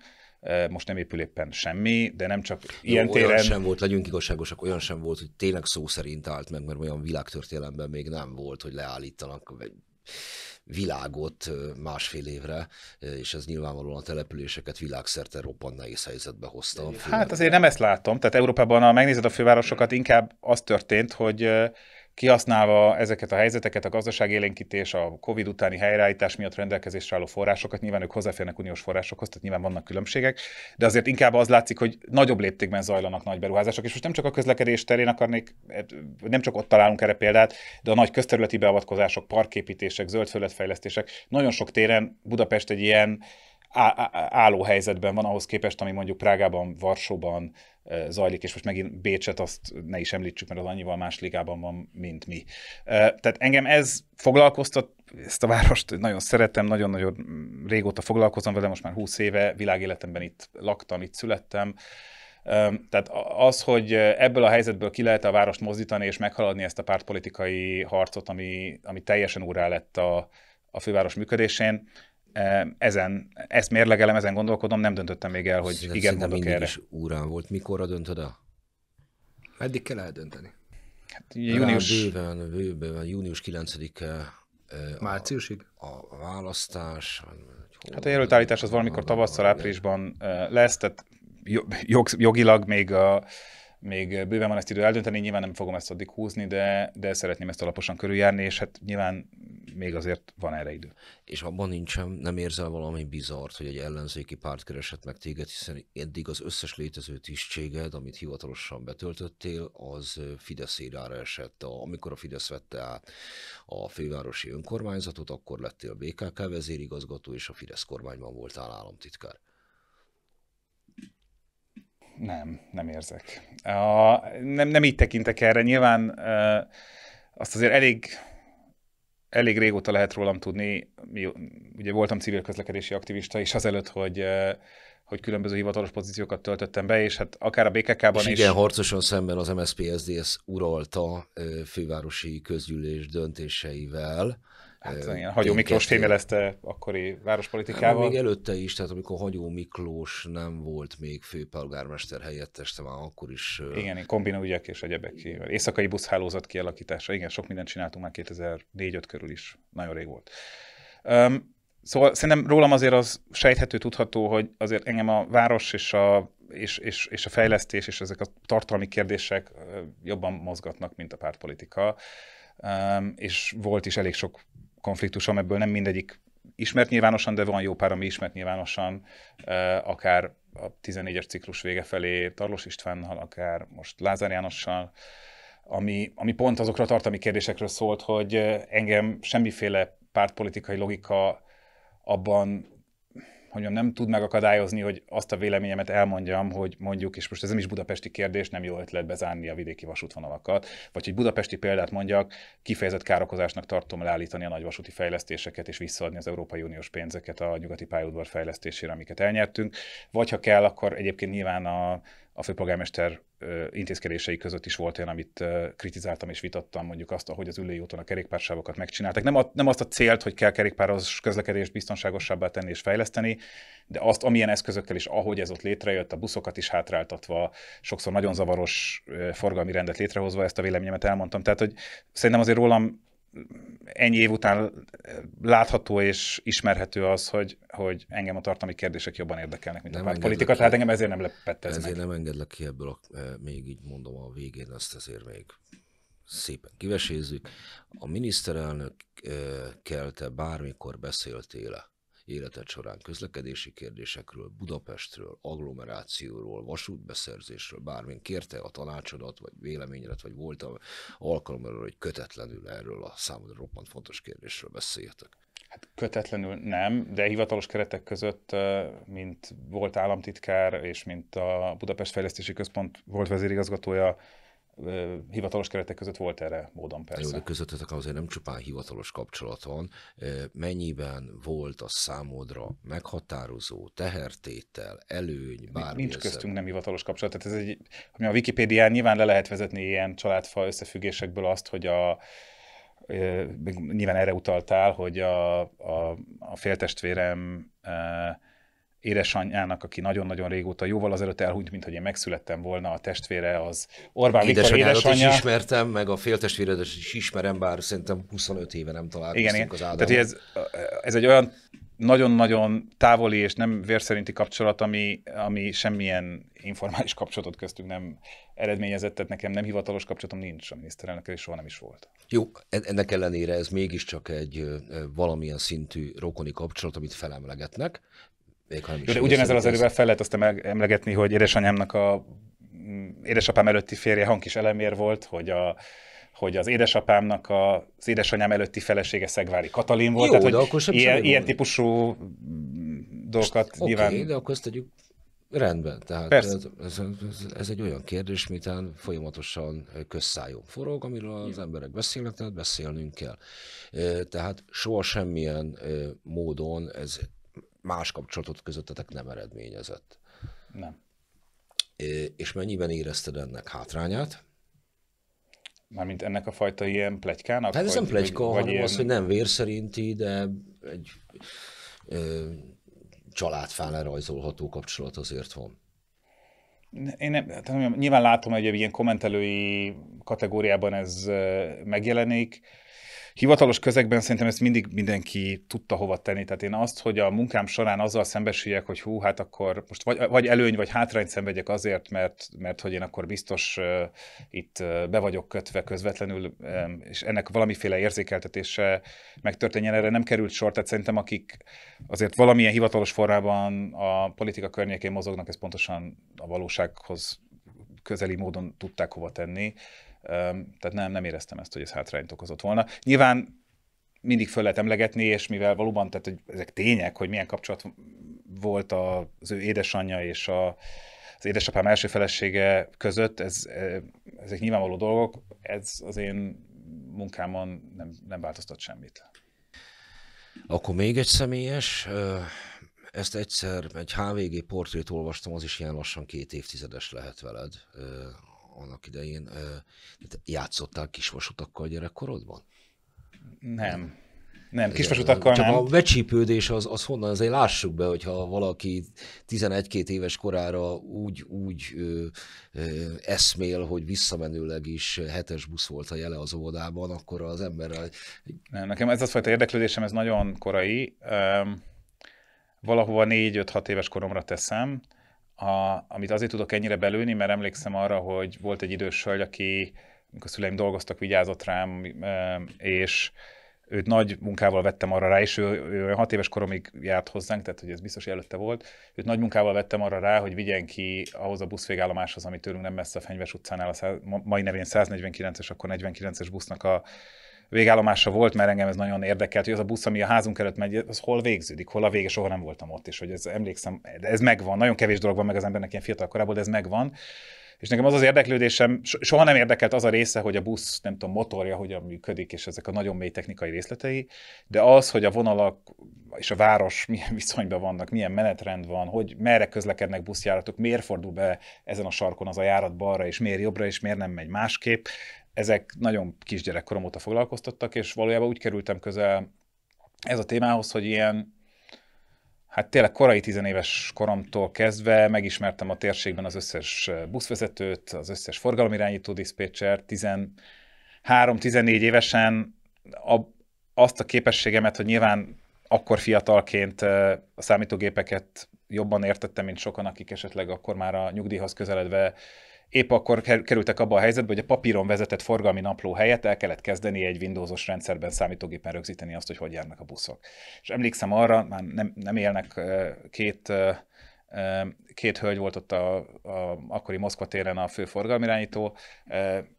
most nem épül éppen semmi, de nem csak Jó, ilyen olyan téren... sem volt, legyünk igazságosak, olyan sem volt, hogy tényleg szó szerint állt meg, mert olyan világtörténelemben még nem volt, hogy leállítanak egy világot másfél évre, és ez nyilvánvalóan a településeket világszerte roppant nehéz helyzetbe hozta. Hát azért nem ezt látom, tehát Európában, ha megnézed a fővárosokat, inkább az történt, hogy Kihasználva ezeket a helyzeteket, a gazdaságélénkítés, a COVID utáni helyreállítás miatt rendelkezésre álló forrásokat, nyilván ők hozzáférnek uniós forrásokhoz, tehát nyilván vannak különbségek, de azért inkább az látszik, hogy nagyobb léptékben zajlanak nagy beruházások, és most nem csak a közlekedés terén akarnék, eh, nem csak ott találunk erre példát, de a nagy közterületi beavatkozások, parképítések, zöldföldfejlesztések, nagyon sok téren Budapest egy ilyen álló helyzetben van ahhoz képest, ami mondjuk Prágában, Varsóban, zajlik, és most megint Bécset azt ne is említsük, mert az annyival más ligában van, mint mi. Tehát engem ez foglalkoztat, ezt a várost nagyon szeretem, nagyon-nagyon régóta foglalkozom vele, most már 20 éve világéletemben itt laktam, itt születtem. Tehát az, hogy ebből a helyzetből ki lehet a várost mozdítani és meghaladni ezt a pártpolitikai harcot, ami, ami teljesen úrá lett a, a főváros működésén, ezen, ezt mérlegelem, ezen gondolkodom, nem döntöttem még el, hogy Szerintem igen mondok erre. is úrán volt. Mikorra döntöd a Meddig kell eldönteni? Hát, június... Bőven, bőven, június 9-e Márciusig? A, a választás. hát a jelöltállítás az valamikor tavasszal, áprilisban lesz, tehát jog, jogilag még a, még bőven van ezt idő eldönteni, nyilván nem fogom ezt addig húzni, de, de szeretném ezt alaposan körüljárni, és hát nyilván még azért van erre idő. És abban nincsen, nem érzel valami bizart, hogy egy ellenzéki párt keresett meg téged, hiszen eddig az összes létező tisztséged, amit hivatalosan betöltöttél, az Fidesz irára esett. amikor a Fidesz vette át a fővárosi önkormányzatot, akkor lettél BKK vezérigazgató, és a Fidesz kormányban voltál államtitkár. Nem, nem érzek. A, nem, nem így tekintek erre. Nyilván azt azért elég elég régóta lehet rólam tudni, mi, ugye voltam civil közlekedési aktivista is azelőtt, hogy eh, hogy különböző hivatalos pozíciókat töltöttem be, és hát akár a BKK-ban és is. Igen, harcosan szemben az MSZPSZDSZ uralta eh, fővárosi közgyűlés döntéseivel, Hát ilyen, Hagyó Miklós fémjelezte akkori várospolitikával. Hát, még előtte is, tehát amikor Hagyó Miklós nem volt még főpolgármester helyettes, de már akkor is... Igen, kombina ügyek és egyebek. Éjszakai buszhálózat kialakítása. Igen, sok mindent csináltunk már 2004-5 körül is. Nagyon rég volt. Um, szóval szerintem rólam azért az sejthető, tudható, hogy azért engem a város és a és, és, és a fejlesztés és ezek a tartalmi kérdések jobban mozgatnak, mint a pártpolitika. Um, és volt is elég sok konfliktusom, ebből nem mindegyik ismert nyilvánosan, de van jó pár, ami ismert nyilvánosan, akár a 14-es ciklus vége felé Tarlós Istvánnal, akár most Lázár Jánossal, ami, ami pont azokra a tartalmi kérdésekről szólt, hogy engem semmiféle pártpolitikai logika abban hogy nem tud megakadályozni, hogy azt a véleményemet elmondjam, hogy mondjuk, és most ez nem is budapesti kérdés, nem jó ötlet bezárni a vidéki vasútvonalakat, vagy hogy budapesti példát mondjak, kifejezett károkozásnak tartom leállítani a nagy vasúti fejlesztéseket és visszaadni az Európai Uniós pénzeket a nyugati pályaudvar fejlesztésére, amiket elnyertünk, vagy ha kell, akkor egyébként nyilván a a főpolgármester intézkedései között is volt olyan, amit kritizáltam és vitattam, mondjuk azt, ahogy az ülői úton a kerékpársávokat megcsinálták. Nem, a, nem azt a célt, hogy kell kerékpáros közlekedést biztonságosabbá tenni és fejleszteni, de azt, amilyen eszközökkel is, ahogy ez ott létrejött, a buszokat is hátráltatva, sokszor nagyon zavaros forgalmi rendet létrehozva, ezt a véleményemet elmondtam. Tehát, hogy szerintem azért rólam ennyi év után látható és ismerhető az, hogy, hogy engem a tartalmi kérdések jobban érdekelnek, mint nem a politika, tehát engem ezért nem lepett ez Ezért meg. nem engedlek ki ebből, a, eh, még így mondom a végén, azt azért még szépen kivesézzük. A miniszterelnök eh, kelte bármikor beszéltél életed során közlekedési kérdésekről, Budapestről, agglomerációról, vasútbeszerzésről, bármin kérte a tanácsodat, vagy véleményedet, vagy volt alkalomra, hogy kötetlenül erről a számodra roppant fontos kérdésről beszéljetek? Hát kötetlenül nem, de hivatalos keretek között, mint volt államtitkár, és mint a Budapest Fejlesztési Központ volt vezérigazgatója, hivatalos keretek között volt erre módon persze. Jó, de közöttetek azért nem csupán hivatalos kapcsolat van. Mennyiben volt a számodra meghatározó tehertétel, előny, bármi? Nincs köztünk nem hivatalos kapcsolat. Tehát ez egy, ami a Wikipédián nyilván le lehet vezetni ilyen családfa összefüggésekből azt, hogy a nyilván erre utaltál, hogy a, a, a féltestvérem a, édesanyjának, aki nagyon-nagyon régóta jóval azelőtt elhunyt, mint hogy én megszülettem volna, a testvére az Orbán Viktor édesanyja. is ismertem, meg a féltestvéredet is ismerem, bár szerintem 25 éve nem találkoztunk igen, az Ádámmal. Tehát ez, ez egy olyan nagyon-nagyon távoli és nem vérszerinti kapcsolat, ami, ami semmilyen informális kapcsolatot köztünk nem eredményezett, tehát nekem nem hivatalos kapcsolatom nincs a miniszterelnökkel, és soha nem is volt. Jó, ennek ellenére ez mégiscsak egy valamilyen szintű rokoni kapcsolat, amit felemlegetnek, még ha nem is de ugyanezzel az erővel fel lehet azt emlegetni, hogy édesanyámnak a mm, édesapám előtti férje hangkis elemér volt, hogy a hogy az édesapámnak a, az édesanyám előtti felesége Szegvári Katalin volt, Jó, tehát de hogy akkor sem ilyen, sem ilyen típusú mm, dolgokat Oké, nyilván... okay, de akkor ezt tegyük Rendben, tehát Persze. ez, ez, ez egy olyan kérdés, miután folyamatosan közszájon forog, amiről az emberek beszélnek, tehát beszélnünk kell. Tehát soha semmilyen módon ez más kapcsolatot közöttetek nem eredményezett. Nem. És mennyiben érezted ennek hátrányát? Mármint ennek a fajta ilyen plegykának? Hát ez nem plegyka, vagy, hanem ilyen... az, hogy nem vérszerinti, de egy ö, családfán lerajzolható kapcsolat azért van. Én nem, hát nyilván látom, hogy egy ilyen kommentelői kategóriában ez megjelenik hivatalos közegben szerintem ezt mindig mindenki tudta hova tenni. Tehát én azt, hogy a munkám során azzal szembesüljek, hogy hú, hát akkor most vagy, vagy előny, vagy hátrányt szenvedjek azért, mert, mert hogy én akkor biztos uh, itt uh, be vagyok kötve közvetlenül, um, és ennek valamiféle érzékeltetése megtörténjen, erre nem került sor. Tehát szerintem akik azért valamilyen hivatalos formában a politika környékén mozognak, ez pontosan a valósághoz közeli módon tudták hova tenni. Tehát nem, nem éreztem ezt, hogy ez hátrányt okozott volna. Nyilván mindig föl lehet emlegetni, és mivel valóban, tehát hogy ezek tények, hogy milyen kapcsolat volt az ő édesanyja és a, az édesapám első felesége között, ez, e, ezek nyilvánvaló dolgok, ez az én munkámon nem, nem változtat semmit. Akkor még egy személyes, ezt egyszer egy HVG portrét olvastam, az is ilyen lassan két évtizedes lehet veled, annak idején. Játszottál kisvasutakkal gyerekkorodban? Nem. Nem, kisvasutakkal nem. a becsípődés az, az honnan, azért lássuk be, hogyha valaki 11-2 éves korára úgy, úgy ö, ö, eszmél, hogy visszamenőleg is hetes busz volt a jele az óvodában, akkor az ember... Nem, nekem ez az fajta érdeklődésem, ez nagyon korai. valahova 4-5-6 éves koromra teszem, a, amit azért tudok ennyire belőni, mert emlékszem arra, hogy volt egy idős hölgy, aki, amikor a szüleim dolgoztak, vigyázott rám, és őt nagy munkával vettem arra rá, és ő, ő hat éves koromig járt hozzánk, tehát hogy ez biztos előtte volt. Őt nagy munkával vettem arra rá, hogy vigyen ki ahhoz a buszvégállomáshoz, ami tőlünk nem messze a Fenyves utcánál, a száz, mai nevén 149-es, akkor 49-es busznak a végállomása volt, mert engem ez nagyon érdekelt, hogy az a busz, ami a házunk előtt megy, az hol végződik, hol a vége, soha nem voltam ott, és hogy ez emlékszem, ez megvan, nagyon kevés dolog van meg az embernek ilyen fiatal korából, de ez megvan. És nekem az az érdeklődésem, soha nem érdekelt az a része, hogy a busz, nem tudom, motorja hogyan működik, és ezek a nagyon mély technikai részletei, de az, hogy a vonalak és a város milyen viszonyban vannak, milyen menetrend van, hogy merre közlekednek buszjáratok, miért fordul be ezen a sarkon az a járat balra, és miért jobbra, és miért nem megy másképp, ezek nagyon kisgyerekkorom óta foglalkoztattak, és valójában úgy kerültem közel ez a témához, hogy ilyen, hát tényleg korai tizenéves koromtól kezdve megismertem a térségben az összes eh, buszvezetőt, az összes forgalomirányító diszpécser, 13-14 évesen a, azt a képességemet, hogy nyilván akkor fiatalként eh, a számítógépeket jobban értettem, mint sokan, akik esetleg akkor már a nyugdíjhoz közeledve épp akkor kerültek abba a helyzetbe, hogy a papíron vezetett forgalmi napló helyett el kellett kezdeni egy Windowsos rendszerben számítógépen rögzíteni azt, hogy hogy járnak a buszok. És emlékszem arra, már nem, nem élnek két Két hölgy volt ott a, a akkori Moszkva téren a fő forgalmirányító,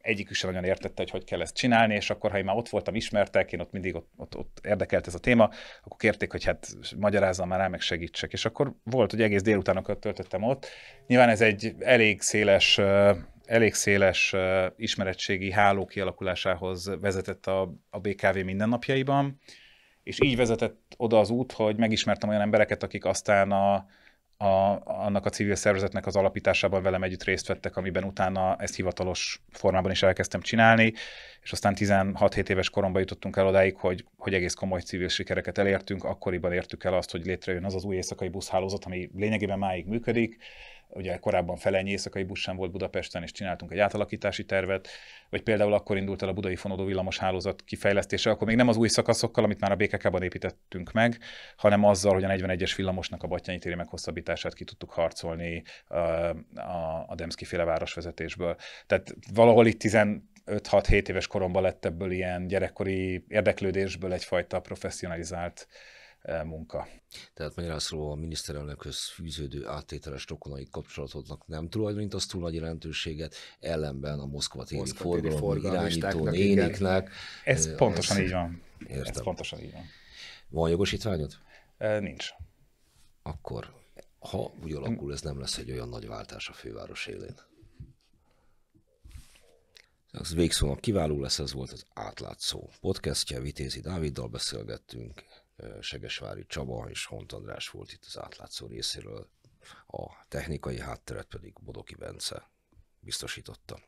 egyikük is nagyon értette, hogy hogy kell ezt csinálni, és akkor, ha én már ott voltam, ismertek, én ott mindig ott, ott, ott érdekelt ez a téma, akkor kérték, hogy hát magyarázzam már rá, meg segítsek. És akkor volt, hogy egész délutánokat töltöttem ott. Nyilván ez egy elég széles elég széles ismerettségi háló kialakulásához vezetett a, a BKV mindennapjaiban, és így vezetett oda az út, hogy megismertem olyan embereket, akik aztán a, a, annak a civil szervezetnek az alapításában velem együtt részt vettek, amiben utána ezt hivatalos formában is elkezdtem csinálni, és aztán 16-7 éves koromban jutottunk el odáig, hogy, hogy egész komoly civil sikereket elértünk, akkoriban értük el azt, hogy létrejön az az új éjszakai buszhálózat, ami lényegében máig működik, ugye korábban felenyi éjszakai busz sem volt Budapesten, és csináltunk egy átalakítási tervet, vagy például akkor indult el a budai fonódó villamos hálózat kifejlesztése, akkor még nem az új szakaszokkal, amit már a BKK-ban építettünk meg, hanem azzal, hogy a 41-es villamosnak a Batyányi téri meghosszabbítását ki tudtuk harcolni a, a, a Demszki féle városvezetésből. Tehát valahol itt 5-6-7 éves koromban lett ebből ilyen gyerekkori érdeklődésből egyfajta professzionalizált Eh, munka. Tehát magyarán szólva a miniszterelnökhöz fűződő áttételes rokonai kapcsolatodnak nem mint azt túl nagy jelentőséget, ellenben a Moszkva téri forgalom, forgalom irányító néniknek. Ez eh, pontosan ez, így van. Értem. Ez pontosan így van. Van jogosítványod? E, nincs. Akkor, ha úgy alakul, ez nem lesz egy olyan nagy váltás a főváros élén. Az végszónak kiváló lesz, ez volt az átlátszó podcastje, Vitézi Dáviddal beszélgettünk, Segesvári Csaba és Hont András volt itt az átlátszó részéről, a technikai hátteret pedig Bodoki Bence biztosította.